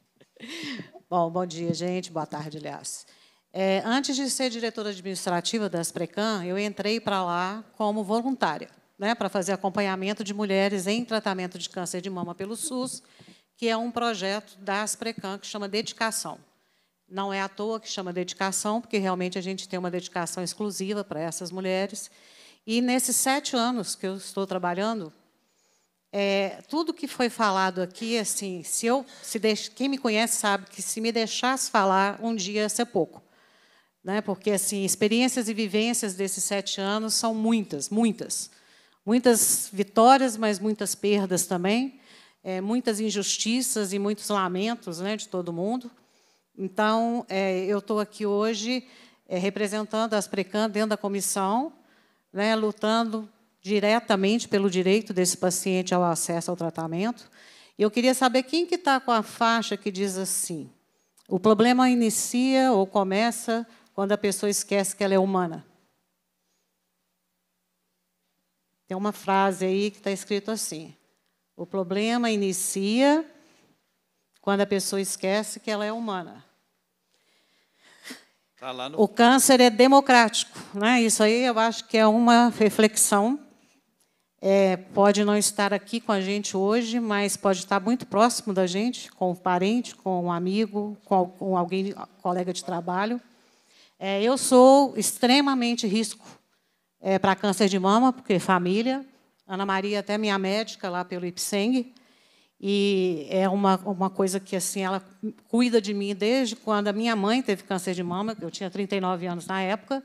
Bom, bom dia, gente. Boa tarde, aliás. É, antes de ser diretora administrativa das Precam, eu entrei para lá como voluntária, né, para fazer acompanhamento de mulheres em tratamento de câncer de mama pelo SUS, que é um projeto das Precam que chama Dedicação. Não é à toa que chama dedicação, porque realmente a gente tem uma dedicação exclusiva para essas mulheres. E nesses sete anos que eu estou trabalhando, é, tudo que foi falado aqui, assim, se eu, se quem me conhece sabe que se me deixasse falar um dia ia ser pouco, né? Porque assim, experiências e vivências desses sete anos são muitas, muitas, muitas vitórias, mas muitas perdas também, é, muitas injustiças e muitos lamentos, né, de todo mundo. Então, é, eu estou aqui hoje é, representando as Precan dentro da comissão, né, lutando diretamente pelo direito desse paciente ao acesso ao tratamento. E eu queria saber quem que está com a faixa que diz assim, o problema inicia ou começa quando a pessoa esquece que ela é humana. Tem uma frase aí que está escrito assim, o problema inicia quando a pessoa esquece que ela é humana. Tá no... O câncer é democrático. Né? Isso aí eu acho que é uma reflexão é, pode não estar aqui com a gente hoje, mas pode estar muito próximo da gente, com um parente, com um amigo, com, com alguém, colega de trabalho. É, eu sou extremamente risco é, para câncer de mama, porque família. Ana Maria até minha médica lá pelo IPSENG. E é uma, uma coisa que assim ela cuida de mim desde quando a minha mãe teve câncer de mama, eu tinha 39 anos na época.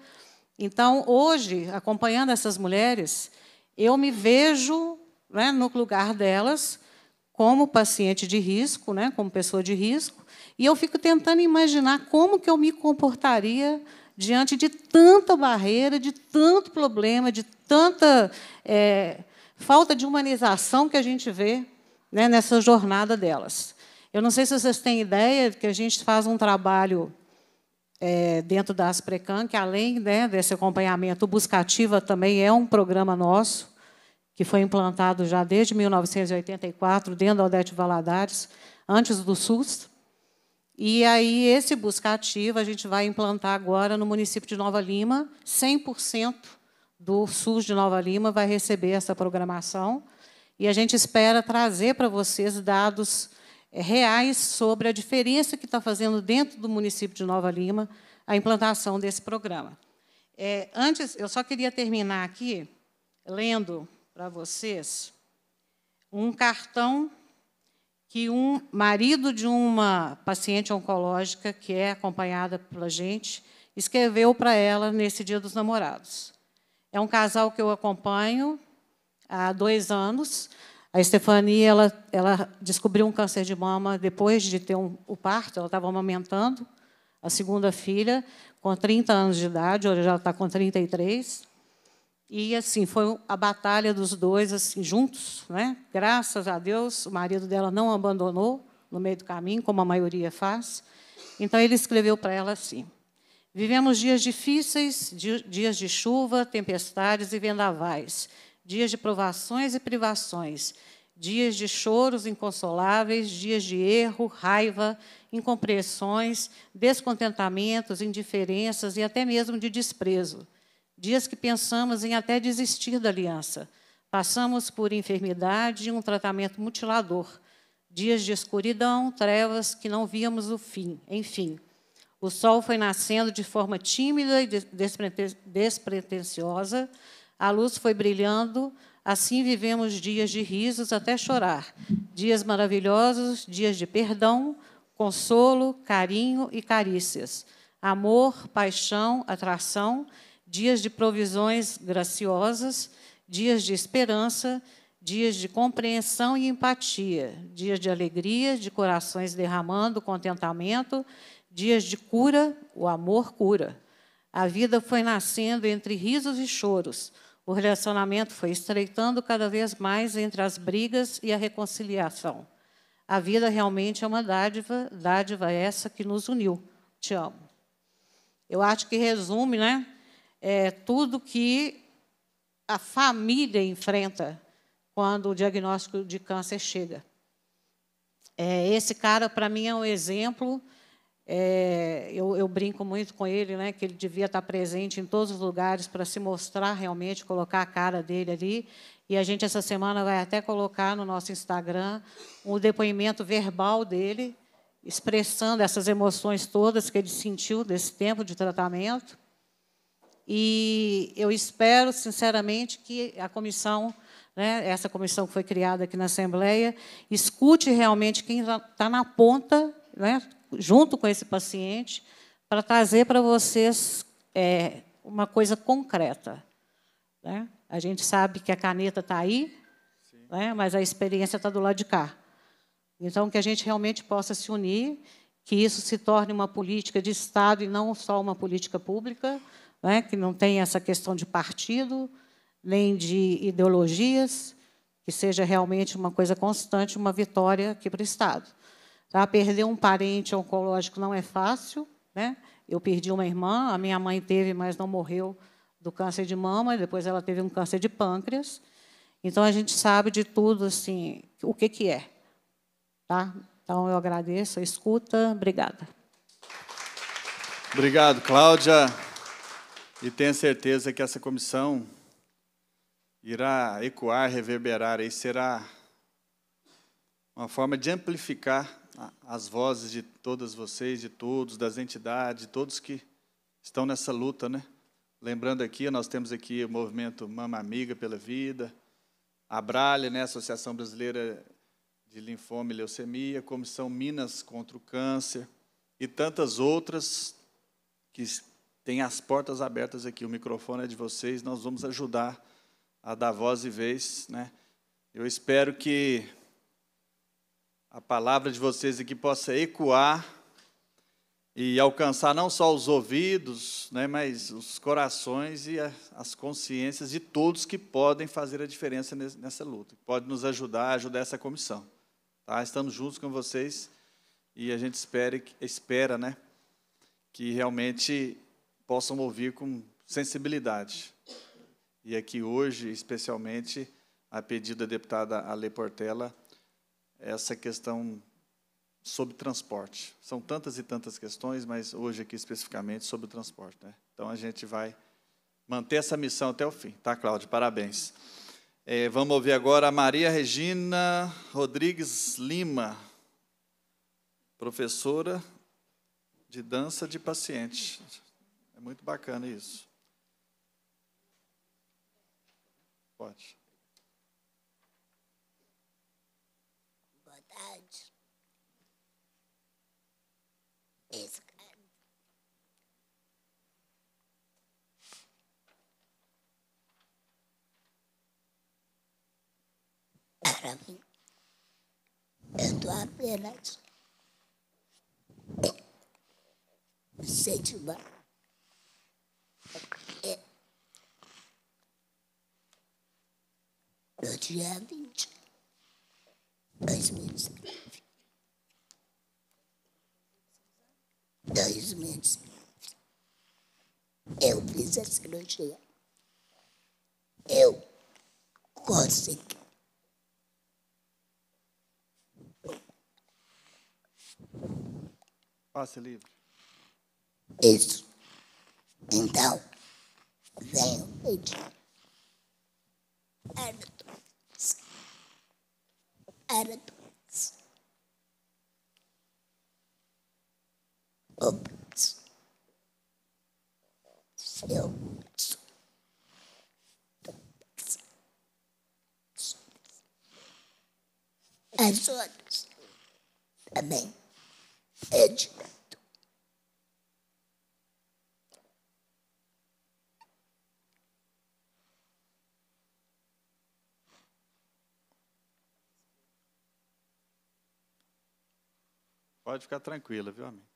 Então, hoje, acompanhando essas mulheres, eu me vejo né, no lugar delas como paciente de risco, né, como pessoa de risco, e eu fico tentando imaginar como que eu me comportaria diante de tanta barreira, de tanto problema, de tanta é, falta de humanização que a gente vê né, nessa jornada delas. Eu não sei se vocês têm ideia que a gente faz um trabalho é, dentro da Asprecan, que além né, desse acompanhamento, o Buscativa também é um programa nosso, que foi implantado já desde 1984, dentro da Odete Valadares, antes do SUS. E aí, esse Buscativa a gente vai implantar agora no município de Nova Lima, 100% do SUS de Nova Lima vai receber essa programação. E a gente espera trazer para vocês dados é, reais sobre a diferença que está fazendo dentro do município de Nova Lima a implantação desse programa. É, antes, eu só queria terminar aqui lendo para vocês um cartão que um marido de uma paciente oncológica que é acompanhada pela gente escreveu para ela nesse Dia dos Namorados. É um casal que eu acompanho há dois anos. A Estefania ela, ela descobriu um câncer de mama depois de ter um, o parto, ela estava amamentando a segunda filha, com 30 anos de idade, hoje já está com 33. E assim, foi a batalha dos dois assim juntos, né? Graças a Deus, o marido dela não abandonou no meio do caminho, como a maioria faz. Então ele escreveu para ela assim: Vivemos dias difíceis, dias de chuva, tempestades e vendavais dias de provações e privações, dias de choros inconsoláveis, dias de erro, raiva, incompreensões, descontentamentos, indiferenças e até mesmo de desprezo. Dias que pensamos em até desistir da aliança. Passamos por enfermidade e um tratamento mutilador. Dias de escuridão, trevas que não víamos o fim. Enfim, o sol foi nascendo de forma tímida e despreten despretensiosa. A luz foi brilhando, assim vivemos dias de risos até chorar, dias maravilhosos, dias de perdão, consolo, carinho e carícias, amor, paixão, atração, dias de provisões graciosas, dias de esperança, dias de compreensão e empatia, dias de alegria, de corações derramando contentamento, dias de cura, o amor cura. A vida foi nascendo entre risos e choros. O relacionamento foi estreitando cada vez mais entre as brigas e a reconciliação. A vida realmente é uma dádiva, dádiva essa que nos uniu. Te amo. Eu acho que resume né, é, tudo que a família enfrenta quando o diagnóstico de câncer chega. É, esse cara, para mim, é um exemplo é, eu, eu, brinco muito com ele, né, que ele devia estar presente em todos os lugares para se mostrar realmente, colocar a cara dele ali. E a gente, essa semana, vai até colocar no nosso Instagram um depoimento verbal dele, expressando essas emoções todas que ele sentiu desse tempo de tratamento. E eu espero, sinceramente, que a comissão né, essa comissão que foi criada aqui na Assembleia, escute realmente quem está tá na ponta, né, junto com esse paciente, para trazer para vocês é, uma coisa concreta. Né? A gente sabe que a caneta está aí, né? mas a experiência está do lado de cá. Então, que a gente realmente possa se unir, que isso se torne uma política de Estado e não só uma política pública, né? que não tenha essa questão de partido, nem de ideologias, que seja realmente uma coisa constante, uma vitória aqui para o Estado. Tá? Perder um parente oncológico não é fácil. Né? Eu perdi uma irmã, a minha mãe teve, mas não morreu do câncer de mama, e depois ela teve um câncer de pâncreas. Então, a gente sabe de tudo, assim, o que, que é. Tá? Então, eu agradeço a escuta. Obrigada. Obrigado, Cláudia. E tenho certeza que essa comissão irá ecoar, reverberar, e será uma forma de amplificar as vozes de todas vocês, de todos, das entidades, de todos que estão nessa luta, né? Lembrando aqui, nós temos aqui o movimento Mama Amiga pela Vida, a Bralha, né, Associação Brasileira de Linfoma e Leucemia, Comissão Minas contra o Câncer e tantas outras que têm as portas abertas aqui. O microfone é de vocês, nós vamos ajudar a dar voz e vez, né? Eu espero que a palavra de vocês aqui possa ecoar e alcançar não só os ouvidos, né, mas os corações e as consciências de todos que podem fazer a diferença nessa luta, que pode nos ajudar a ajudar essa comissão. Tá? Estamos juntos com vocês e a gente espera, espera né, que realmente possam ouvir com sensibilidade. E aqui hoje, especialmente, a pedido da deputada Ale Portela, essa questão sobre transporte. São tantas e tantas questões, mas hoje aqui especificamente sobre o transporte. Né? Então a gente vai manter essa missão até o fim, tá, Cláudio? Parabéns. É, vamos ouvir agora a Maria Regina Rodrigues Lima, professora de dança de paciente. É muito bacana isso. Pode. para mim. Eu dou apenas incentivar. Porque é. no dia 20 2019, 2019, eu fiz a cirurgia. Eu consegui Passe livre. Isso. Então, veio Aratus. Aratus. Ops. Seu. As outras também. Pode ficar tranquila, viu, amigo?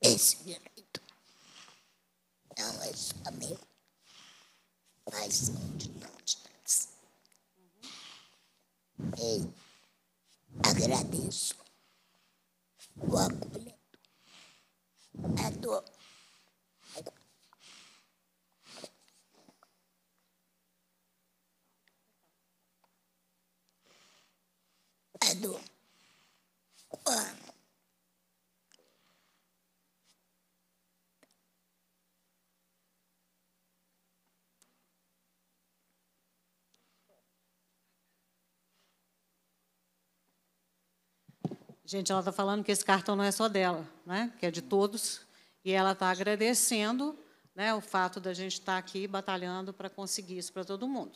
Esse não, ele sabia. Mas nós nessa. E agradeço o acolhimento, a do A do Quando Gente, ela está falando que esse cartão não é só dela, né? que é de todos, e ela está agradecendo né, o fato da gente estar tá aqui batalhando para conseguir isso para todo mundo.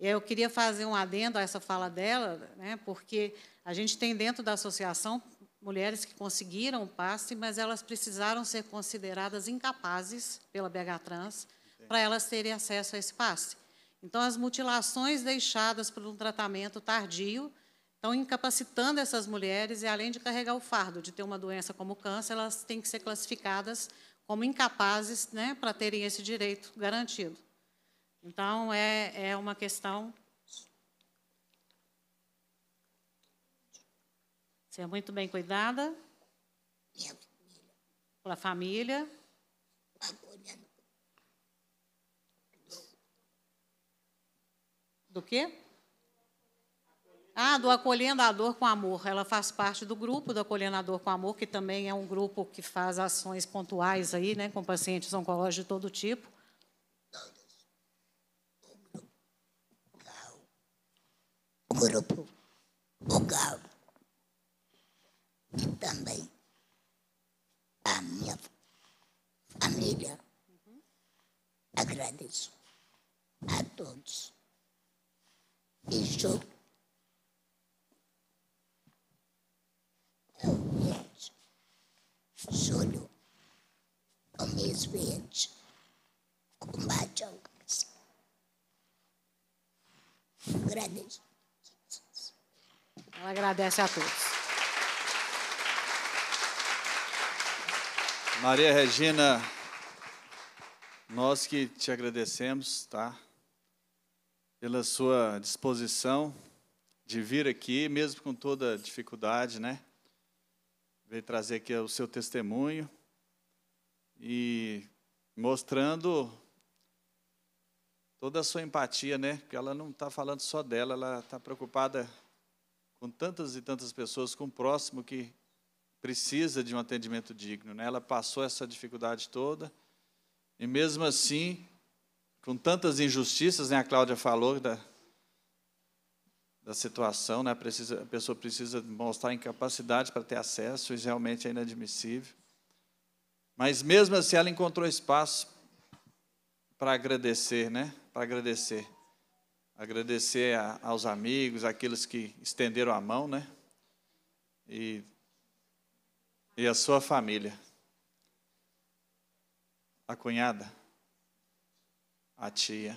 Eu queria fazer um adendo a essa fala dela, né, porque a gente tem dentro da associação mulheres que conseguiram o passe, mas elas precisaram ser consideradas incapazes pela BH Trans para elas terem acesso a esse passe. Então, as mutilações deixadas por um tratamento tardio então, incapacitando essas mulheres, e é, além de carregar o fardo de ter uma doença como o câncer, elas têm que ser classificadas como incapazes né, para terem esse direito garantido. Então, é, é uma questão. Ser é muito bem cuidada. Minha família. Pela família. Do quê? Ah, do Acolhendo a Dor com Amor. Ela faz parte do grupo do Acolhendo a Dor com Amor, que também é um grupo que faz ações pontuais aí, né, com pacientes oncológicos de todo tipo. O Grupo e Também a minha família. Agradeço a todos. E jogo Julho, o mês verde, combate ao câncer. Agradeço. Ela agradece a todos. Maria Regina, nós que te agradecemos, tá? Pela sua disposição de vir aqui, mesmo com toda dificuldade, né? veio trazer aqui o seu testemunho e mostrando toda a sua empatia, né? Porque ela não está falando só dela, ela está preocupada com tantas e tantas pessoas, com o próximo que precisa de um atendimento digno, né? Ela passou essa dificuldade toda e mesmo assim, com tantas injustiças, né? A Cláudia falou da, da situação, né? Precisa, a pessoa precisa mostrar incapacidade para ter acesso, isso realmente é inadmissível. Mas mesmo assim, ela encontrou espaço para agradecer, né? Para agradecer. Agradecer a, aos amigos, aqueles que estenderam a mão, né? E, e a sua família. A cunhada, a tia.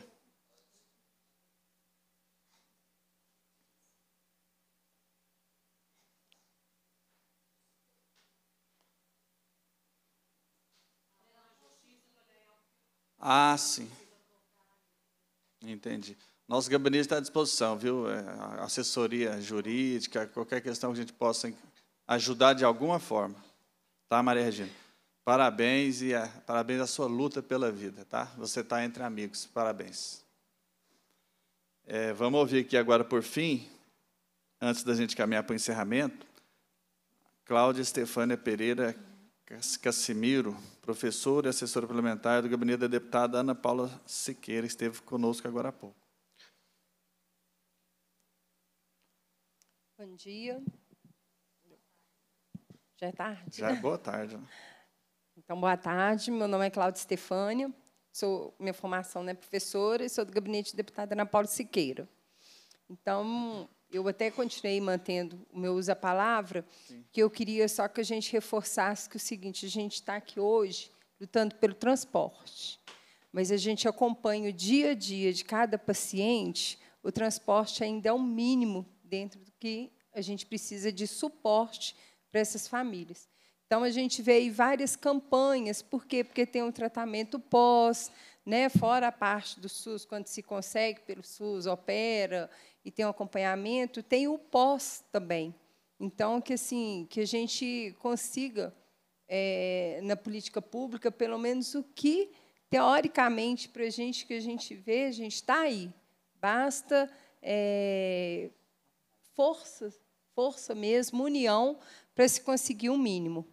Ah, sim. Entendi. Nosso gabinete está à disposição, viu? É, assessoria jurídica, qualquer questão que a gente possa ajudar de alguma forma. Tá, Maria Regina? Parabéns e a, parabéns à sua luta pela vida, tá? Você está entre amigos, parabéns. É, vamos ouvir aqui agora, por fim, antes da gente caminhar para o encerramento, Cláudia Estefânia Pereira Cassimiro professora e assessora parlamentar do gabinete da deputada Ana Paula Siqueira, esteve conosco agora há pouco. Bom dia. Já é tarde? Já é boa tarde. Né? Então, boa tarde. Meu nome é Cláudia Stefânia. Sou, minha formação é né, professora e sou do gabinete de deputada Ana Paula Siqueira. Então, eu até continuei mantendo o meu uso da palavra, Sim. que eu queria só que a gente reforçasse que o seguinte, a gente está aqui hoje lutando pelo transporte, mas a gente acompanha o dia a dia de cada paciente, o transporte ainda é o um mínimo dentro do que a gente precisa de suporte para essas famílias. Então, a gente vê aí várias campanhas, por quê? Porque tem um tratamento pós, né? fora a parte do SUS, quando se consegue pelo SUS, opera e tem um acompanhamento, tem o pós também. Então, que, assim, que a gente consiga, é, na política pública, pelo menos o que, teoricamente, para a gente que a gente vê, a gente está aí. Basta é, força, força mesmo, união, para se conseguir o um mínimo.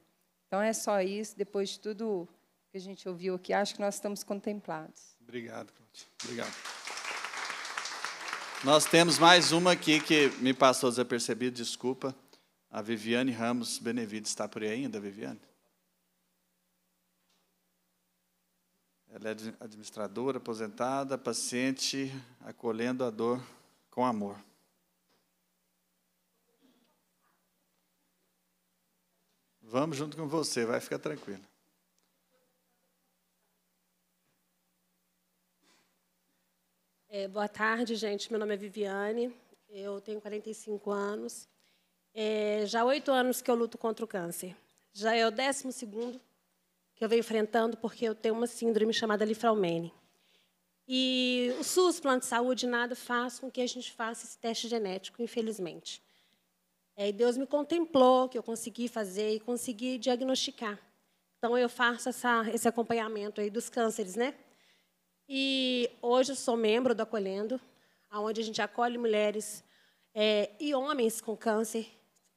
Então é só isso, depois de tudo que a gente ouviu aqui, acho que nós estamos contemplados. Obrigado, Cláudio. Obrigado. Nós temos mais uma aqui que me passou desapercebido, desculpa. A Viviane Ramos Benevides está por aí ainda, Viviane? Ela é administradora, aposentada, paciente, acolhendo a dor com amor. Vamos junto com você, vai ficar tranquilo. É, boa tarde, gente. Meu nome é Viviane, eu tenho 45 anos. É, já há oito anos que eu luto contra o câncer. Já é o décimo segundo que eu venho enfrentando, porque eu tenho uma síndrome chamada Lifraumene. E o SUS, plano de saúde, nada faz com que a gente faça esse teste genético, infelizmente. É, e Deus me contemplou que eu consegui fazer e consegui diagnosticar. Então eu faço essa, esse acompanhamento aí dos cânceres, né? E hoje eu sou membro do Acolhendo, aonde a gente acolhe mulheres é, e homens com câncer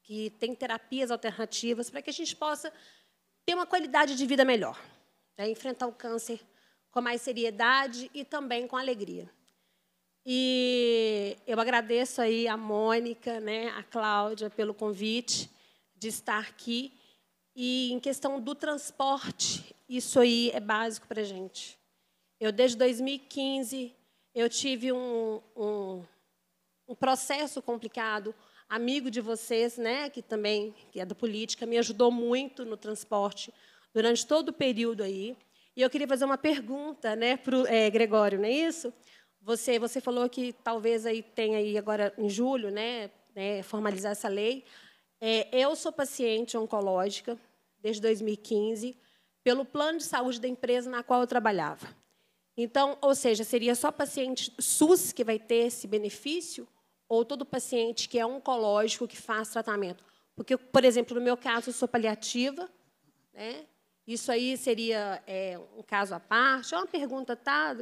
que têm terapias alternativas para que a gente possa ter uma qualidade de vida melhor, né? enfrentar o câncer com mais seriedade e também com alegria. E eu agradeço aí a Mônica, né, a Cláudia pelo convite de estar aqui. E em questão do transporte, isso aí é básico para a gente. Eu, desde 2015, eu tive um, um, um, processo complicado. Amigo de vocês, né, que também que é da política, me ajudou muito no transporte durante todo o período aí. E eu queria fazer uma pergunta né, para o é, Gregório, não é isso? Você, você falou que talvez aí tenha aí agora em julho, né, né formalizar essa lei. É, eu sou paciente oncológica desde 2015 pelo plano de saúde da empresa na qual eu trabalhava. Então, ou seja, seria só paciente SUS que vai ter esse benefício ou todo paciente que é oncológico que faz tratamento? Porque, por exemplo, no meu caso, eu sou paliativa, né? Isso aí seria é, um caso à parte? É uma pergunta, tá,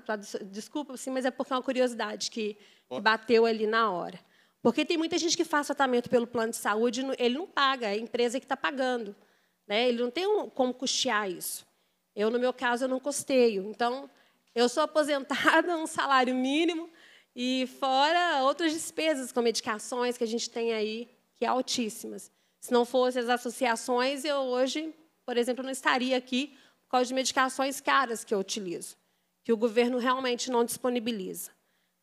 Desculpa, sim, mas é porque é uma curiosidade que, que bateu ali na hora. Porque tem muita gente que faz tratamento pelo plano de saúde, ele não paga, é a empresa que está pagando. Né? Ele não tem um, como custear isso. Eu, no meu caso, eu não custeio. Então, eu sou aposentada, um salário mínimo, e fora outras despesas com medicações que a gente tem aí, que é altíssimas. Se não fossem as associações, eu hoje por exemplo, não estaria aqui por causa de medicações caras que eu utilizo, que o governo realmente não disponibiliza.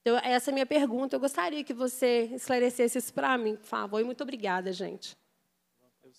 Então, essa é a minha pergunta. Eu gostaria que você esclarecesse isso para mim, por favor. E muito obrigada, gente. Eu,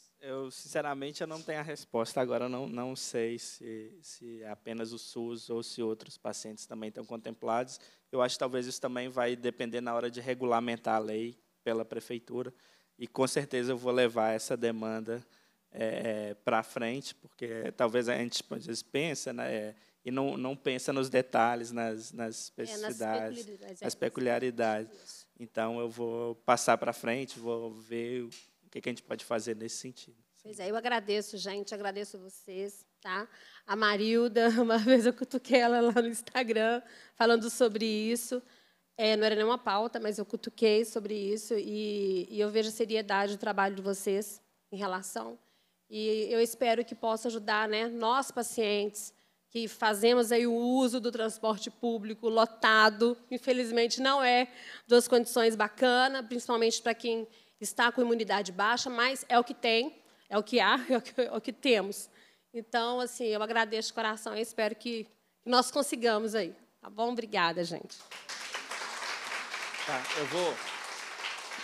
eu, sinceramente, eu não tenho a resposta agora. não, não sei se, se apenas o SUS ou se outros pacientes também estão contemplados. Eu acho que talvez isso também vai depender na hora de regulamentar a lei pela prefeitura. E, com certeza, eu vou levar essa demanda é, para frente, porque talvez a gente às vezes pensa né, é, e não, não pensa nos detalhes, nas, nas especificidades, é, nas, nas peculiaridades. Então, eu vou passar para frente, vou ver o que, que a gente pode fazer nesse sentido. Pois é, eu agradeço, gente, agradeço vocês, tá? A Marilda, uma vez eu cutuquei ela lá no Instagram, falando sobre isso. É, não era nenhuma pauta, mas eu cutuquei sobre isso e, e eu vejo a seriedade do trabalho de vocês em relação e eu espero que possa ajudar né, nós, pacientes, que fazemos aí o uso do transporte público lotado. Infelizmente, não é das condições bacanas, principalmente para quem está com imunidade baixa, mas é o que tem, é o que há, é o que, é o que temos. Então, assim, eu agradeço de coração e espero que nós consigamos aí. Tá bom? Obrigada, gente. Tá, eu vou.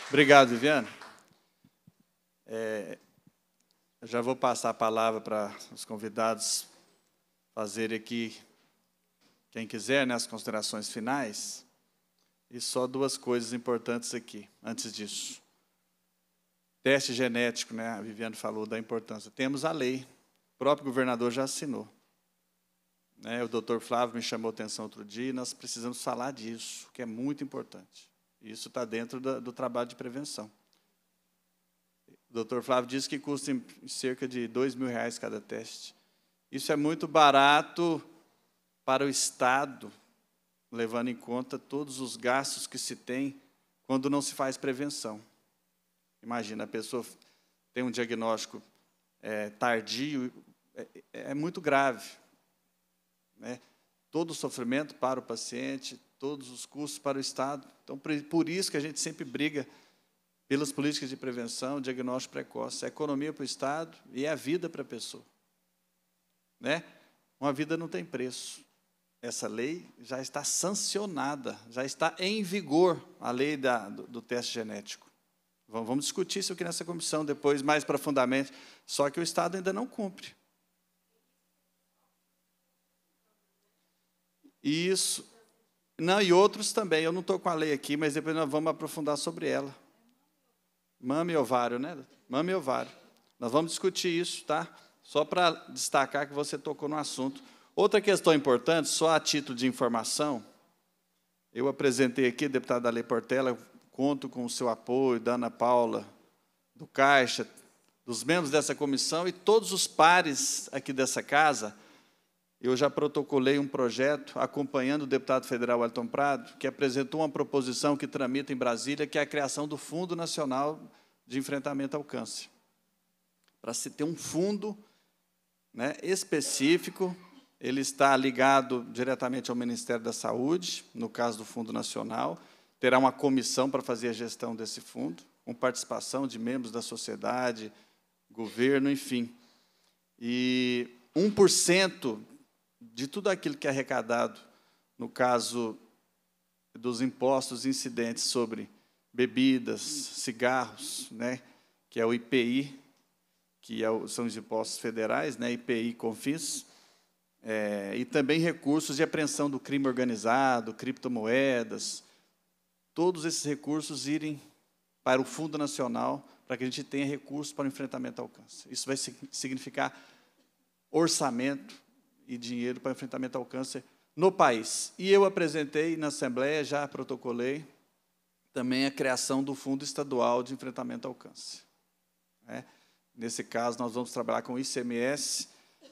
Obrigado, Viviane. É, eu já vou passar a palavra para os convidados fazer aqui, quem quiser, né, as considerações finais. E só duas coisas importantes aqui, antes disso. Teste genético, né? A Viviane falou da importância. Temos a lei. O próprio governador já assinou. Né, o doutor Flávio me chamou atenção outro dia e nós precisamos falar disso, que é muito importante. Isso está dentro do, do trabalho de prevenção. O doutor Flávio disse que custa cerca de dois mil reais cada teste. Isso é muito barato para o Estado, levando em conta todos os gastos que se tem quando não se faz prevenção. Imagina, a pessoa tem um diagnóstico é, tardio, é, é, é muito grave. Né? Todo o sofrimento para o paciente, todos os custos para o Estado. Então, por isso que a gente sempre briga pelas políticas de prevenção, diagnóstico precoce, a economia para o Estado e a vida para a pessoa. Né? Uma vida não tem preço. Essa lei já está sancionada, já está em vigor a lei da, do, do teste genético. Vamos, vamos discutir isso aqui nessa comissão depois, mais profundamente. Só que o Estado ainda não cumpre. Isso. Não, e outros também. Eu não estou com a lei aqui, mas depois nós vamos aprofundar sobre ela. Mama e ovário, né? Mama e ovário. Nós vamos discutir isso, tá? Só para destacar que você tocou no assunto. Outra questão importante, só a título de informação, eu apresentei aqui, deputada Ale Portela, conto com o seu apoio, da Ana Paula, do Caixa, dos membros dessa comissão e todos os pares aqui dessa casa eu já protocolei um projeto acompanhando o deputado federal Elton Prado, que apresentou uma proposição que tramita em Brasília, que é a criação do Fundo Nacional de Enfrentamento ao Câncer. Para se ter um fundo né, específico, ele está ligado diretamente ao Ministério da Saúde, no caso do Fundo Nacional, terá uma comissão para fazer a gestão desse fundo, com participação de membros da sociedade, governo, enfim. E 1% de tudo aquilo que é arrecadado, no caso dos impostos incidentes sobre bebidas, cigarros, né, que é o IPI, que é o, são os impostos federais, né, IPI Confis, é, e também recursos de apreensão do crime organizado, criptomoedas, todos esses recursos irem para o Fundo Nacional para que a gente tenha recursos para o enfrentamento ao câncer. Isso vai significar orçamento, e dinheiro para enfrentamento ao câncer no país. E eu apresentei na Assembleia, já protocolei, também a criação do Fundo Estadual de Enfrentamento ao Câncer. É. Nesse caso, nós vamos trabalhar com o ICMS,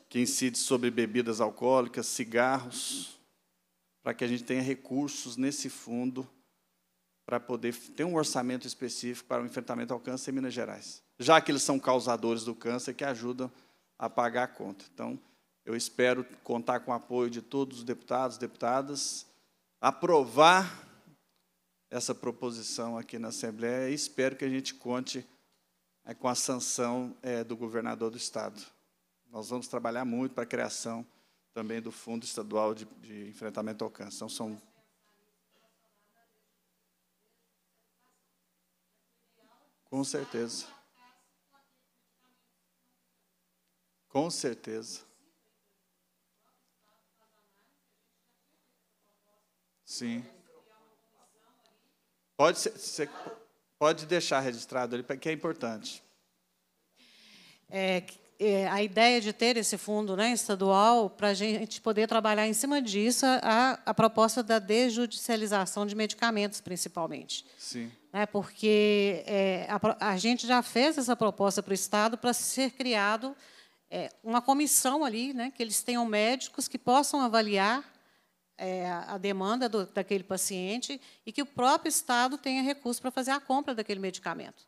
que incide sobre bebidas alcoólicas, cigarros, para que a gente tenha recursos nesse fundo para poder ter um orçamento específico para o enfrentamento ao câncer em Minas Gerais, já que eles são causadores do câncer que ajudam a pagar a conta. Então, eu espero contar com o apoio de todos os deputados, deputadas, aprovar essa proposição aqui na Assembleia e espero que a gente conte é, com a sanção é, do governador do Estado. Nós vamos trabalhar muito para a criação também do Fundo Estadual de, de Enfrentamento ao Câncer. Então, são... Com certeza. Com certeza. Sim. Pode, ser, pode deixar registrado ali, porque é importante. É, é, a ideia de ter esse fundo né, estadual para a gente poder trabalhar em cima disso a, a proposta da desjudicialização de medicamentos, principalmente. Sim. né porque é, a, a, gente já fez essa proposta para o Estado para ser criado é, uma comissão ali, né, que eles tenham médicos que possam avaliar é, a demanda do, daquele paciente e que o próprio Estado tenha recurso para fazer a compra daquele medicamento.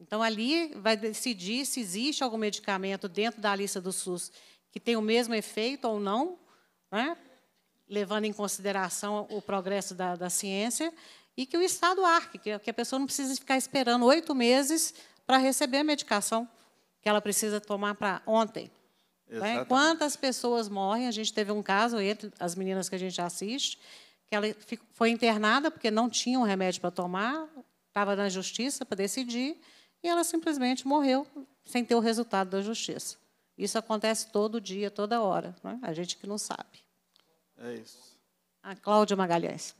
Então, ali vai decidir se existe algum medicamento dentro da lista do SUS que tem o mesmo efeito ou não, né? levando em consideração o progresso da, da, ciência, e que o Estado arque, que, que a pessoa não precisa ficar esperando oito meses para receber a medicação que ela precisa tomar para ontem. Né? Quantas pessoas morrem? A gente teve um caso entre as meninas que a gente assiste, que ela foi internada porque não tinha um remédio para tomar, estava na justiça para decidir, e ela simplesmente morreu sem ter o resultado da justiça. Isso acontece todo dia, toda hora. Né? A gente que não sabe. É isso. A Cláudia Magalhães.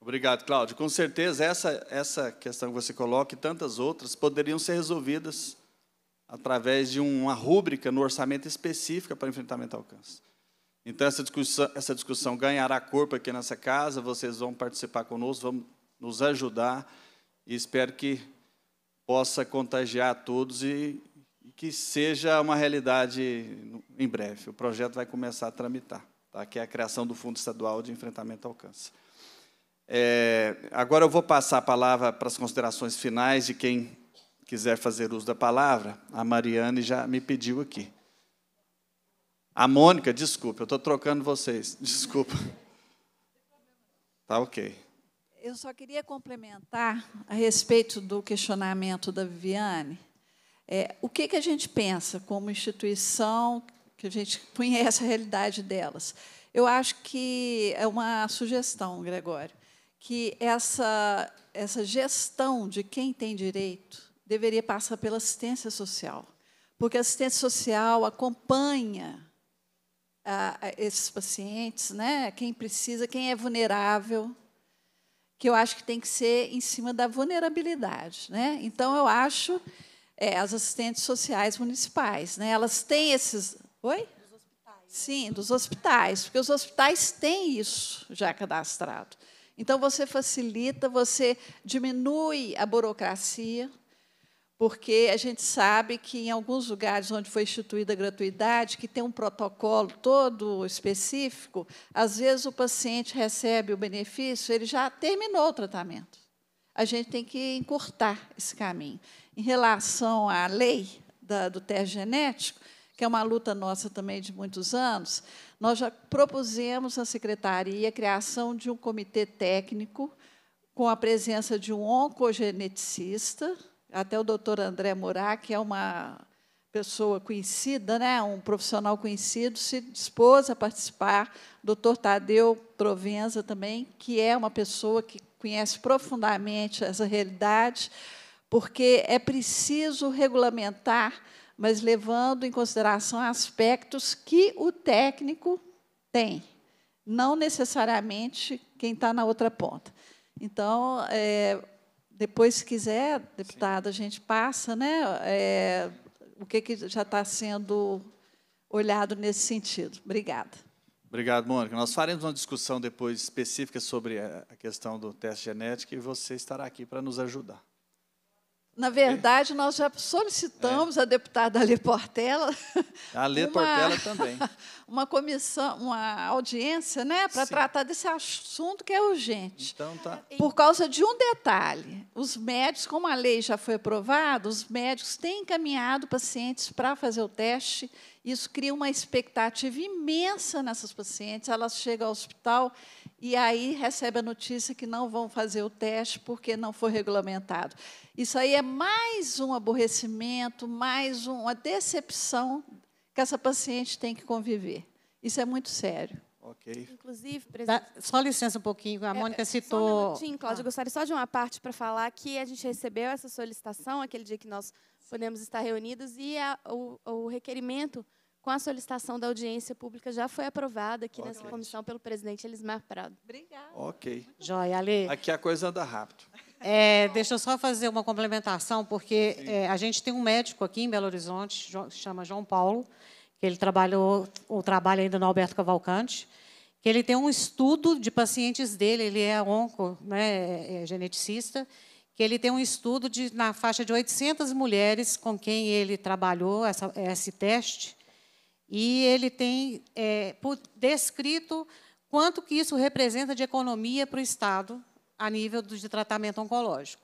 Obrigado, Cláudio. Com certeza, essa, essa questão que você coloca e tantas outras poderiam ser resolvidas através de uma rúbrica no orçamento específica para enfrentamento ao câncer. Então, essa discussão, essa discussão ganhará corpo aqui nessa casa, vocês vão participar conosco, vão nos ajudar, e espero que possa contagiar a todos e, e que seja uma realidade em breve. O projeto vai começar a tramitar, tá? que é a criação do Fundo Estadual de Enfrentamento ao Câncer. É, agora eu vou passar a palavra para as considerações finais de quem quiser fazer uso da palavra, a Mariane já me pediu aqui. A Mônica, desculpa, eu estou trocando vocês, desculpa. Tá ok. Eu só queria complementar a respeito do questionamento da Viviane. É, o que, que a gente pensa como instituição, que a gente conhece a realidade delas? Eu acho que é uma sugestão, Gregório, que essa, essa gestão de quem tem direito deveria passar pela assistência social, porque a assistência social acompanha esses pacientes, né? quem precisa, quem é vulnerável, que eu acho que tem que ser em cima da vulnerabilidade. Né? Então, eu acho é, as assistentes sociais municipais, né? elas têm esses. Oi? Sim, dos hospitais, porque os hospitais têm isso já cadastrado. Então, você facilita, você diminui a burocracia porque a gente sabe que em alguns lugares onde foi instituída a gratuidade, que tem um protocolo todo específico, às vezes o paciente recebe o benefício, ele já terminou o tratamento. A gente tem que encurtar esse caminho. Em relação à lei da, do teste genético, que é uma luta nossa também de muitos anos, nós já propusemos à secretaria a criação de um comitê técnico com a presença de um oncogeneticista, até o doutor André Murá, que é uma pessoa conhecida, né, um profissional conhecido, se dispôs a participar. Doutor Tadeu Provenza também, que é uma pessoa que conhece profundamente essa realidade, porque é preciso regulamentar, mas levando em consideração aspectos que o técnico tem, não necessariamente quem está na outra ponta. Então, é, depois, se quiser, deputada, a gente passa, né? É, o que, que já está sendo olhado nesse sentido. Obrigada. Obrigado, Mônica. Nós faremos uma discussão depois específica sobre a questão do teste genético e você estará aqui para nos ajudar. Na verdade, nós já solicitamos é. deputada Alê Portela. A Alê Portela também. Uma comissão, uma audiência, né, para tratar desse assunto que é urgente. Então, tá. Por causa de um detalhe: os médicos, como a lei já foi aprovada, os médicos têm encaminhado pacientes para fazer o teste. Isso cria uma expectativa imensa nessas pacientes. Elas chegam ao hospital e aí recebe a notícia que não vão fazer o teste porque não foi regulamentado. Isso aí é mais um aborrecimento, mais uma decepção que essa paciente tem que conviver. Isso é muito sério. Ok. Inclusive, presidente. só licença um pouquinho, a é, Mônica citou. Só um minutinho, Cláudia, ah. gostaria só de uma parte para falar que a gente recebeu essa solicitação aquele dia que nós podemos estar reunidos e a, o, o requerimento com a solicitação da audiência pública, já foi aprovada aqui okay. nessa comissão pelo presidente Elismar Prado. Obrigada. Ok. Joia, Ale. Aqui a coisa anda rápido. É, deixa eu só fazer uma complementação, porque é, a gente tem um médico aqui em Belo Horizonte, chama João Paulo, que ele trabalhou, ou trabalha ainda no Alberto Cavalcante, que ele tem um estudo de pacientes dele, ele é onco, né, é, é geneticista, que ele tem um estudo de, na faixa de 800 mulheres com quem ele trabalhou essa, esse teste, e ele tem é, descrito quanto que isso representa de economia para o Estado a nível de tratamento oncológico.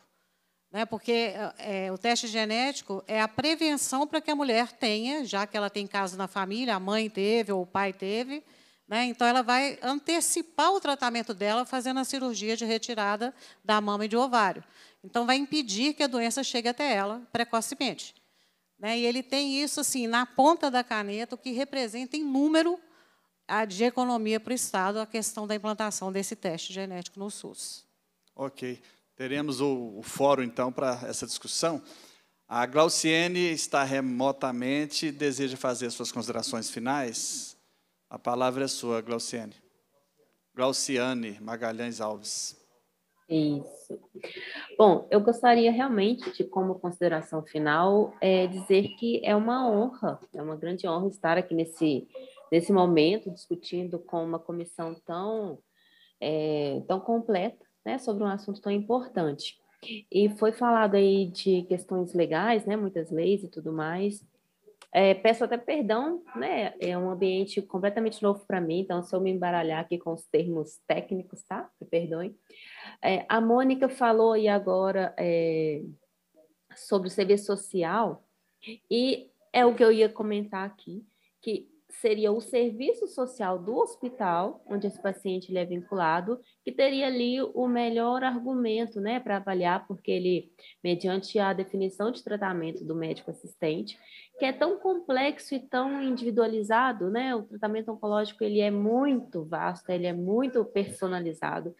Né? Porque é, é, o teste genético é a prevenção para que a mulher tenha, já que ela tem caso na família, a mãe teve ou o pai teve, né? então ela vai antecipar o tratamento dela fazendo a cirurgia de retirada da mama e de ovário. Então, vai impedir que a doença chegue até ela precocemente. Né? E ele tem isso assim na ponta da caneta, o que representa em número a de economia para o Estado a questão da implantação desse teste genético no SUS. Ok. Teremos o, o fórum, então, para essa discussão. A Glauciene está remotamente e deseja fazer suas considerações finais. A palavra é sua, Glauciene. Glauciane Magalhães Alves. Isso. Bom, eu gostaria realmente de, como consideração final, é dizer que é uma honra, é uma grande honra estar aqui nesse, nesse momento discutindo com uma comissão tão, é, tão completa né, sobre um assunto tão importante. E foi falado aí de questões legais, né, muitas leis e tudo mais, é, peço até perdão, né? É um ambiente completamente novo para mim, então se eu me embaralhar aqui com os termos técnicos, tá? Me perdoem. É, a Mônica falou aí agora é, sobre o serviço social, e é o que eu ia comentar aqui, que seria o serviço social do hospital, onde esse paciente é vinculado, que teria ali o melhor argumento né, para avaliar, porque ele, mediante a definição de tratamento do médico assistente, que é tão complexo e tão individualizado, né? O tratamento oncológico ele é muito vasto, ele é muito personalizado.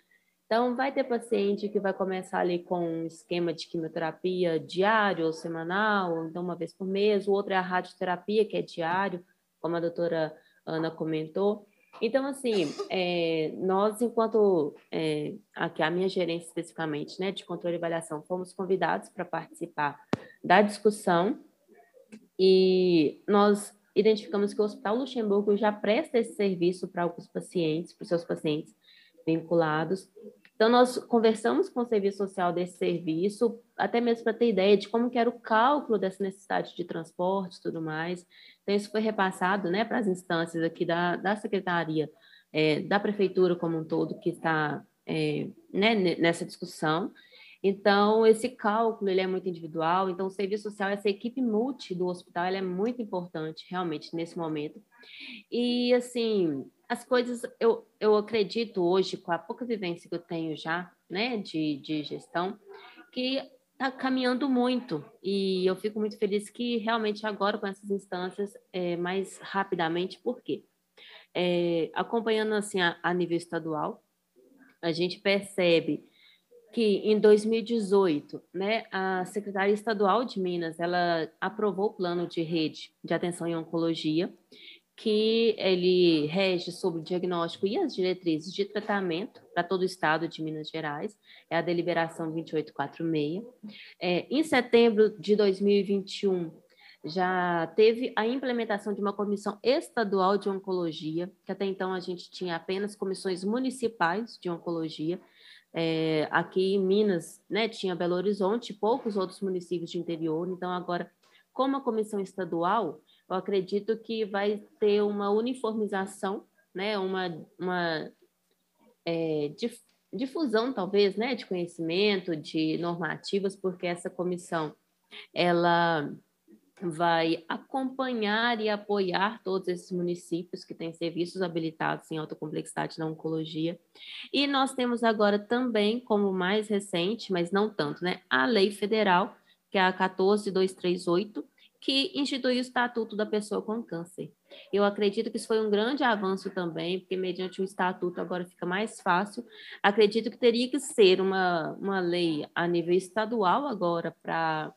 Então, vai ter paciente que vai começar ali com um esquema de quimioterapia diário ou semanal, ou então uma vez por mês, o outro é a radioterapia, que é diário, como a doutora Ana comentou. Então, assim, é, nós, enquanto é, aqui a minha gerência especificamente, né, de controle e avaliação, fomos convidados para participar da discussão e nós identificamos que o Hospital Luxemburgo já presta esse serviço para alguns pacientes, para os seus pacientes vinculados, então, nós conversamos com o serviço social desse serviço, até mesmo para ter ideia de como que era o cálculo dessa necessidade de transporte e tudo mais. Então, isso foi repassado né, para as instâncias aqui da, da secretaria, é, da prefeitura como um todo, que está é, né, nessa discussão. Então, esse cálculo ele é muito individual, então o serviço social, essa equipe multi do hospital, ela é muito importante realmente nesse momento. E, assim, as coisas, eu, eu acredito hoje, com a pouca vivência que eu tenho já, né, de, de gestão, que está caminhando muito. E eu fico muito feliz que realmente agora, com essas instâncias, é, mais rapidamente, por quê? É, acompanhando assim a, a nível estadual, a gente percebe que em 2018, né, a Secretaria Estadual de Minas, ela aprovou o plano de rede de atenção em oncologia que ele rege sobre o diagnóstico e as diretrizes de tratamento para todo o estado de Minas Gerais, é a deliberação 2846. É, em setembro de 2021, já teve a implementação de uma comissão estadual de oncologia, que até então a gente tinha apenas comissões municipais de oncologia. É, aqui em Minas, né, tinha Belo Horizonte e poucos outros municípios de interior, então agora, como a comissão estadual, eu acredito que vai ter uma uniformização, né? uma, uma é, difusão, talvez, né? de conhecimento, de normativas, porque essa comissão ela vai acompanhar e apoiar todos esses municípios que têm serviços habilitados em alta complexidade na oncologia. E nós temos agora também, como mais recente, mas não tanto, né, a lei federal, que é a 14238, que institui o Estatuto da Pessoa com Câncer. Eu acredito que isso foi um grande avanço também, porque mediante o Estatuto agora fica mais fácil. Acredito que teria que ser uma, uma lei a nível estadual agora para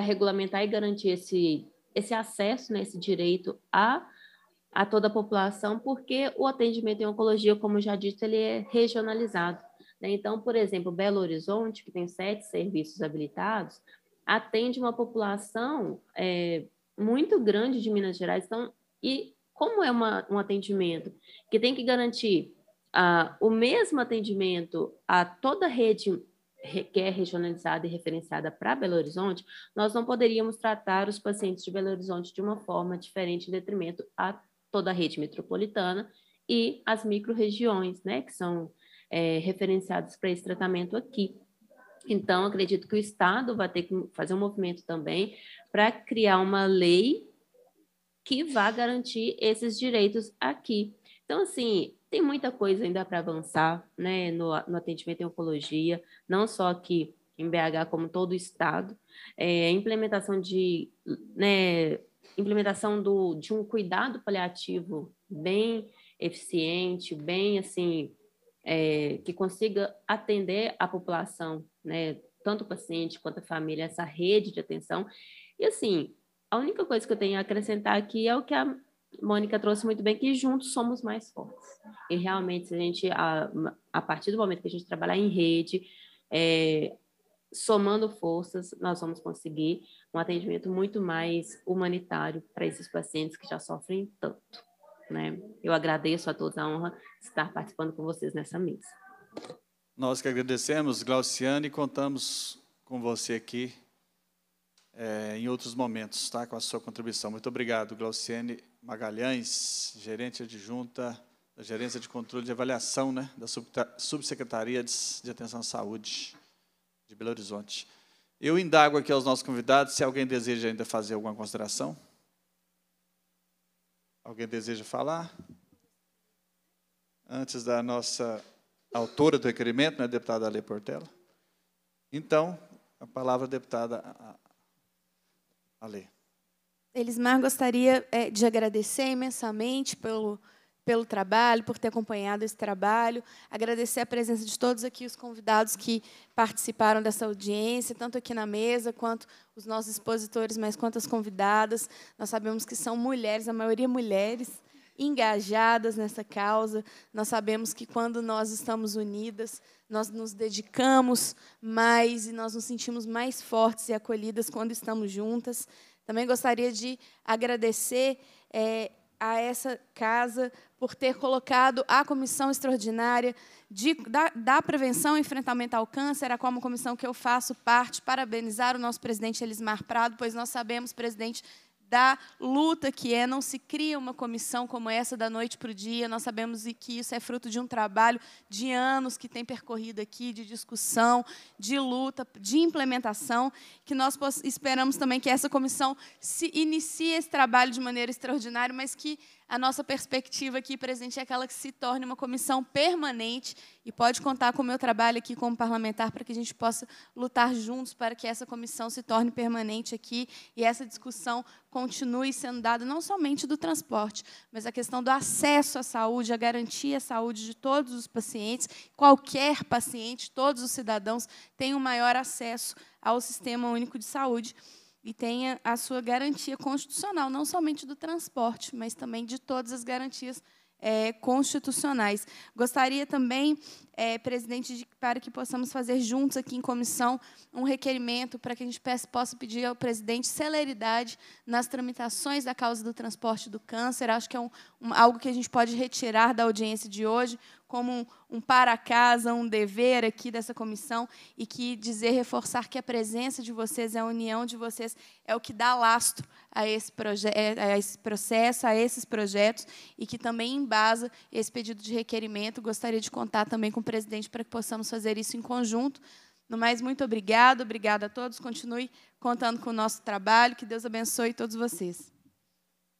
regulamentar e garantir esse, esse acesso, né, esse direito a, a toda a população, porque o atendimento em oncologia, como já disse, ele é regionalizado. Né? Então, por exemplo, Belo Horizonte, que tem sete serviços habilitados, atende uma população é, muito grande de Minas Gerais. Então, e como é uma, um atendimento que tem que garantir ah, o mesmo atendimento a toda a rede que é regionalizada e referenciada para Belo Horizonte, nós não poderíamos tratar os pacientes de Belo Horizonte de uma forma diferente em detrimento a toda a rede metropolitana e as microrregiões, né, que são é, referenciadas para esse tratamento aqui. Então, acredito que o Estado vai ter que fazer um movimento também para criar uma lei que vá garantir esses direitos aqui. Então, assim, tem muita coisa ainda para avançar né, no, no atendimento em oncologia, não só aqui em BH, como todo o Estado. É, implementação de né, implementação do, de um cuidado paliativo bem eficiente, bem assim é, que consiga atender a população, né, tanto o paciente quanto a família, essa rede de atenção. E assim, a única coisa que eu tenho a acrescentar aqui é o que a Mônica trouxe muito bem, que juntos somos mais fortes. E realmente, a gente, a, a partir do momento que a gente trabalhar em rede, é, somando forças, nós vamos conseguir um atendimento muito mais humanitário para esses pacientes que já sofrem tanto. Né? Eu agradeço a todos a honra de estar participando com vocês nessa mesa. Nós que agradecemos, Glauciane, e contamos com você aqui é, em outros momentos, tá? com a sua contribuição. Muito obrigado, Glauciane Magalhães, gerente adjunta da Gerência de Controle de Avaliação né, da Subsecretaria de Atenção à Saúde de Belo Horizonte. Eu indago aqui aos nossos convidados se alguém deseja ainda fazer alguma consideração. Alguém deseja falar? Antes da nossa autora do requerimento, né, a deputada Ale Portela. Então, a palavra a deputada Ale. Elismar gostaria eh, de agradecer imensamente pelo pelo trabalho, por ter acompanhado esse trabalho. Agradecer a presença de todos aqui, os convidados que participaram dessa audiência, tanto aqui na mesa quanto os nossos expositores, mas quanto as convidadas. Nós sabemos que são mulheres, a maioria mulheres engajadas nessa causa. Nós sabemos que quando nós estamos unidas, nós nos dedicamos mais e nós nos sentimos mais fortes e acolhidas quando estamos juntas. Também gostaria de agradecer é, a essa casa por ter colocado a Comissão Extraordinária de, da, da, Prevenção e Enfrentamento ao Câncer, a como comissão que eu faço parte, parabenizar o nosso presidente Elismar Prado, pois nós sabemos, presidente, da luta que é, não se cria uma comissão como essa da noite para o dia, nós sabemos que isso é fruto de um trabalho de anos que tem percorrido aqui, de discussão, de luta, de implementação, que nós esperamos também que essa comissão se inicie esse trabalho de maneira extraordinária, mas que a nossa perspectiva aqui presente é aquela que se torne uma comissão permanente e pode contar com o meu trabalho aqui como parlamentar para que a gente possa lutar juntos para que essa comissão se torne permanente aqui e essa discussão continue sendo dada não somente do transporte, mas a questão do acesso à saúde, a garantia à saúde de todos os pacientes, qualquer paciente, todos os cidadãos tenham maior acesso ao Sistema Único de Saúde e tenha a sua garantia constitucional, não somente do transporte, mas também de todas as garantias é, constitucionais. Gostaria também, é, presidente, de, para que possamos fazer juntos aqui em comissão um requerimento para que a gente peça, possa pedir ao presidente celeridade nas tramitações da causa do transporte do câncer. Acho que é um, um, algo que a gente pode retirar da audiência de hoje, como um, um para casa, um dever aqui dessa comissão, e que dizer, reforçar que a presença de vocês, a união de vocês, é o que dá lastro a esse, é, a esse processo, a esses projetos, e que também embasa esse pedido de requerimento. Gostaria de contar também com o presidente para que possamos fazer isso em conjunto. No mais, muito obrigado, obrigada a todos. Continue contando com o nosso trabalho. Que Deus abençoe todos vocês.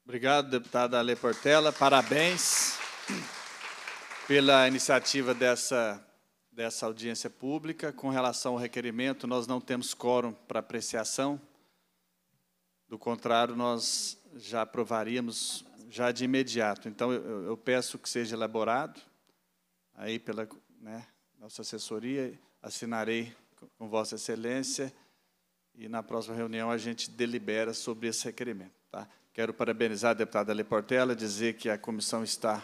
Obrigado, deputada Ale Portela. Parabéns pela iniciativa dessa, dessa audiência pública. Com relação ao requerimento, nós não temos quórum para apreciação. Do contrário, nós já aprovaríamos já de imediato. Então, eu, eu peço que seja elaborado aí pela né, nossa assessoria. Assinarei com Vossa Excelência e na próxima reunião a gente delibera sobre esse requerimento. Tá? Quero parabenizar a deputada Leportela, dizer que a comissão está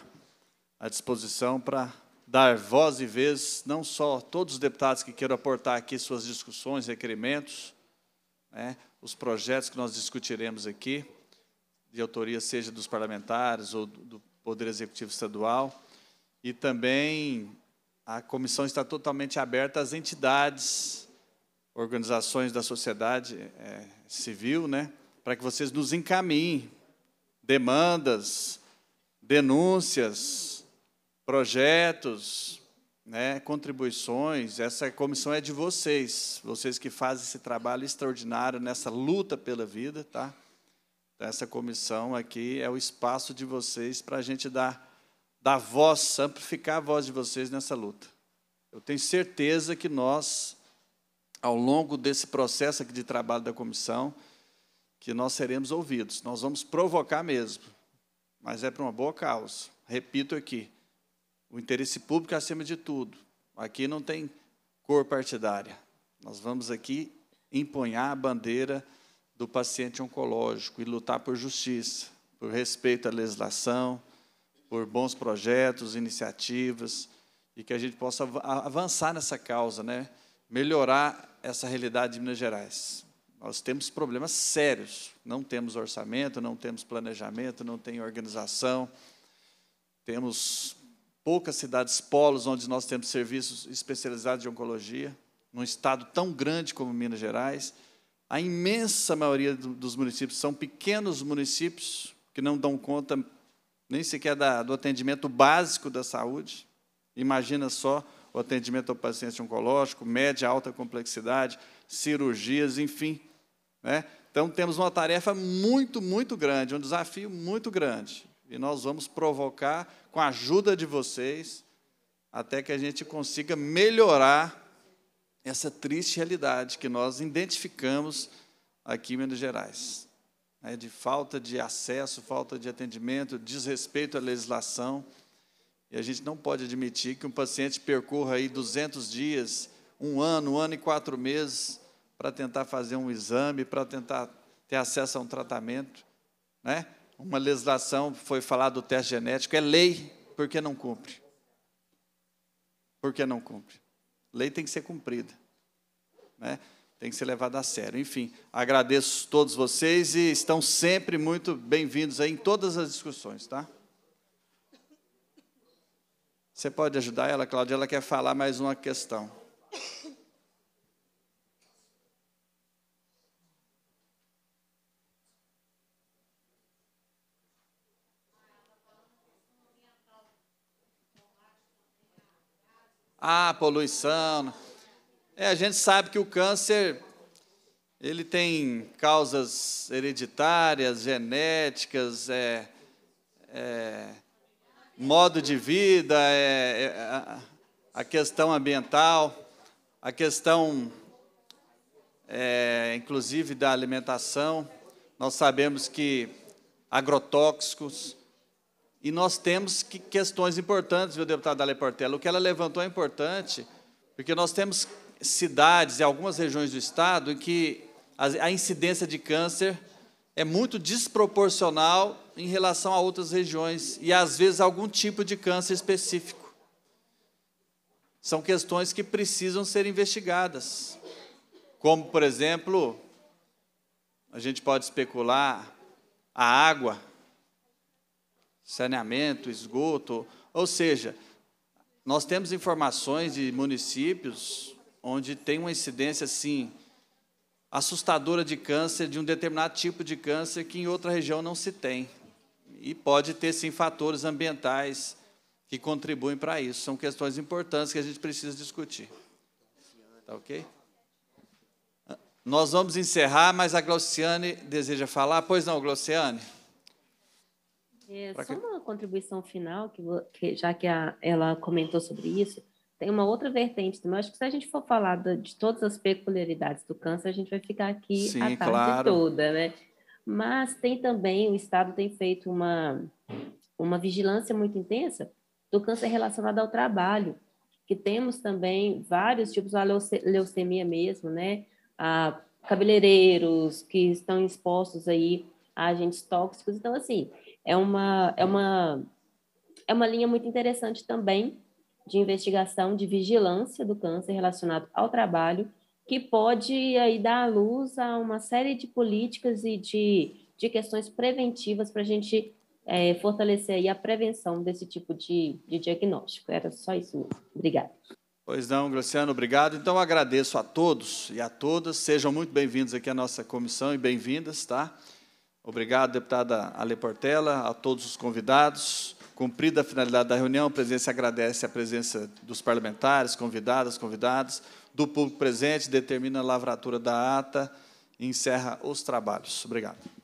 à disposição para dar voz e vez, não só todos os deputados que queiram aportar aqui suas discussões, requerimentos, né, os projetos que nós discutiremos aqui, de autoria seja dos parlamentares ou do Poder Executivo Estadual, e também a comissão está totalmente aberta às entidades, organizações da sociedade é, civil, né, para que vocês nos encaminhem demandas, denúncias, projetos, né, contribuições. Essa comissão é de vocês, vocês que fazem esse trabalho extraordinário nessa luta pela vida, tá? Então, essa comissão aqui é o espaço de vocês para a gente dar, dar voz, amplificar a voz de vocês nessa luta. Eu tenho certeza que nós, ao longo desse processo aqui de trabalho da comissão, que nós seremos ouvidos. Nós vamos provocar mesmo, mas é para uma boa causa. Repito aqui, o interesse público é acima de tudo. Aqui não tem cor partidária. Nós vamos aqui empunhar a bandeira do paciente oncológico e lutar por justiça, por respeito à legislação, por bons projetos, iniciativas, e que a gente possa avançar nessa causa, né? melhorar essa realidade de Minas Gerais. Nós temos problemas sérios. Não temos orçamento, não temos planejamento, não tem organização. Temos poucas cidades polos onde nós temos serviços especializados de oncologia, num estado tão grande como Minas Gerais. A imensa maioria dos municípios são pequenos municípios que não dão conta nem sequer da, do atendimento básico da saúde. Imagina só o atendimento ao paciente oncológico, média, alta complexidade, cirurgias, enfim. Né? Então, temos uma tarefa muito, muito grande, um desafio muito grande. E nós vamos provocar com a ajuda de vocês até que a gente consiga melhorar essa triste realidade que nós identificamos aqui em Minas Gerais, né, de falta de acesso, falta de atendimento, desrespeito à legislação. E a gente não pode admitir que um paciente percorra aí 200 dias, um ano, um ano e quatro meses para tentar fazer um exame, para tentar ter acesso a um tratamento, né? uma legislação, foi falado do teste genético, é lei, porque não cumpre. Porque não cumpre. Lei tem que ser cumprida. Né? Tem que ser levada a sério. Enfim, agradeço todos vocês e estão sempre muito bem-vindos em todas as discussões, tá? Você pode ajudar ela, Cláudia? Ela quer falar mais uma questão. ah, poluição. É, a gente sabe que o câncer ele tem causas hereditárias, genéticas, é, é, modo de vida, é, é a, questão ambiental, a questão, é, inclusive, da alimentação. Nós sabemos que agrotóxicos, e nós temos que questões importantes, viu, deputado Dália Portela? O que ela levantou é importante, porque nós temos cidades e algumas regiões do Estado em que a, a incidência de câncer é muito desproporcional em relação a outras regiões e, às vezes, algum tipo de câncer específico. São questões que precisam ser investigadas. Como, por exemplo, a gente pode especular a água saneamento, esgoto. Ou seja, nós temos informações de municípios onde tem uma incidência assim assustadora de câncer, de um determinado tipo de câncer que em outra região não se tem. E pode ter sim fatores ambientais que contribuem para isso. São questões importantes que a gente precisa discutir. Tá OK? Nós vamos encerrar, mas a Glauciane deseja falar. Pois não, Glauciane? É, só que... uma contribuição final, que, que já que a, ela comentou sobre isso, tem uma outra vertente também. Acho que se a gente for falar de, de todas as peculiaridades do câncer, a gente vai ficar aqui Sim, a tarde claro. toda, né? Mas tem também, o Estado tem feito uma, uma vigilância muito intensa do câncer relacionado ao trabalho, que temos também vários tipos, a leucemia mesmo, né? A cabeleireiros que estão expostos aí a agentes tóxicos. Então, assim, é uma, é uma, é uma linha muito interessante também de investigação, de vigilância do câncer relacionado ao trabalho, que pode aí dar à luz a uma série de políticas e de, de questões preventivas para a gente é, fortalecer aí a prevenção desse tipo de, de diagnóstico. Era só isso mesmo. Obrigada. Pois não, Graciano, obrigado. Então, agradeço a todos e a todas. Sejam muito bem-vindos aqui à nossa comissão e bem-vindas, tá? Obrigado, deputada Ale Portela, a todos os convidados. Cumprida a finalidade da reunião, a presidência agradece a presença dos parlamentares, convidadas, convidados, do público presente, determina a lavratura da ata e encerra os trabalhos. Obrigado.